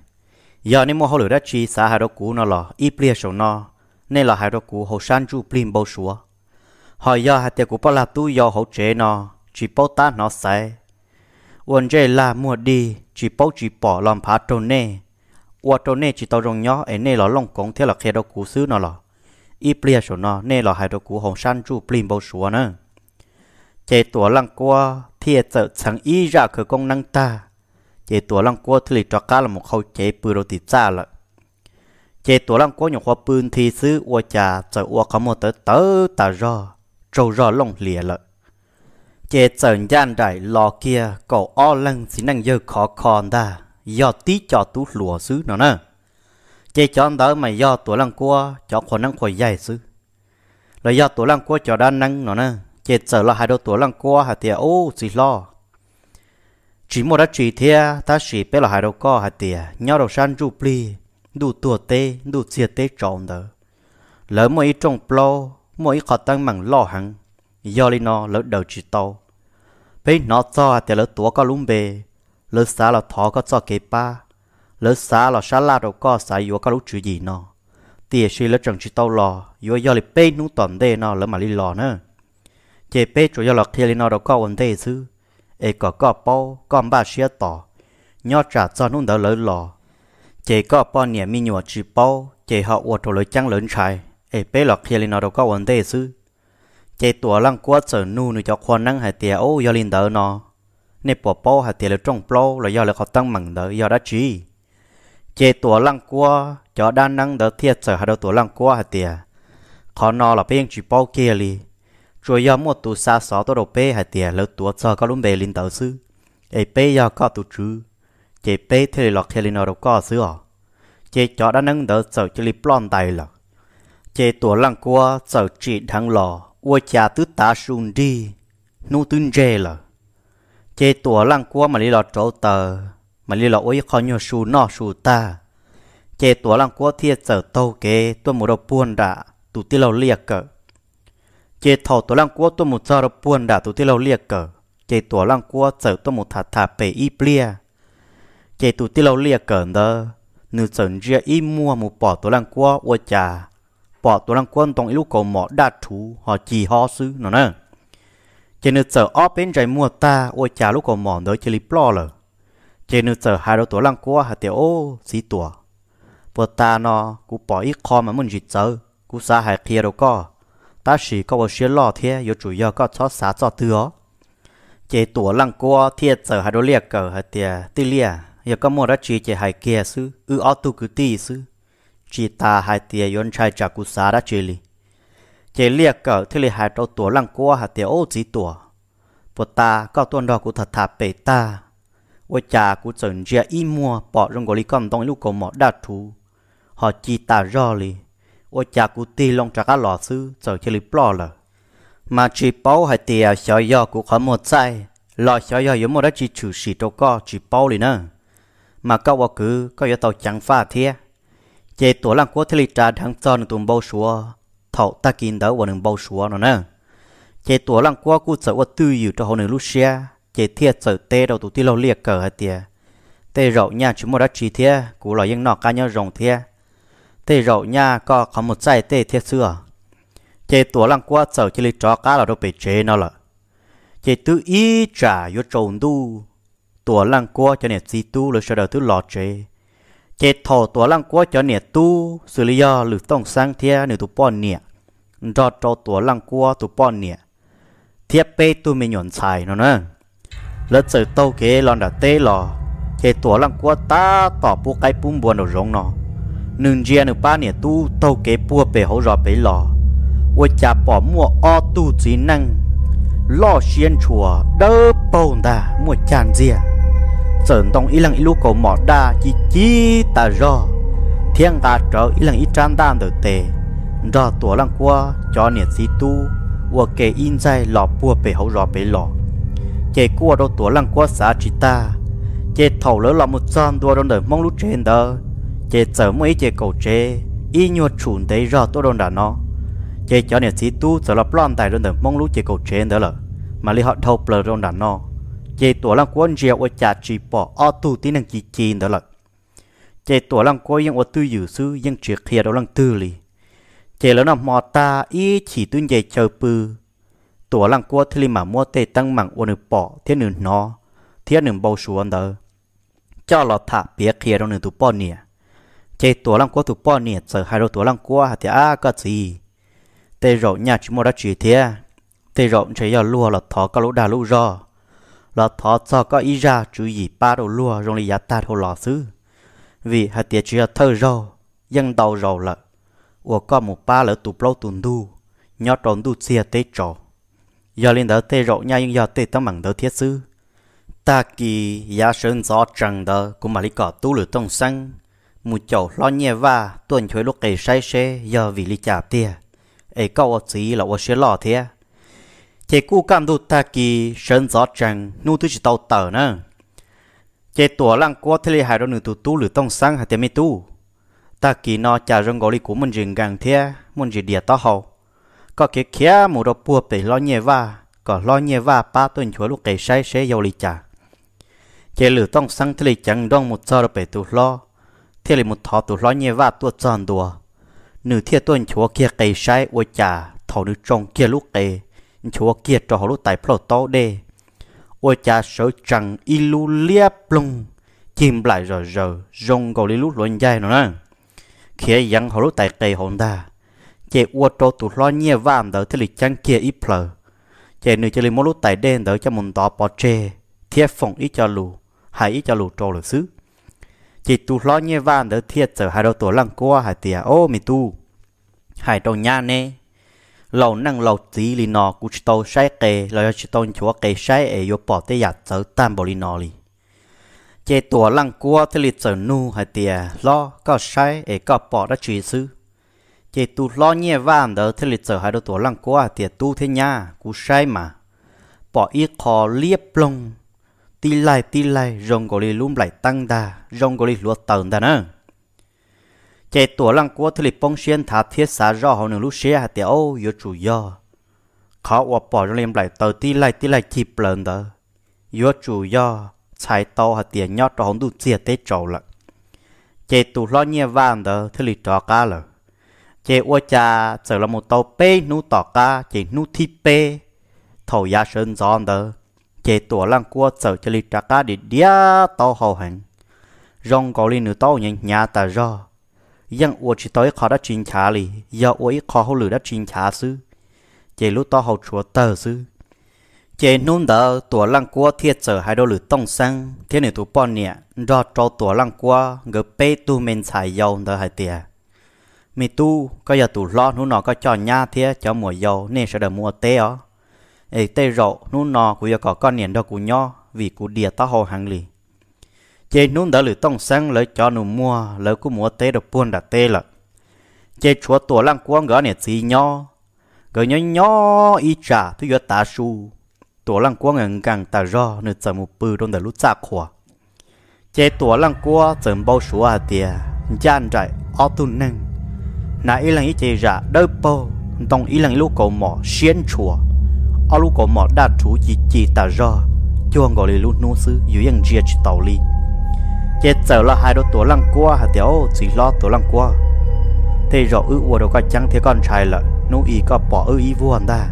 giờ nên mua hồ lửa đã chi xã hai đó cũ nó là ít bia sầu nó nên là hai đó cũ hồ san chú bình bao súa họ giờ hai tiệc của bao là tu giờ hồ chế nó chỉ bao ta nó sai uốn chế là mua đi chỉ bao chỉ bỏ làm phá trôn nè uốn trôn nè chỉ tao rong nhó, ấy nè là lòng cống thế là khe đó cũ xứ nó là ít bia sầu nó nên là hai đó cũ hồ san chú bình bao súa nữa chế tổ lăng qua thiệt sợ chẳng y ra khởi công năng ta chế tổ lăng cua thì lì cho là một khâu chế bự đầu tít xa lại chế tổ lăng cua nhiều hoa bươn thì xứ ua trà chờ ua có một tớ tớ tà rò trâu rò lông lìa lợi chế trần gian đại lò kia cậu o lăng xin năng dơ khó khòn ta do tí cho tú lùa xứ nó nè chế cho anh mà do tổ lăng cua cho khổ năng khỏi dài xứ là do tổ lăng cua cho đa năng nó nè chế trở là hai đôi tổ lăng cua hà tìa ô xì lo chỉ một đã chỉ thea ta chỉ bé là hai đầu co hạt tiề nhau đầu san du pli đủ tua tê đủ chia tê tròn đó lỡ mỗi trong plo mỗi khó tăng mảng lo hằng do li nó lỡ đầu chỉ tàu bé nó cho tiề lỡ tua có lúng bề lỡ xa là thọ có cho kế ba lỡ xa là xa la đầu co xa yếu có lúc chữ gì nó tiề xì lỡ chẳng chỉ tàu lò yếu do li bé nung toàn đê nó lỡ mà li lò nữa chế bé chủ yếu là kia li nó đầu co vấn đề chứ? e có có bao có ba xe tỏ nhớ trả cho nung đỡ lỡ lò chỉ có bao nhẹ mi nhỏ chỉ bao chỉ họ uột thổ lỡ trăng lớn trái e bé lọ khi lên nó đâu có vấn đề chứ chỉ tổ lăng quá sợ nu nữa cho khoan năng hai tiệt ô do linh đỡ nó nên bỏ bao hai tiệt là trong bao là do là họ tăng mặn đỡ do đã chỉ chỉ tổ lăng quá cho đa năng đỡ thiết sợ hai đầu tổ lăng quá hai tiệt khó nó là bên chỉ bao kia liền rồi giờ một tụ xa xó tôi đầu bê hay tiền lâu tụ cho có lúc về linh tàu sư ấy bê giờ có tụ chứ chế bê thì lọt thì linh đâu có sư à chế cho đã nâng đỡ sợ chỉ linh plon tay là chế tụ lăng qua sợ chỉ thằng lò ua cha tứ ta xuống đi nu tưng dê là chế tụ lăng qua mà linh lọt trâu tờ mà linh lọt ôi khó nhiều sù nọ sù ta chế tụ lăng qua thiệt sợ tâu kế tôi một đầu buôn đã tụ tiêu lâu liệt cỡ chế thầu tổ lăng cua tổ một giờ rồi buồn đã tôi thấy lâu liệt cờ chế tổ lăng cua sợ tổ một thà thà bể y plea chế tôi thấy lâu liệt cờ đó nữ sần chia y mua một bỏ tổ lăng cua ô trà bỏ tổ lăng quân trong lúc cổ mỏ đa thú họ chỉ họ sư nó nè chế nữ sợ ở bên trái mua ta ô trà lúc cổ mỏ đó chỉ lý plo lờ chế nữ sợ hai đầu tổ lăng cua hạt tiểu ô xí tổ bữa ta nó cú bỏ ít kho mà muốn gì sợ cú xa hai kia đâu có ta chỉ có một xe lò thế yếu chủ yếu có cho xá cho tứa chế tổ lăng qua thiệt giờ hai đô liệt cờ hai tiề tư liệt yếu có một đất chỉ chế hai kia sư ư ở tu cứ tì sư chỉ ta hai tiề yon trai trả cú xá đã chế li chế liệt cờ thế li hai đầu tổ lăng qua hai tiề ô chỉ tổ bộ ta có tuần đó cú thật thà bể ta ôi cha cú chuẩn chia y mua bỏ trong gói con đông lúc cổ một đa thú họ chỉ ta rõ li ô chà cụ ti long trà cá lò sư giờ chơi lý bò lờ mà chỉ bao hay tìa xóa gió cụ khó một sai lò xóa gió yếu một đó chỉ chủ sĩ đâu có chỉ bao lì nè mà cao vào cứ có yếu tàu chẳng pha thế chế tổ lang của thế lý trà đang cho tụm bao xúa thọ ta kinh đỡ vào nâng bao xúa nó nè chế tổ lang của cụ sợ qua tư yếu cho hồ nâng lúc xe chế thiệt sợ tê đầu tụi tì lâu liệt cờ hay tìa tê rậu nhà chúng một đó chỉ thế cụ lò yên nọ ca nhau rồng thế tê rậu nha có có một dây tế thiết xưa chế tổ lăng qua sở chế lý chó cá là đâu bị chế nó là chế tư ý trả vô trồn đu tổ lăng qua cho nẹt gì tu rồi sau đầu tư lọ chế chế thổ tổ lăng qua cho nẹt tu xử lý do lử tông sang thia nửa tụ bọn nẹt do cho tổ lăng qua tụ bọn nẹt thiếp bê tu mình nhọn xài nó nè, lật sự tâu kế lon đã tế lò chế tổ lăng qua ta tỏ bu cái bùm buồn ở rong nó nương gia nửa ba nè tu tàu kế bùa bể hậu rõ bể lò ôi cha bỏ mua o tu trí năng lo xiên chùa đỡ bồn ta mua chàn dìa sơn tông y lăng y lu cầu mỏ đa chỉ chi ta rõ thiên ta trở y lăng y tràn đan tử tề rõ tổ lăng qua cho nè si tu ua kê in dây lò bùa bể hậu rõ bể lò chế qua đâu tổ lăng qua xã chỉ ta chế thầu lỡ là một son đua đâu đời mong lúc trên đời chế sở mấy chế cầu chế y nhua chùn đấy rõ tôi đồn đã nó chế cho nên chỉ tu sở là lon tại đồn đỡ mong lũ chế cầu chế đó là mà li họ thâu bờ đồn đã nó chế tổ lăng quân riêng ở chả chỉ bỏ ở tu tí năng chỉ chín đó là chế tổ lăng quân yên ở tu dự sư yên triệt kia đó lăng tư li chế lớn nằm mò ta y chỉ tuyên dạy chờ pư tổ lăng quân thì mà mua tê tăng mảng uốn bỏ thiên nửa nó thiên nửa bao xuống đó cho là thả bia kia đó nửa tu bỏ nè chế tổ lăng của tụ bỏ nè sợ hai đầu tổ lăng của hạt thì à cái gì tê rộ nhà chỉ mua đã chỉ thế tê rộ chế giờ lúa là thọ có lũ đà lũ rò là thọ cho có ý ra chú gì ba đầu lúa rồi lấy giá ta thô lò xứ vì hạt thì chỉ là thơ rò dân đầu rò là của có một ba lỡ tụ lâu tụn đu nhót tròn đu xia tê trò giờ lên đỡ tê rộ nhà nhưng giờ tê tấm bằng đỡ thiết sư ta kỳ giá sơn gió trăng đó cũng mà lý cỏ tu lửa tông xanh một chỗ lo nhẹ và tuần chuối lúc cây say xe giờ vì lý chạp tia ấy câu ở chỉ là ở xe lò thế chế cú cảm thụ ta kỳ sơn gió trăng nu thứ chỉ tàu tờ nữa chế tổ lăng qua thế hai đó nữ tu tu lử tông sáng hạt mi tu ta kỳ nó chả rong gọi li của mình rừng gang thế mình rừng địa to hậu có cái khía một đó bùa bị lo nhẹ và có lo nhẹ và ba tuần chuối lúc cây say xe dầu lý chạp chế lửa tông sáng thế chẳng đông một giờ rồi bị tu lo thế là một thọ tụ lo nhẹ và tua tròn đùa nữ thiệt tuần chúa kia cây sai ô chả thọ nữ trong kia lúc kề chúa kia cho họ lúc tại phlo to đê ô chả sợ chẳng ilu lia plung chìm lại rồi rồi rong gò lý lúc luận dài nữa nè kia yang họ lúc tại cây hồn ta chế ua cho tụ lo nhẹ và đỡ thế là chẳng kia ít phờ chế nữ chế lý mỗi lúc tại đen đỡ cho mình tỏ bỏ chê thiết phòng ít cho lù hay ít cho lù trâu lửa xứ chỉ tu lo như van đỡ thiệt giờ hai đầu tổ lăng qua hai tia ô mi tu hai đầu nhà nè lầu năng lầu tí li nọ cũng chỉ tàu sai kề là chỉ tàu chúa kề sai ấy yo bỏ tê giặt giờ tam bồ li nọ li chế tổ lăng qua thì li giờ nu hai tia lo có sai ấy có bỏ đã chỉ sư chế tu lo như van đỡ thế li giờ hai đầu tổ lăng qua tia tu thế nhà cũng sai mà bỏ ít khó liếp lông tí lại tí lại rong gọi lùm lại tăng đà rong gọi lúa tầng đà nè. chạy tổ lăng của thì phong xuyên thả thiết xả rõ họ nửa lúc xe hạt ô yếu chủ do khó quả bỏ lên lại tờ tí lại tí lại chịp lần đó yếu chủ do chạy tàu hạt tiền nhót rồi hổng đủ chia tết trâu lận chạy tổ lo nhẹ vàng đó thì lì trò cá lợ chạy ô cha trở là một tàu pê nú tỏ cá chạy nú thịt pê thầu ya sơn giòn đó chế tổ lăng cua sở cho lì trả cá để đĩa tao hầu hành rong có lì nữ tàu nhìn nhà ta do dân ua chỉ tối khó đã chín trả lì do ua ít khó hầu lử đã chín trả sư chế lúc tao hầu chúa tờ sư chế nôn đỡ tổ lăng cua thiết sở hai đô lử tông sang thế này tụ bọn nè do cho tổ lăng cua ngờ bê tu men xài dầu đỡ hai tiền mi tu có giờ tù lo nó nó có cho nhà thế cho mùa dầu nên sẽ được mua tế. ó ấy tê rộ nú nò của giờ có con niệm đó của nho vì của địa ta hồ hàng lì chế nú đã lử tông sáng lấy cho nụ mua lấy của mua tê được buôn đã tê là chế chúa tổ lăng quang gỡ nè gì nho gỡ nhớ nho y trả thứ giờ ta su tổ lăng quang ngang càng ta do nửa chở một bự trong đời lút xa khỏa chế tổ lăng quang chở bao số à tiề chan trại ô tu năng nãy lần ý chế ra đỡ bao tông ý lần lúc cầu mỏ xiên chùa họ lúc có mỏ đa chú chỉ chỉ tà do chưa gọi là lúc nô sư dưới anh chia tàu ly chết giờ là hai đứa tổ lăng qua hả tiểu chỉ lo tổ lăng qua thế rõ ư ua đâu có chăng thế con trai là nô y có bỏ ư y vua ta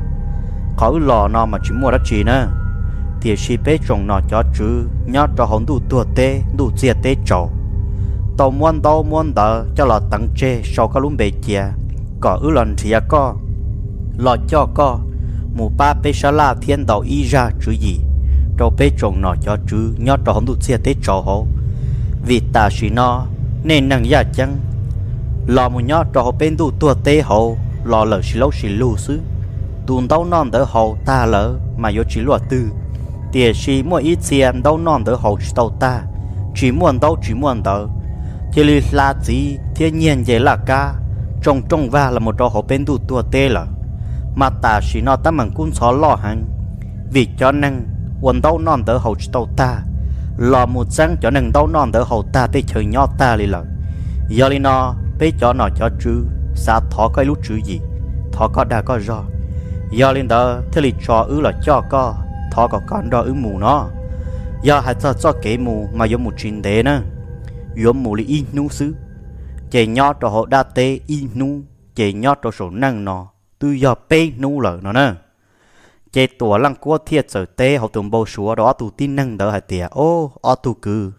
khó lò nó mà chỉ mua đất chỉ nữa thì si bế trồng nó cho chứ nhớ cho hồn đủ tua tê đủ chia tê trầu tàu muôn tàu muôn tờ cho lò tăng chê sau các lúc bề chia có ư lần thì có lò cho có mù ba bê xá la thiên đạo y ra chứ gì cho bê chồng nó cho chứ nhớ cho hắn đụt xe tết cho họ vì ta xí nó nên nàng giả chăng lò mù nhớ cho họ bên đụ tua tê họ lò lỡ xí lâu xí lù xứ tùn đau non đỡ họ ta lỡ mà yếu chỉ lùa tư tiền xí mua ít tiền đau non đỡ họ xí tàu ta chỉ muốn đau chỉ muốn đâu chỉ là gì thiên nhiên vậy là ca trong trong va là một trò họ bên đụ tua tê lỡ mà ta chỉ nói ta mang cũng xóa lo hàng vì cho nên quân đâu non đỡ hậu tàu ta lo một sáng cho nên đâu non đỡ hậu ta tới chơi nhỏ ta li lần giờ li nó bây cho nó cho chứ xa thọ cái lúc chữ gì thọ có đã có do giờ lên đó thế li cho ứ là cho có thọ có con đó ứ mù nó giờ hãy cho cho kể mù mà giống một chuyện thế nữa giống mù li in nu xứ chạy nhỏ cho họ đa tế in nu chạy nhỏ cho số năng nó tư giờ pe nu lở nó nè chế tổ lăng cua thiệt sở tê hậu tường bầu súa đó tù tin năng đỡ hạt tìa ô ô tù cư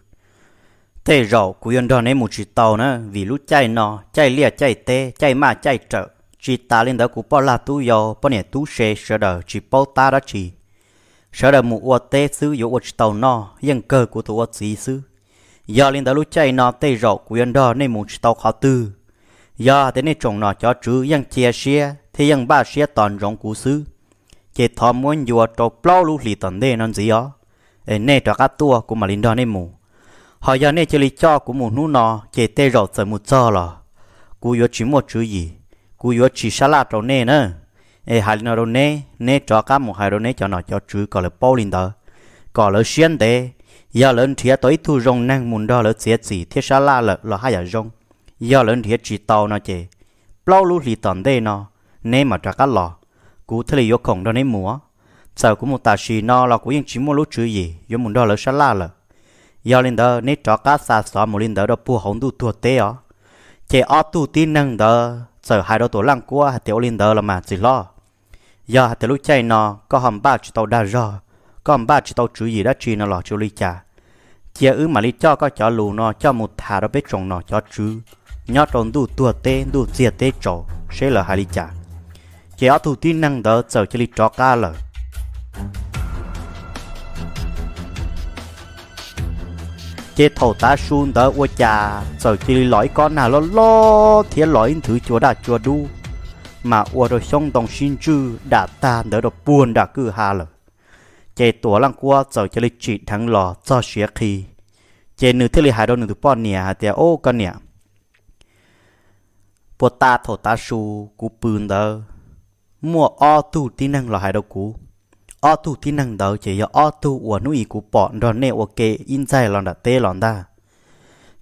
thế rồi của yên đó nên một chỉ tàu nè vì lúc chạy nó chạy lia chạy tê chạy mà chạy trở chỉ ta lên đó của bao là tu yo bao nè tu xe sợ đờ chỉ bao ta đó chỉ sợ đờ mù ô tê xứ yếu ô tàu nó yên cơ của tù ô xí xứ giờ lên đó lúc chạy nó thế rồi của yên đó nên một chỉ tàu khó tư giờ thế nên chồng nó cho chứ yên chia xe thì yang ba xia tòn rong cú sư chỉ thọ muốn dùa trò plau lũ lì tòn đê nón gì ó ở nè trò cá tua của mà linh đo nè mù họ giờ nè chỉ lì cho của mù nú nọ chỉ tê rò sợ mù cho lò cú yếu chỉ một chữ gì cú yếu chỉ sa la trò nè nữa ở hai linh đo nè nè trò cá mù hai đo nè cho nó cho chữ gọi là bao linh đo gọi là xuyên đê giờ lớn thiệt tối thu rong năng mùn đo lỡ xiết gì thiết sa la lỡ lỡ hai giờ à rong giờ lớn thiệt chỉ tàu nó chỉ plau lũ lì tòn đê nó nên mà trả cá lò cú thế là vô khổng đó nên múa sau cũng một tà xì no là cũng yên chỉ mua lúc chữ gì vô muốn đó lỡ sát la lỡ do lên đó nên trả cá xa xó một lên đó đó pu hổng đu tuột tê ó chế ó tu tin năng đó sợ hai đó tổ lăng cua hạt tiểu lên đó là mà chỉ lo do hạt tiểu lúc chạy nó có hầm ba chỉ tàu đa rò có hầm ba chỉ tàu chữ gì đó chỉ nó lò chữ ly trà chia ứ mà lý cho có cho lù nó cho một thả đó biết trồng nó cho chữ, nhớ trồng đu tuột tê đu chia tê trổ sẽ là hai lý trà chế áo thủ tin năng đỡ trở cho lý trò ca lờ chế thầu ta xuân đỡ ô cha trở cho lý lõi con nào lo lo thế lõi thứ chúa đã chúa đu mà ô rồi xong đồng xin chư đã ta đỡ đọc buồn đã cứ hà lờ chế tổ lăng qua trở cho lý trị thắng lò cho xuyên khi chế nữ thế lý hai đôi nữ thứ bọn nè hà tìa ô con nè bộ ta thổ ta su cú bươn đỡ mua o tu tí năng là hai đầu cú o tu tí năng đó chỉ do o tu của núi cú bỏ đó nè ok kê in dài lòn đã tê lòn ta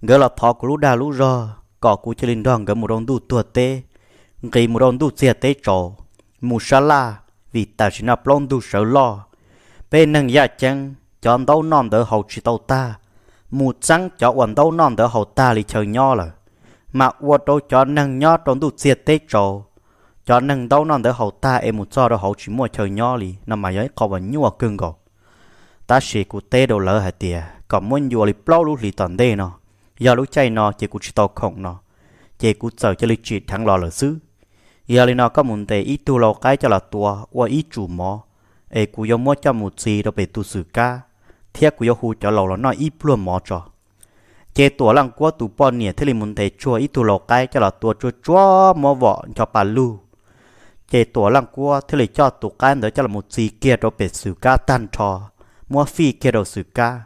gỡ là thọ của lũ đa lũ rò cỏ cú chơi linh đoàn gỡ một đồng đủ tua tê gây một đồng đủ chia tê trò mù sa la vì ta chỉ nạp lon đủ sợ lo bên năng ya chăng cho anh đâu non đỡ hậu chỉ tàu ta mù trắng cho anh đâu non đỡ hậu ta lì chờ nho là mà qua đâu cho năng nho trong đủ chia tê trò cho nên đâu nó đỡ hậu ta em một cho đó hậu chỉ mua chơi nhỏ lì nằm mà ấy có bằng nhua cưng gò ta chỉ cụ tê đồ lỡ hả tìa còn muốn vừa lì plau lúc lì toàn đê nó giờ lúc chạy nó chỉ cụ chỉ tàu khổng nó chỉ cụ sợ cho lì chỉ thắng lò lỡ xứ giờ lì nó có muốn tê ít tu lâu cái cho là tua qua ít chủ mò ê cú yêu mua cho một gì đó bị tu sử ca thiệt cú yêu hù cho lâu là nó ít luôn mò cho chế tua lăng quá tu bò nè thế lì muốn tê chua ít tu lâu cái cho là tua chua chua mò vợ cho bà lưu hệ tổ lăng cua thì lại cho tụ cái nữa cho là một gì kia đó bể sử ca tan trò mua phi kia đồ sử ca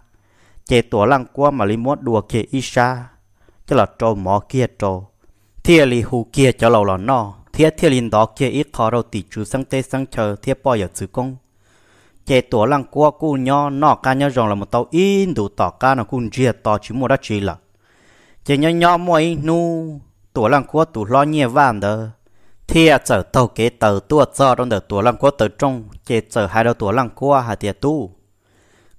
chế tổ lăng cua mà lấy muốn đùa kia isha cho là trâu mỏ kia trâu thiê li hù kia cho lầu là no thiê thiê linh đó kia ít khó đâu tỷ chú sang tê sang chờ thiê bỏ giờ sử công chế tổ lăng cua cu nho nọ ca nhớ rằng là một tàu in đủ tỏ ca nó cũng chia tỏ chứ mua đắt chỉ là chế nhớ nho mua in nu tổ lăng cua tụ lo nhẹ vàng đó thì chở tàu kế tàu tua cho trong đợt tua lăng qua tàu trong chế chở hai đầu tua lăng qua hà tiệt tu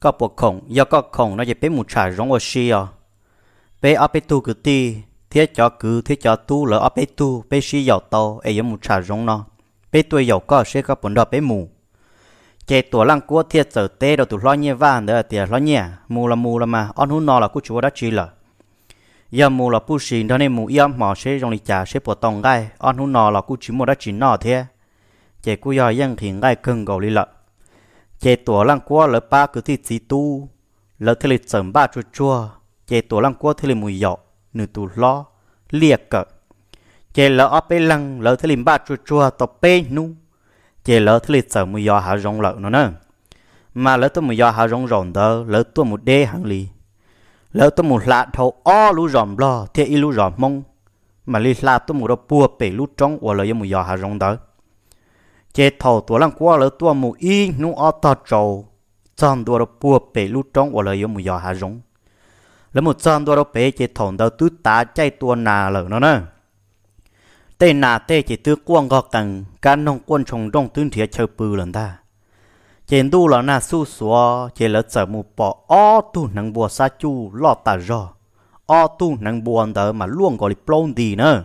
có bộ khổng do có khổng nó chỉ biết một trải rong ở xì à bé ở bên tu cứ ti thiết cho cứ thiết cho tu lỡ ở bên tu bên xì dầu tàu ấy giống một trải rong nó bên tuổi dầu có sẽ có bốn đợt bên mù chế tua lăng qua thiết chở tê đầu tu lo nhẹ vàng nữa tiệt lo nhẹ mù là mù là mà on hú nó là cú chúa đã chỉ là giờ mù là bút xin đó nên mù yếm mỏ sẽ trong lịch trả sẽ bỏ tông gai ăn hú nò là cú chỉ mua đã chỉ nò thế chế cú giờ yên thì gai cưng gầu đi lợ chế tuổi lăng quá lỡ ba cứ thi trí tu lỡ thề lịch sớm ba chua chua chế tuổi lăng quá thề lịch mùi dọ nửa tù lo liệt cợt, chế lỡ ở bên lăng lỡ thề lịch ba chua chua tập bên nu chế lỡ thề lịch sớm mùi dọ hà rong lợ nữa, nè mà lỡ tôi mùi dọ hà rong rồng đó lỡ tôi một đê hàng lì lỡ thâu lo, mà li la tôi mua đó bùa bể lút trong và lời mua giò hà rong đó chế thâu tua lăng qua lỡ tua mua y nu ở ta trâu, chọn tua đó bùa bể lút trong và lời mua giò hà rong Lỡ một chọn tua đó bể chế thâu đó tứ tá chạy tua nà lỡ nó nè tê nà tê chế tứ quăng gọt cần cá nông quân trồng trong tương thiệt chơi bự lần ta chén đu là na su xóa chè là chở mù bỏ o tu nâng bùa sa chu lo ta rò o tu nâng bùa đỡ mà luôn gọi lịch plon đi nữa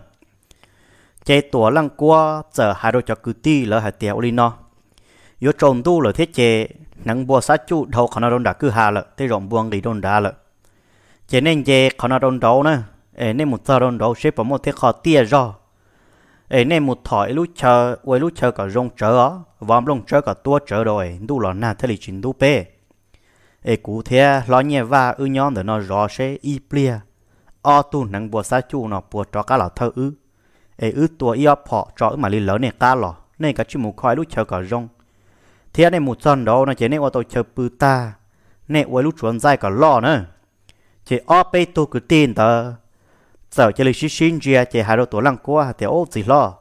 chè tua lăng qua chờ hai đôi cho cứ ti là hai tiệu đi nó yo trồng tu là thế chè nâng bùa sa chu đầu khả năng đôn đã cứ hà lỡ thế rộng buông đi đôn đã lỡ chè nên chè khả năng đôn đấu nữa ê nên một giờ đôn đấu xếp vào một thế khó tia rò nên một thỏi lúc chờ quay lúc chờ cả rong chờ vòng lông chơi cả tua trở rồi đủ lọ na thế lịch trình đủ pe. ê cụ thế lo nhẹ và ư nhon để nó rõ sẽ y plia o tu nắng bùa sa chu nó bùa cho cá lọ thơ ư ê ư tua y ở phọ cho mà lì lỡ này cá lọ nên cả chỉ mua khoai lúc chờ cả rong thế này một chân đó nó chỉ nên ô tô chờ bự ta nên ô lúc chuẩn dài cả lọ nữa chỉ o bê tu cứ tin tờ giờ chỉ lịch xin xin chia chỉ hai đôi tổ lăng qua thì ô gì lo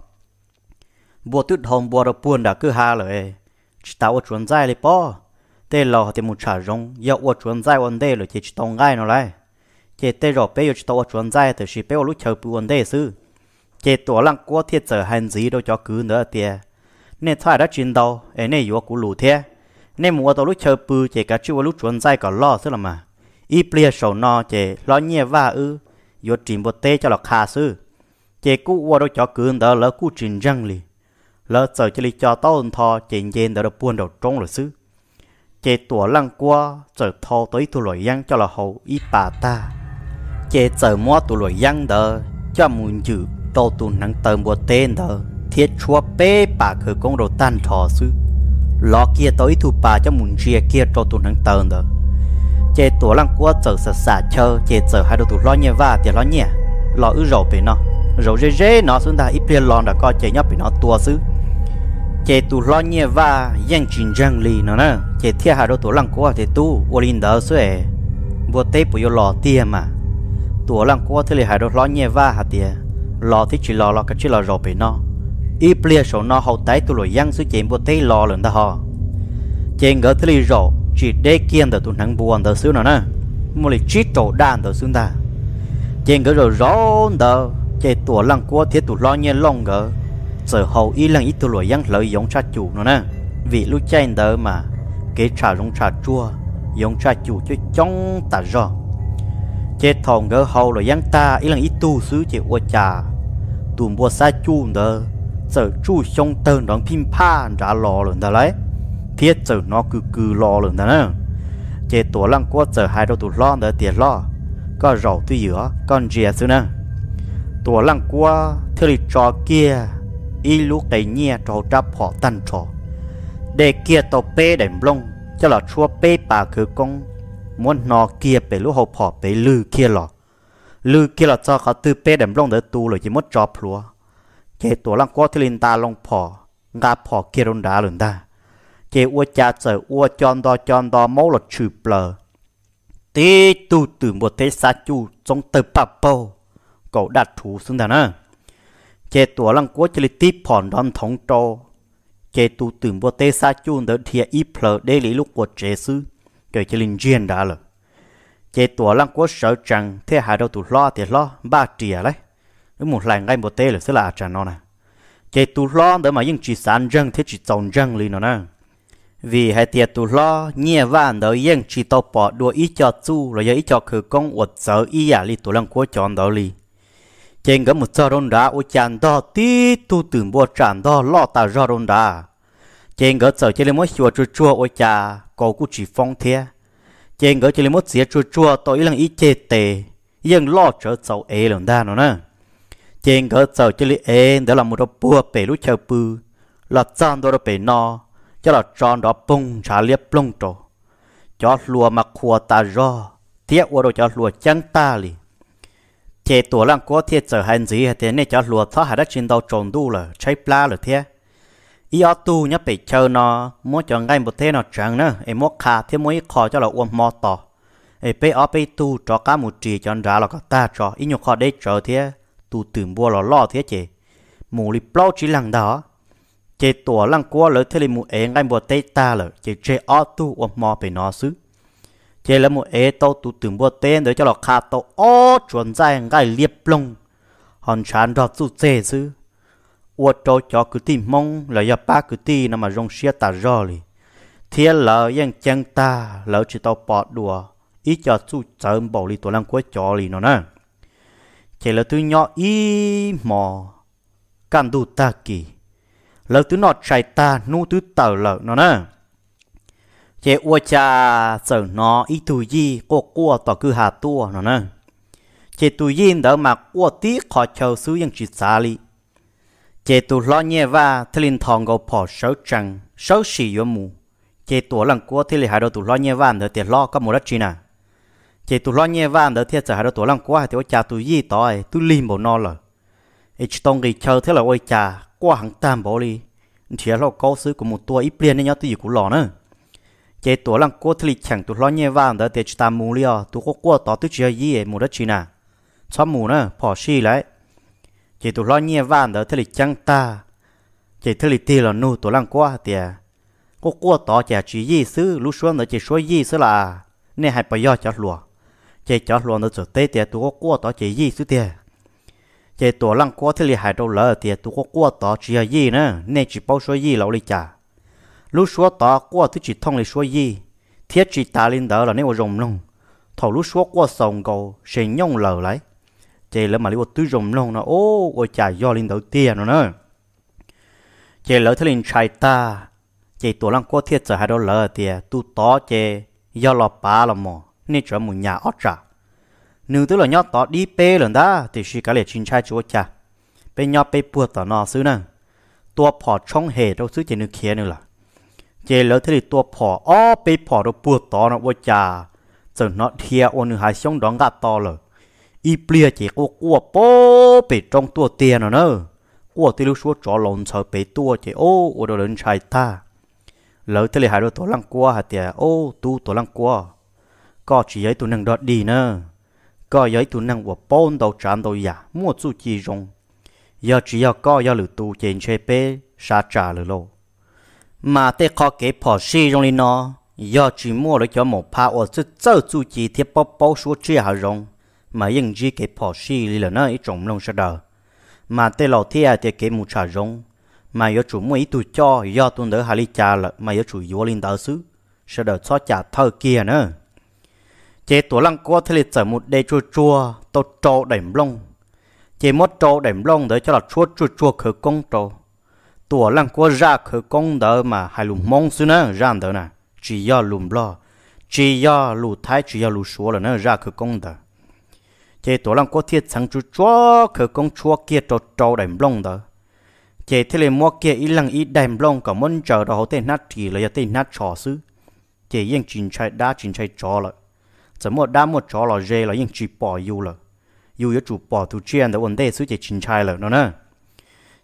บัวตุดหอมบัวระปวนดาคือฮาเลยชิตาอดชวนใจเลยป้อเตลอเตมุชารงยาอดชวนใจวันเดเลยเจชิตองง่ายนั่นเลยเจเตรอเปยชิตาอดชวนใจแต่ชิเปอลุเชอปวันเดซื้อเจตัวลังกัวเทียเจอหันจีโดยจอคือเนื้อเตียเนท่าได้จินดาวเอเนยัวกูหลูเทียเนมัวตัวลุเชอปือเจกะชื่อว่าลุชวนใจก็ล่อซื้อละมาอีเปลี่ยนโฉนอเจล้อเงียว่าอือยัวจิมบัวเตจะหลอกคาซื้อเจกู้วัวโดยจอคือเนื้อแล้วกู้จินจังลี lỡ giờ chỉ cho tao ơn thọ chỉ nhìn đỡ buôn đầu trống rồi xứ chế tủa lăng qua giờ thọ tới tụ lội giăng cho là hậu y bà ta chế giờ mua tụ lội giăng đỡ cho muốn chữ tao tụ nắng tờ mua tên đỡ thiết chua bê bà khử công đồ tan thọ xứ lọ kia tới tụ bà cho muốn chia kia cho tụ nắng tờ đỡ chế tủa lăng qua giờ sạt sạt chơi chế giờ hai đồ tụ lo nhẹ và thì lo nhẹ lo ư rầu về nó rồi rê rê nó xuống ta ít bia lon đã có chế nhóc bị nó tua xứ chế tu lo nhẹ và yang chinh giang li nó nè chế thiệt hà đô tổ lăng của thì tu ô linh đó xuề bùa tê bùi lò tia mà tổ lăng của thì là hà đô lo nhẹ và hà tia lò thì chỉ lò lò cái chỉ lò rồi bị nó ít bia số nó hậu tái tu lo yang xứ chế bùa tê lò lần ta họ chế ngỡ thì là rồi chỉ đê kiên đó tu nắng buồn đỡ xứ nó nè một lịch chít tổ đàn đỡ xuống ta chế ngỡ rồi rõ đỡ chế tổ lăng cua thiết tổ lo nhiên long gỡ giờ hầu y lăng ít tổ lỗi yang lợi giống cha chủ nó nè vì lúc chạy đỡ mà kế trà giống trà chua giống trà chủ cho chóng tà rõ, chế thòng gỡ hầu lỗi yang ta y lăng ít tu xứ chế ô trà tùm bùa sa chu đỡ giờ chu trong tơn đón phim pha ra lò lần đó lấy thiết giờ nó cứ cứ lò lần đó nè chế tổ lăng cua giờ hai đầu tổ lo đỡ tiền lo có rầu tuy giữa con rìa xứ nè ตัวลังกัวเทลิจอเกียอีลูกไตเงียจอจับพอตันจอเด็กเกียตัวเป้เด่นบลงจะหลอดชัวเป้ป่าคือกงม้วนนอเกียไปลูกหอบพอไปลือเกียหลอลือเกียหลอดจอเขาตื้อเป้เด่นบลงเดือตูเลยจิมดจอพลัวเจตัวลังกัวเทลินตาลงพองาพอเกียรุนดาหลุนดาเจอวจ่าเจออวจอนดอจอนดอมูหลอดชื่อเปลอตีตูตื่นบทเทศาจูจงตื่นปับเป้ cậu đặt thú xứng đàn à chế tủa lăng quốc chế tiếp phòn đón thống trô chế tu tưởng bộ tê xa chun đỡ thịa ít phở đê lý lúc của chế sư kể chế linh duyên đã lờ chế tủa lăng quốc sợ rằng thế hai đầu tụ lo thì lo ba trìa lấy nếu một lành ngay bộ tê là sẽ là trả nó nè chế lo đỡ mà những chỉ sản răng thế chỉ trồng răng lý nó nè vì hai tiệt tụ lo nhẹ vạn đỡ yên chỉ tao bỏ đua ít cho chu rồi giờ ít cho khử công uất sợ ý giả à lý tụ lăng quốc chọn đỡ lý chèn gỡ một giờ rong đá ô chàn đó tí tu tưởng bùa tràn đó lo tà ra rong đá chèn gỡ sợ chơi lên một chùa chua chua ô chà cổ cụ chỉ phong thế chèn gỡ chỉ lấy một xía chua chua tôi lần ý chết tề nhưng lo trở sầu ế lần đa nó nè chèn gỡ sợ chơi lên ế đó là một đôi bùa bể lũ chờ bư là chăn đó bể no cho là tròn đó bông trả liếp lông trổ cho lùa mà khua ta ro thiết ô đồ cho lùa chẳng ta liền chế tổ lăng có thiệt giờ hành gì thì thế này cho lùa thọ hay đã chiến đấu trộn đu là trái pla là thế ý ở tu nhá bị chờ nó muốn cho ngay một thế nó chẳng nữa em muốn khá thì muốn khó cho là uom mò tỏ em bé ở bé tu cho cá một trì cho ra là có ta cho ý nhiều khó đấy chờ thế tu tìm bua là lo thế chị mù li plau chỉ lăng đó chị tổ lăng có lỡ thế li mù em ngay một thế ta là chị chơi ở tu uom mò bị nó xứ chế là một ế tô tụ tưởng bộ tên đấy cho lọ khá tô ô chuẩn ra ngay liệp lông hòn chán đó dù dễ dư ô tô cho cứ tìm mong là do ba cứ tì nằm mà rong xia ta rò lì thiên lỡ yên chân ta lỡ chỉ tao bỏ đùa ít cho dù chớm bỏ lì tổ lăng cuối cho lì nó nè chế là thứ nhỏ ý mò cảm đủ ta kì lỡ thứ nọ chạy ta nu thứ tờ lợ nó nè chế ua cha sở nó ít tu gì cô cua tỏ cứ hà tua nó nè chế tu gì đó mà ua tí khó chờ xứ dân chỉ xa li chế tu lo nhẹ và thê linh thòng gầu bỏ sáu trăng sáu sĩ yếu mù chế tu lần cua thê li hai đầu tu lo nhẹ và đỡ tiệt lo có một đất chi nè chế tu lo nhẹ và đỡ thiệt sở hai đầu tu lần cua thì ua cha tu gì tỏi tu lim bộ nó lờ ít tông gì chờ thế là ua cha qua hàng tam bộ li thì lo câu xứ của một tua ít liền nên nhau tu gì cũng lò nữa chế tổ lăng cố thì chẳng tụ lo nhẹ vàng đó để chúng ta mù liò tụ có cố tỏ tức chơi gì mù đất chi nà xóa mù nè bỏ xì lại chế tụ lo nhẹ vàng đó thì chẳng ta chế thì tì là nu tổ lăng cố tiề có cố tỏ chả chỉ gì xứ lúc xuống đó chỉ số gì xứ là nên hai bà do chả lùa chế chả lùa nó trở tê tiề tụ có cố tỏ chế gì xứ tiề chế tổ lăng cố thì hai đâu lỡ tiề tụ có cố tỏ chỉ gì nè nên chỉ bao số gì lâu lịch chả lúc xóa tỏ qua thứ chỉ thông lại số gì thiết chỉ ta lên đỡ là nếu rồng lông thầu lúc số qua sòng cầu sẽ nhông lở lại chế lỡ mà lấy tư rồng lông nó ô ô chả do lên đầu tiền nó nữa chế lỡ thế lên trai ta chế tổ lăng qua thiết giờ hai đô lờ tiền tu to chế do lọ ba là mò nên trở một nhà ót trả nếu tức là nhóc tỏ đi pê lần đó thì chỉ cả lệ chính trai chúa cha bên nhót pê buộc tỏ nọ xứ nè tua phò trong hề đâu xứ chế nữ kia nữa là จเลอที่ตัวพออ้อไปพอเราปวดตอนะวจาจนนอเทียอนหายช่องดองกะตอเลยอีเปลียจกกัวโปไปตรงตัวเตียนะเนอกัวที่รู้ชัวจ่อหลงเธอไปตัวเจโอ้โอดเินชายตาแล้วที่หายตัวลังกัวหาเตียโอ้ตูตัวลังกัว ก็จี้ให้ตัวนังดอดดีเนอก็ย้ายตัวนังว่าป้อนดอกจันดอกยามั่วจู้จีรงยาจียาก็ยาหรือตัวเจนเชเป้ชาจ่าหรือโล mà tê khó kế phò xì rong lên nó do chỉ mua lấy cho một pha ở sức châu chu chỉ thiết bóp bóp số chia hà rong mà yên gì kế phò xì lì là nó ít trồng lông sao đờ mà tê lò à tê kế một trà rong mà do chủ mua ít tụi cho do tuần đỡ hà lý cha là mà do chủ vô linh tờ xứ sao đờ cho trả thơ kia nữa chế tổ lăng qua thế lịch trở một đề chua chua tô trâu đẩy mông, chế mất trâu đẩy mông để cho là chua chua chua khử công trâu ตัวลังกัวรักคือกงเดอมาให้ลุมมองซึนะรันเดอนะจียอลุมลอจียอลูท้ายจียอลูชัวแล้วนะรักคือกงเดอเจตัวลังกัวเทียดสังจุจ้อคือกงชัวเกียโตโตได้มลงเดอเจที่เลยมัวเกียอีลังอีได้มลงก็มันเจอเราเต้นนัดทีเลยเต้นนัดชอซื้อเจยังจินใช้ด้าจินใช้จอเลยจะมัวด้ามัวจอเราเจเรายังจีปออยู่เลยอยู่ยจูปอทุเชียนแต่วันเด้ซื้อเจจินใช้เลยเนาะนะ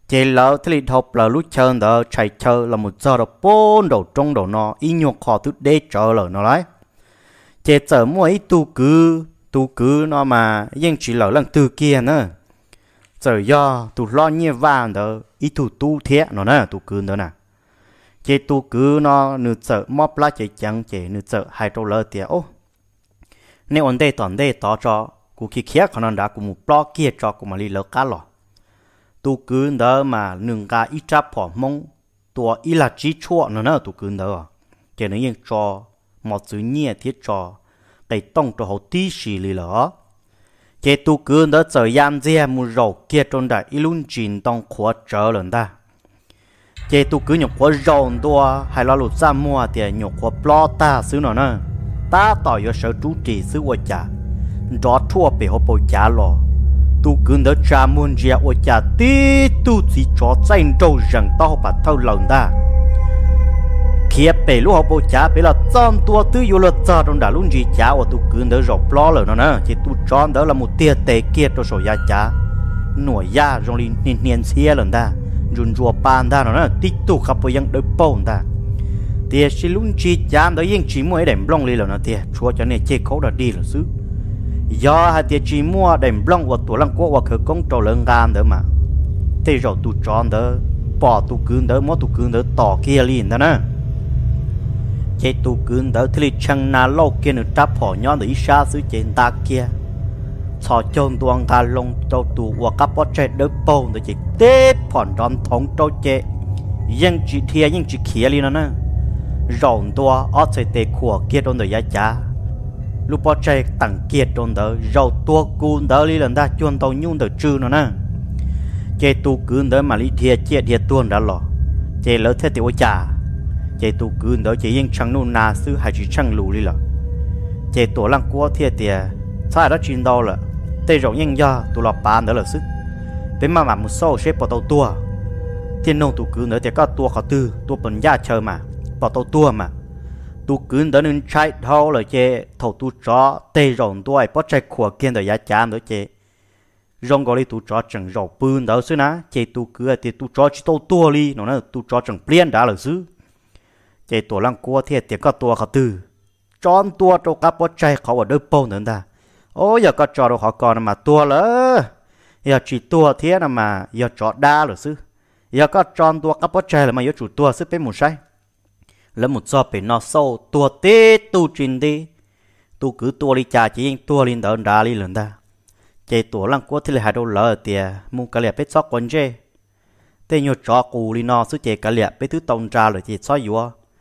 chỉ lỡ thế thì học là lúc chơi đó chạy chơi là một giờ đầu bốn đầu trong đầu nó ít nhiều họ thứ để chờ lỡ nó lại chế chờ mỗi tu cứ tu cứ nó mà nhưng chỉ lỡ lần từ kia nữa giờ do tu lo như vàng đó ít tu tu thế nó nè tu cứ đó nè chế tu cứ nó nửa sợ móp lá chế chẳng chế nửa sợ hai trâu lỡ tiệt ô nếu ổn đây toàn đây tỏ cho cụ khi khía còn nó đã cụ một blog kia cho cụ mà đi lỡ cá lọ tu cứ đó mà nương ca ít chấp bỏ mông tua ít là chỉ chua nữa nữa tu cứ đó chỉ nên yên cho một chữ nhẹ thiết cho cái tông cho hậu tí xì lì lỡ chỉ tu cứ đó giờ yam dè mu rầu kia trong đại ít luôn chín tông khóa trở lần ta chỉ tu cứ nhục khóa rầu tua hay là lụt ra mua thì nhục khóa lo ta xứ nữa nữa ta tỏi vô sở chú trì xứ của cha rõ thua bị hậu bồi trả lo tu cứ nỡ cha muôn dẹ ô cha tí tu chỉ cho chanh trâu rằng tao bà thâu lòng ta kia bể lúc họ bố cha bể là chọn tua tư yêu là cha trong đã luôn gì cha ô tu cứ nỡ rọc lo rồi nó nè chỉ tu chọn đó là một tia tệ kia cho sổ ya cha nổi ya trong linh niên niên xia lần ta run rùa bàn ta nó nè tích tu khắp với dân đôi bông ta tia xin luôn chi cha đó yên chỉ mỗi đệm long lì là nó tia chúa cho nên chê khổ đã đi là xứ do hạt tiệt chỉ mua đệm blong của tổ lăng quốc của công trò lớn gan đó mà thế rồi tụ tròn đỡ bỏ tụ cứng đỡ mất tụ cứng đỡ tỏ kia liền đó nè chạy tụ cứng đỡ thì chẳng na lâu kia nữa trap họ nhon để xa xứ trên ta kia cho chôn tuang ta lông cho tụ của các bó trẻ đỡ bầu để chỉ tết phòn đòn thống cho chế nhưng chỉ thiê nhưng chỉ kia liền đó nè rộng tua ở chế tê của kia đồn đời giá lúc bỏ chạy tăng kiệt đồn đỡ rau tua cún đỡ lý lần ta chuồn tàu nhung đỡ trừ nó nè chạy tu cứ đỡ mà lý thiệt chế thiệt tuôn đã lọ chạy lỡ thế tiểu chả chạy tu cứ đỡ chạy yên chẳng nô na sư hay chỉ chẳng lù lý lọ chạy tổ lăng cua thiệt tiệt sai đó chuyện đâu lợ tê rộng nhanh do tụ lọ bán đỡ lợ sức thế mà mà một sâu xếp bỏ tàu tua thiên nông tu cứ đỡ thì có tua khó tư tua bẩn da chờ mà bỏ tàu tua mà tu cứ đó nên chạy thâu là chê thâu tu chó tê rồng tôi bắt chạy của kiên rồi giá chạm đó chê rong gọi tu chó chẳng rầu bươn đó xứ ná chê tu cứ thì tu chó chỉ tâu tua đi nó là tu chó chẳng plien đã là xứ chê tổ lăng cua thiệt thì có tua khó tư chọn tua trâu cá bắt chạy khó ở đôi bầu nữa ta ôi giờ có trò đâu họ còn mà tua lỡ giờ chỉ tua thế mà giờ chó đa là xứ giờ có tròn tua cá bắt chạy là mà giờ chủ tua xứ bên một sai là một do bị nó sâu tua tê tu trình đi tu cứ tua đi cha chỉ tua lên đỡ đá đi lần ta chế tua lăng quốc thì lại hai đô lỡ tiề mu cái liệp biết sót quần chê tê nhiều chó cù đi nó suốt chế cái liệp biết thứ tông ra rồi chỉ sót yếu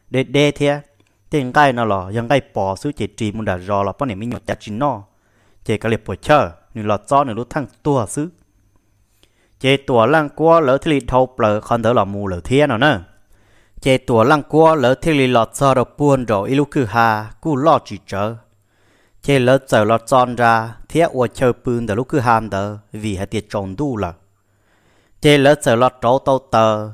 để đê thế tê ngay nó lò, lò ยัง ngay bỏ suốt chế trì mu đã rò là bọn này mới nhọt chặt chín nó chế cái liệp bỏ chờ nửa lọt gió nửa lúc thăng tua xứ chế tua lăng quốc lỡ thì thâu lỡ con đỡ lò mù lỡ thiên nó nữa chế tùa lăng cua lỡ thiết lý lọt cho đọc buôn rồi ilu cử hà cú lo chỉ chờ chế lỡ trở lọt tròn ra thiết ua chờ bươn đỡ lúc cử hàm đỡ vì hãy tiệt tròn đu lỡ chế lỡ trở lọt trâu tàu tờ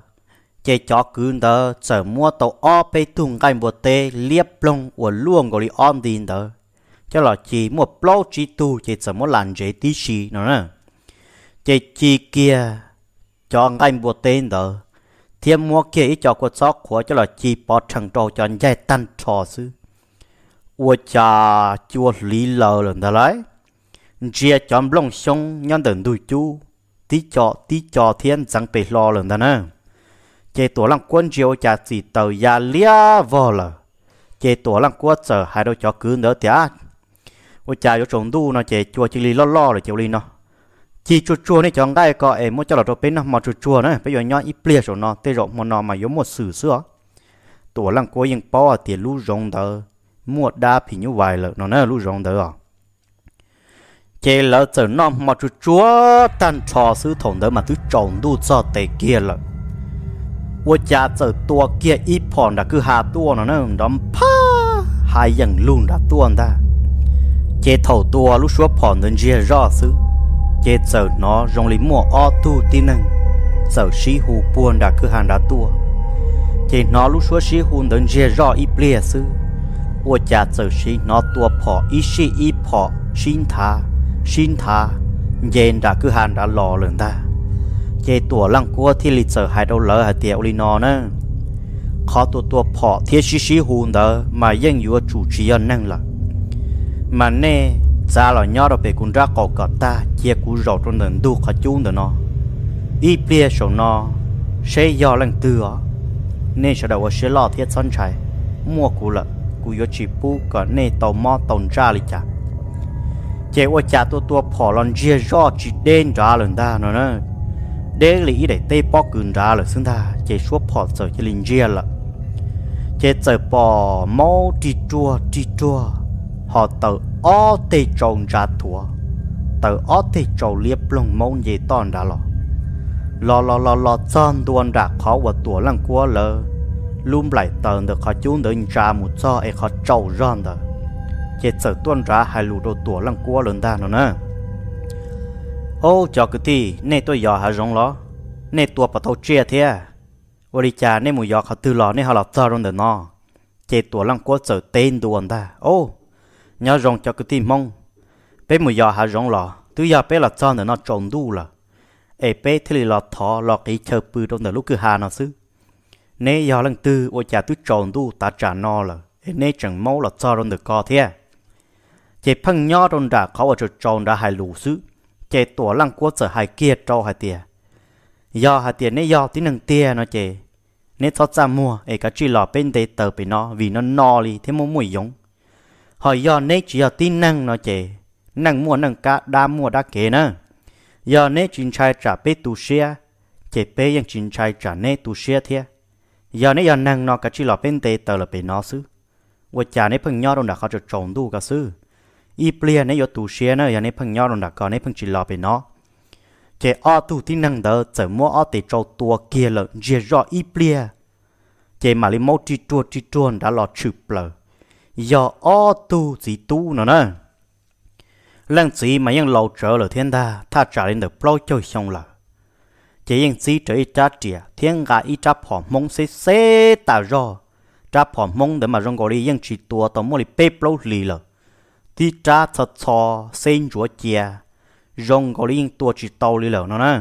chế chó cứng đỡ trở mua tàu o bê tung gai mùa tê liếp lông ua luông gọi on đình đỡ chế lọt chỉ mua plô chỉ tu chế trở mua làn chế tí xì nữa nè chế chi kia cho gai mùa tên đỡ thiêm mua kia ít cho cuộc sóc của cho là chi bỏ chẳng trâu cho dây tăng trò sư ua cha chua lý lờ lần ta lấy chia cho chọn lòng sông nhân đừng đuôi chú tí cho tí cho thiên chẳng bị lo lần ta nè chế tổ lăng quân chiều cha chỉ tàu ya lia vò lờ chế tổ lăng quân sợ hai đôi cho cứ nữa tiếc ua cha vô trồng đu nó chế chua chỉ lý lo lo rồi chịu lý nó chỉ chua chua này chọn cái có em mua cho là đồ bên nó mà chua chua này bây giờ nhau ít plia cho nó tê rộng mà nó mà giống một sử xưa, tổ lăng cố yên bỏ tiền lú rong đờ mua đa thì như vậy là nó nói lú rong đờ à chế lỡ giờ nó mà chua chua tan trò sứ thủng đờ mà thứ chọn đủ cho tề kia là vua cha giờ tua kia ít phòn đã cứ hà tua nó nó đom pa hai dần luôn đã tua ta chế thầu tua lú xuống phòn đến chia rõ sứ จเจอนอรงลิมัวอตูตีนังเจอชีหูปวนดาคือหันดาตัว เจนอลูชัวชีหูเดินเจรออีเปลี่ยซือวัวจาเจอชีนอตัวพออีชีอีพอชินทาชินทาเย็นดาคือหันดาหล่อเลืองตาเจตัวลังกัวที่ลิเจอหายดูเลอหายเตียวลีนอนะขอตัวตัวพอเทียชีชีหูเดอมายังอยู่จู่จียนนั่งละมันเน่ xa lo nhỏ đó bị cún ra cổ cọt ta chia cú rổ trong nền đu khó chú nữa nó y bia sổ nó sẽ do lần tư ó nên sẽ đầu sẽ lo thiết son trái mua cú lợ cú yo chỉ bu cả nên tàu mò tàu ra lì chả chế ô chả tôi tôi phò lon chia rõ chỉ đen ra lần ta nó nữa để lý để tê bó cún ra là xưng ta chế suốt phò sợ chỉ linh chia lợ chế sợ bò máu trì chua trì chua họ tự ó tê tròn ra thua tờ ó tê tròn liếp lùng mông dễ tòn ra lọ lọ lọ lọ lọ chân đuôn ra khó và tủa lăng cua lờ lùm lại tờ được khó chú được ra một cho ấy khó trâu rơn đó chế sợ tuôn ra hai lù đồ tủa lăng cua lớn ta nữa nè ô cho cái thì nè tôi giờ hà rong ló nè tua bà thâu chia thế à. ô đi cha nè mùi giờ khó tư lò nè họ lọt tờ rồi nó chế tủa lăng cua sợ tên đuôn ta ô nhớ rong cho cái tim mong bé mùi giờ hà rong lò tứ giờ bé là cho nữa nó trộn đu là ê bé thế là thọ lò cái chờ bự trong từ lúc cứ hà nó xứ nè giờ lần tư ô cha tứ trộn đu ta trả nó là ê nè chẳng máu là cho trong được co thế à? chế phăng nhớ trong đã khó ở chỗ trộn đã hai lù xứ chế tổ lăng quốc sở hai kia trâu hai tiền giờ hai tiền nè giờ tí nâng tiền nó chế nè cho cha mua ê cái chỉ lò bên đây tờ bên nó vì nó no li thế mua mùi giống họ do nế chỉ do tin năng nó chè năng mua năng cá đa mua đa kể nè do nế chính trai trả bê tu xe chè bê yang chính trai trả nế tu xe thia do nế do năng nó cả chỉ lọ bên tê tờ là bê nó xứ và chả nế phừng nhau đồng đã khó cho trộn tu cả xứ y plea nế do tu xe nè do nế phừng nhau đồng đã có nế phừng chỉ lọ bê nó chè o tu tin năng đỡ chở mua o tê trâu tua kia lợn dìa rõ y plea chè mà lấy mẫu trì chua trì chuồn đã lọ chụp lợn giờ o tu gì tu nó nè lần gì mà ยัง lâu trở lời thiên ta ta trả lên được bao chơi xong là chỉ những gì trở ít trả trẻ thiên gà ít trả phỏ mông xế xế ta rồi trả phỏ mông để mà rong gọi đi những chỉ tua tao mua đi bê bao lì là thì trả thật cho xin chúa chia rong gọi đi những tua chỉ tàu lì là nữa nè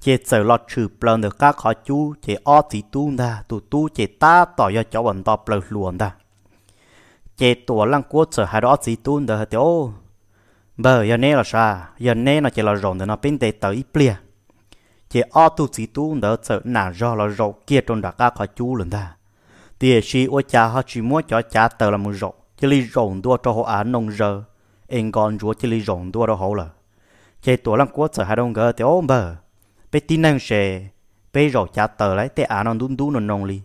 chỉ sợ lo trừ plan được các khó chú chỉ o chỉ tu ta tu tu chỉ ta tỏ ra cháu bọn tao plan luôn ta chế tổ lăng quốc sở hai đó gì tuôn đời tiêu bờ giờ nè là sa giờ nè là chỉ là rộn để nó bên tệ tới ít plea chế o tu gì tuôn đời sợ nà do là rộn kia trong đặc ca khỏi chú lần ta tiền si ô cha họ chỉ muốn cho cha tờ là một rộn chỉ li rộn đua cho họ án nông giờ anh con chúa chỉ li rộn đua đó họ là chế tổ lăng quốc sở hai đông gờ ô bờ bên tin năng sẽ bây rộn cha tờ lấy tệ án nó đun đun nó nông li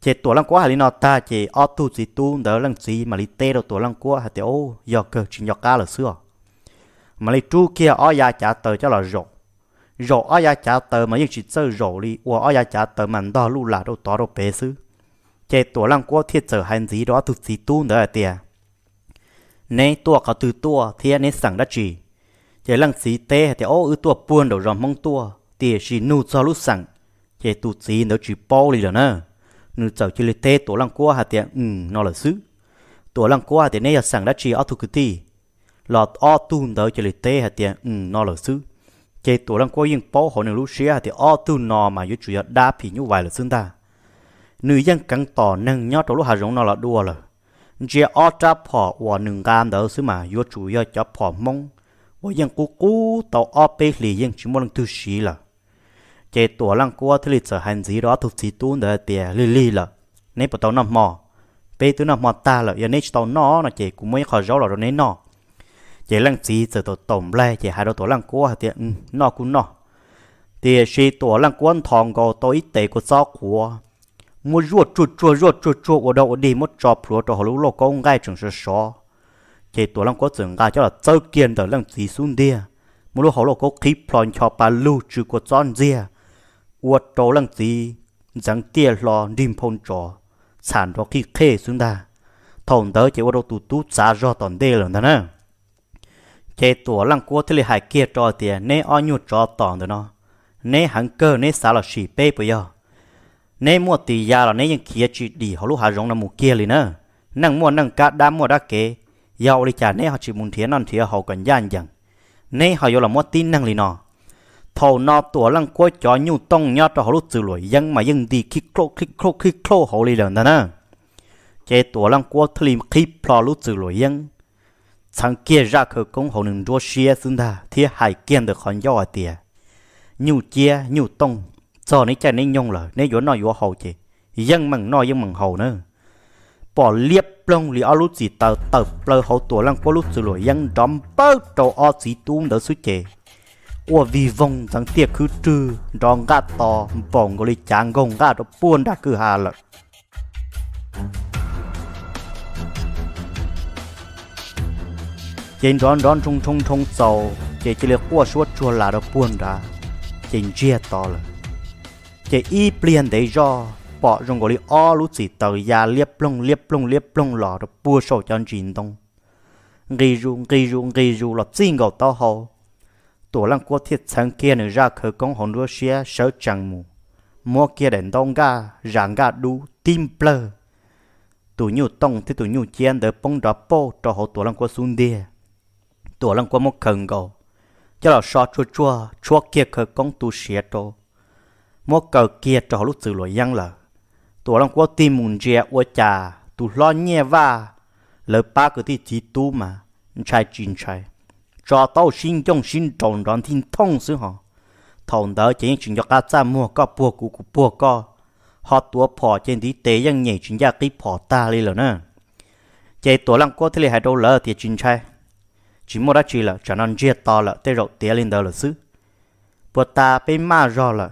chế tổ lăng quá hà lý nó ta chế ô tu gì tu đỡ lăng gì mà lý tê đâu tổ lăng quá hà tế ô giờ cơ chỉ nhọc ca là xưa mà lý chú kia ô gia trả tờ cho là rộ rộ ô gia trả tờ mà những chuyện sơ rộ lý ô ô gia trả tờ mà đo lu là đâu tỏ đâu bé xứ chế tổ lăng quá thiết trở hành gì đó tu gì tu đỡ là tiền nên tổ có từ tổ thì nên sẵn đã chỉ chế lăng xí tê thì ô ư tổ buồn đầu rồng mong tổ thì chỉ nu cho lúc sẵn chế tu xí nó chỉ bao lì rồi nữa nữ cháu chỉ lấy tê tổ lăng qua hạt tiền ừ nó là xứ tổ lăng qua thì nay sáng đã chỉ ở thuộc ti lọt o tun đỡ chỉ lấy tê hà tiện ừ nó là xứ chế tổ lăng qua yên bao họ nữ lúc xưa thì o tu nó mà yếu chủ yếu đa phi như vậy là xương ta nữ dân cắn tỏ nâng nhót tổ lúc hà rong nó là đua rồi chế o cha phò và nâng cam đỡ xứ mà yếu chủ yếu cho phò mong và dân cu cu tàu o pê lì dân chỉ muốn thứ xí là chế tổ lăng qua thì lịch sở hành gì đó thuộc gì tu để tiề lì lì là nên bắt đầu nằm mò bây từ nằm mò ta là giờ nên tàu nó là chế cũng mới khỏi rõ là rồi nên nó chế lăng gì sở tổ tổng lại chế hai đầu tổ lăng qua tiền nó cũng nó thì chế tổ lăng quan thòng gò tổ ít tệ của sao của mua ruột chuột chuột ruột chuột chuột của đâu đi mất chọc ruột cho họ lũ lô công gai chẳng sợ sợ chế tổ lăng quan tưởng gai cho là tơ kiên tổ lăng gì xuống đi mua lũ họ lô có khí plon cho bà lưu trừ của con riêng 我找人子，人爹老林碰着，产着去开孙的，同得结我都都都砸着当地了的呢。chế tổ lăng cố thế hải kia trò tiền nê o nhu trò tòn rồi nó nê hắn cơ nê xả là xì bê bây mua tì ya là nê kia chỉ đi họ lúc hà là mù kia liền nữa năng mua năng cá đá mua đá kế giàu đi chả nê họ chỉ muốn thiến non thiệt họ còn gian chẳng nê họ vô là mua tin năng liền nó thầu nọ tổ lăng quá cho nhu tông nhá cho họ lúc xử lỗi dân mà dân đi khi clo khi clo khi clo họ lì lần đó nè chế tổ lăng quá thlim khi phá lúc xử lỗi dân chẳng kia ra khởi công họ nâng đua xe xin ta thì hải kiên được hòn gió tìa nhu chia nhu tông cho nên chạy nên nhông là nên vốn nói vốn hậu chế dân mừng nói dân mừng hậu nữa bỏ liếp lông lì ở lúc gì tờ tờ lơ hậu tổ lăng quá lúc xử lỗi dân đóm bớt đầu ở gì tuôn đỡ suy chế ủa vì vong thằng tiệc cứ trừ đó gà to vòng gọi chàng gồng gà đó buồn đã cứ hà lợn trên đón đón trung trung trung sầu chỉ chỉ liệt qua suốt chua là đó buồn đã trên chia to là chỉ y plien để do bỏ rong gọi o lú chỉ tờ ya liếp lông liếp lông liếp lông lò đó bua sầu chân chín tông gây rung gây rung gây rung là xin gầu to hầu tổ lăng quốc thiết thân kia nữa ra khởi công hồn đua xe sở chẳng mù mua kia đến đông ga rạng ga đu tim plơ tụ nhu tông thì tụ nhu chiên đỡ bông đỏ bô cho hộ tổ lăng quốc xuống đê tổ lăng quốc một khẩn gầu cho là so chua chua chua kia khởi công tu xe tô mua cờ kia cho lúc xử lỗi giang lờ tổ lăng quốc tim mùn chia ua trà tụ lo nhẹ va lỡ ba cái thì chỉ tu mà trai chín trai cho tàu xin trong xin trồng đoàn thiên thông xứ họ thầu đỡ chỉ chuyện cho cá cha mua có bùa cụ cụ bùa co họ tua phò trên tí tế ยัง nhảy chuyện gia cái phò ta đi rồi nè chế tua lăng cô thì là hai đô lỡ thì chuyện trai chỉ mua đã chỉ là cho nên chia to là tê rộng tía lên đó là xứ bùa ta bị ma rồi là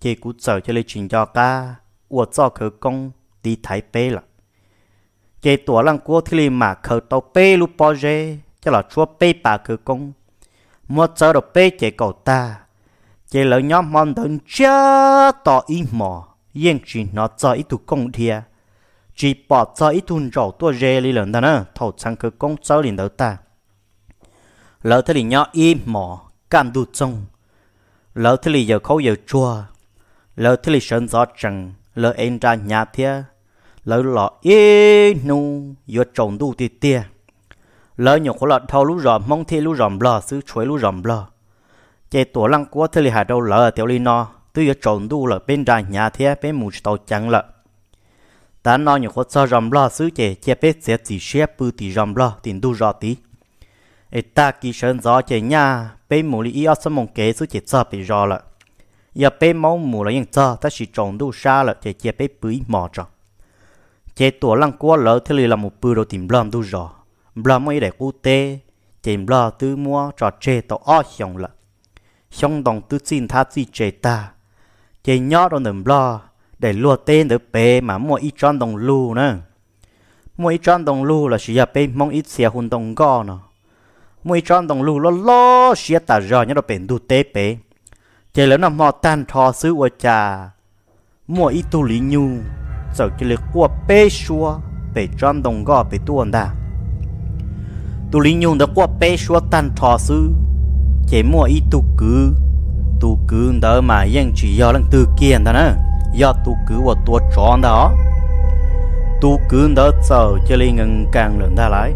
chế cụ sợ cho lấy chuyện cho cá ủa cho khởi công đi thái bê là chế tua lăng cô thì là mà khởi tàu bê lúc bao giờ cho là chúa bê bà cứ công mua chợ đồ bê chạy cầu ta chế lỡ nhóm mong đơn chá tỏ ý mò yên chỉ nó cho ý tụ công thịa chỉ bỏ cho ý thun rổ tua rê lý lần đó nè thầu chẳng cứ công cháu liền đầu ta lỡ thế thì nhỏ ý mò cảm đủ trông lỡ thế thì giờ khâu giờ chua lỡ thế thì sơn gió trần lỡ em ra nhà thia lỡ lọ ý nu giờ trồng đủ tì tia lỡ nhiều khổ lọt thâu lú ròm mong thi lú ròm lờ xứ chuối lú ròm lờ, chạy tổ lăng của thế li hà đâu lỡ tiểu li no tư yếu trộn đu lợ bên ra nhà thế bên mù tàu chẳng lợ ta no nhiều khổ cho ròm lờ xứ chạy chế bếp sẽ chỉ xếp bư tì ròm lờ tiền đu rõ tí ê ta kỳ sơn gió chạy nhà bên mù li yếu sơ mong kế xứ chạy cho bị rõ lợ giờ bên máu mù là yên cho ta chỉ trộn đu xa lợ chạy chế bếp bưới mò trò chạy tổ lăng của lỡ thế li là một bư đồ tìm lòm đu rõ bla mấy đại cụ tê chìm bla tư mua trò chê tàu o xong là xong đồng tư xin tha chi chê ta chê nhỏ đồng đừng bla để lùa tên đỡ bê mà mua ít tròn đồng lù nè, mua ít tròn đồng lù là chỉ bê mong ít xe hùn đồng gò nó mua ít tròn đồng lù là lo xe ta rò nhá đồ bền đu tê bê chê lớn nằm mò tan thò xứ ở trà mua ít tu lý nhu sợ chỉ lực của bê xua bê tròn đồng gò bê tuôn đà tu linh nhung đã qua bé xóa tan thọ sư chế mua ít tu cứ tu cứ đó mà yên chỉ do lần từ kiện đó nè do tu cứ của tua tròn đó tu cứ đó sợ cho linh ngân càng lần ta lại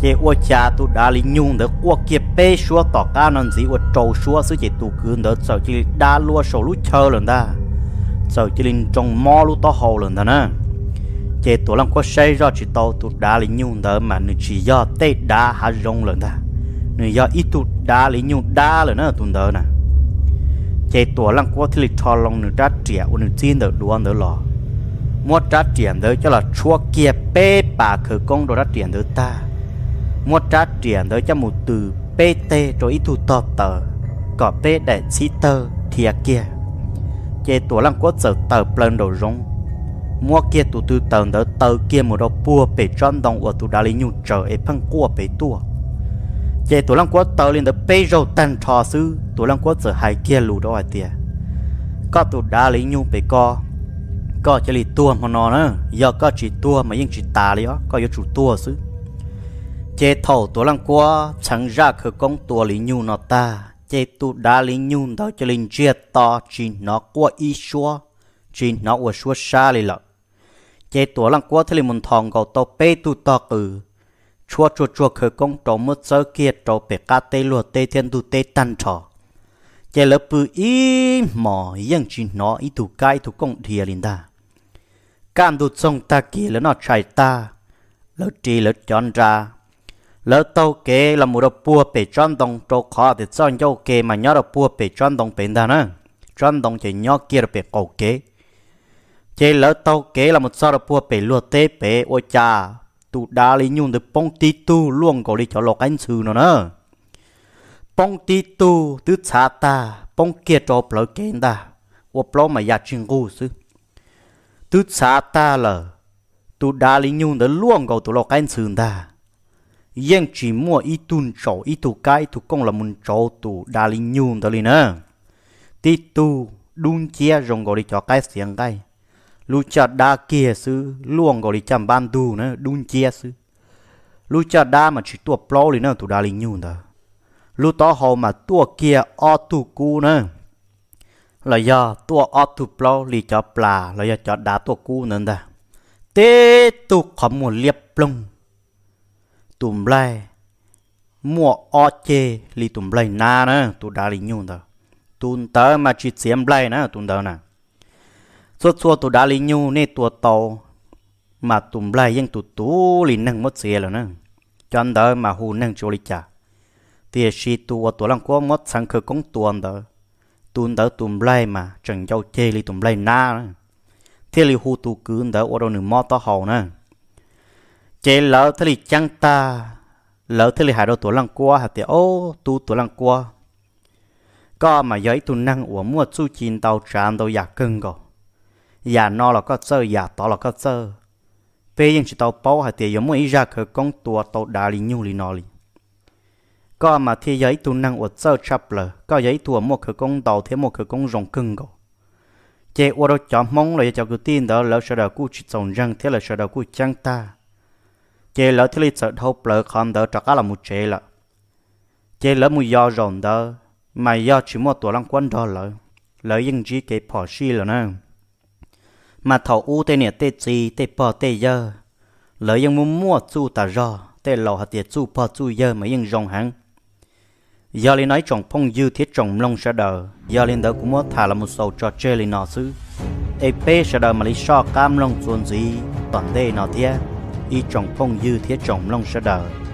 chế qua cha tu đã linh nhung đã qua kia bé xóa tỏ ca non gì qua trâu xóa sư chế tu cứ đó sợ chỉ đã lúa sầu lúa chờ lần ta sợ cho linh trong mò lúa to hầu lần ta nè chế tổ lòng có xây ra chỉ tàu tụt đá lý nhung đỡ mà nữ chỉ do tế đá hà rong lần ta nữ do ít tụt đá lý nhung đá lần nữa tụt đó nè chế tổ lòng có thì lịch thọ lòng nữ trát trẻ của nữ đỡ được đuôn đó lò mua trát trẻ đó cho là chua kia bê bà khử công đồ trát trẻ đó ta mua trát trẻ đó cho một từ pt rồi ít tụt tọt tờ có bê để sĩ tơ thìa kia chế tổ lòng có sợ tờ plần đồ rong mua kia tụ tư tần đỡ tờ kia một đầu bùa bể tròn đồng của tụ đá lý nhu trở ấy phăng cua bể tua chế tụ lăng quốc tờ lên đỡ bê râu tàn trò sư tụ lăng quốc sở hai kia lù đó tìa có tụ đá lý nhu bể co có chỉ lì tua mà nó nữa giờ có chỉ tua mà nhưng chỉ tà lý đó có yếu chủ tua sư chế thầu tụ lăng quốc chẳng ra khởi công tụ lý nhu nó ta chế tụ đá lý nhu đó cho linh chia to chỉ nó qua ý xua chỉ nó qua xua xa lý lợi chế tổ lăng quá thì mình muốn thòng gầu tàu bê tu tọ cử chua chua chua khởi công trổ mất sơ kia trổ bể cá tê lùa tê thiên tu tê tan trò chế lớp bự ý mỏ yên chỉ nó ý tu cái tu công thìa linh ta cam tu trong ta kia là nó chạy ta lỡ trì lỡ chọn ra lỡ tàu kế là một đợt bùa bể chọn đồng trổ khó để chọn dâu kế mà nhớ đợt bùa bể chọn đồng bể ta nè chọn đồng chỉ nhớ kia là bể cầu kế chế lỡ tàu kế là một sao đập phù bể lùa tế bể ôi cha tụ đá lý nhung từ bông tí tu luôn có đi cho lọc anh sư nó nữa bông tí tu tứ xa ta bông kia cho bờ kén ta ô bờ mà ya chinh gu sư tứ xa ta là tụ đá lý nhung từ luôn có tụ lọc anh sư ta yên chỉ mua ít tuần chỗ ít tu cái tu công là muốn chỗ tụ đá lý nhung từ lý nữa tí tu đun chia rồng có đi cho cái xiềng cái lu cha da kia sư luồng gọi đi chạm ban du nữa đun chia sư lu cha da mà chỉ tua plo lì nữa tụ đa lì nhung ta lu to hồ mà tua kia o tu cu nữa là do tua o tu plo lì cho pla là do cho đá tua cu nữa ta tê tu khó một liệp plung tùm lai mua o chê lì tùm lai na nữa tụ đa lì nhung ta tùn tớ mà chỉ xem lai nữa tùn tớ nào suốt suốt tụ đã lý nhu nê tụ tàu mà tụm lại yên tụ tú lì năng mất xe là nè cho anh đó mà hù năng chỗ lì chả thì si tụ tụ lăng có mất sang khờ công tụ anh đó tụm đó tụm lại mà chẳng giao chê lì tụm lại na Thì lì hù tụ cứ anh đó ở đâu nửa mất tao hầu nè chế lỡ thì lì chăng ta lỡ thì lì hải đâu tụ lăng qua hạt thì ô tụ tụ lăng qua có mà giấy tụ năng uống mua chu chín tàu tràn tàu giả cưng rồi ya dạ, no là có sơ ya dạ, tỏ là có sơ về những chỉ tàu bao hay tiền giống mỗi ra khởi công tua tàu đá lì nhu lì nọ lì có mà thi giấy tu năng ở sơ chập lờ có giấy tua một khởi công tàu thế một khởi công rồng cưng cổ. chế ở đó chọn mong là cho cái tin đó là sợ đầu cú chỉ trồng răng thế là sợ đầu cú chăng ta chế lỡ thế là sợ thâu lỡ không đỡ cho cá là một chế lỡ. chế lỡ mùi do rồng đó mà do chỉ một tuổi lăng quân đó lỡ lỡ những gì cái phò xì rồi nè mà thầu u tê nè tê chi tê po tê giờ lợi dân muốn mua chu ta rò tê lò hạt tiệt chu po chu giờ mà yên rong hẳn giờ lên nói chồng phong dư thiết chồng long sa đờ giờ lên đỡ cũng mua thả là một sầu cho chơi lên nọ xứ ê pê sa đờ mà lý so cam long chuồn gì toàn tê nọ thia y chồng phong dư thiết chồng long sa đờ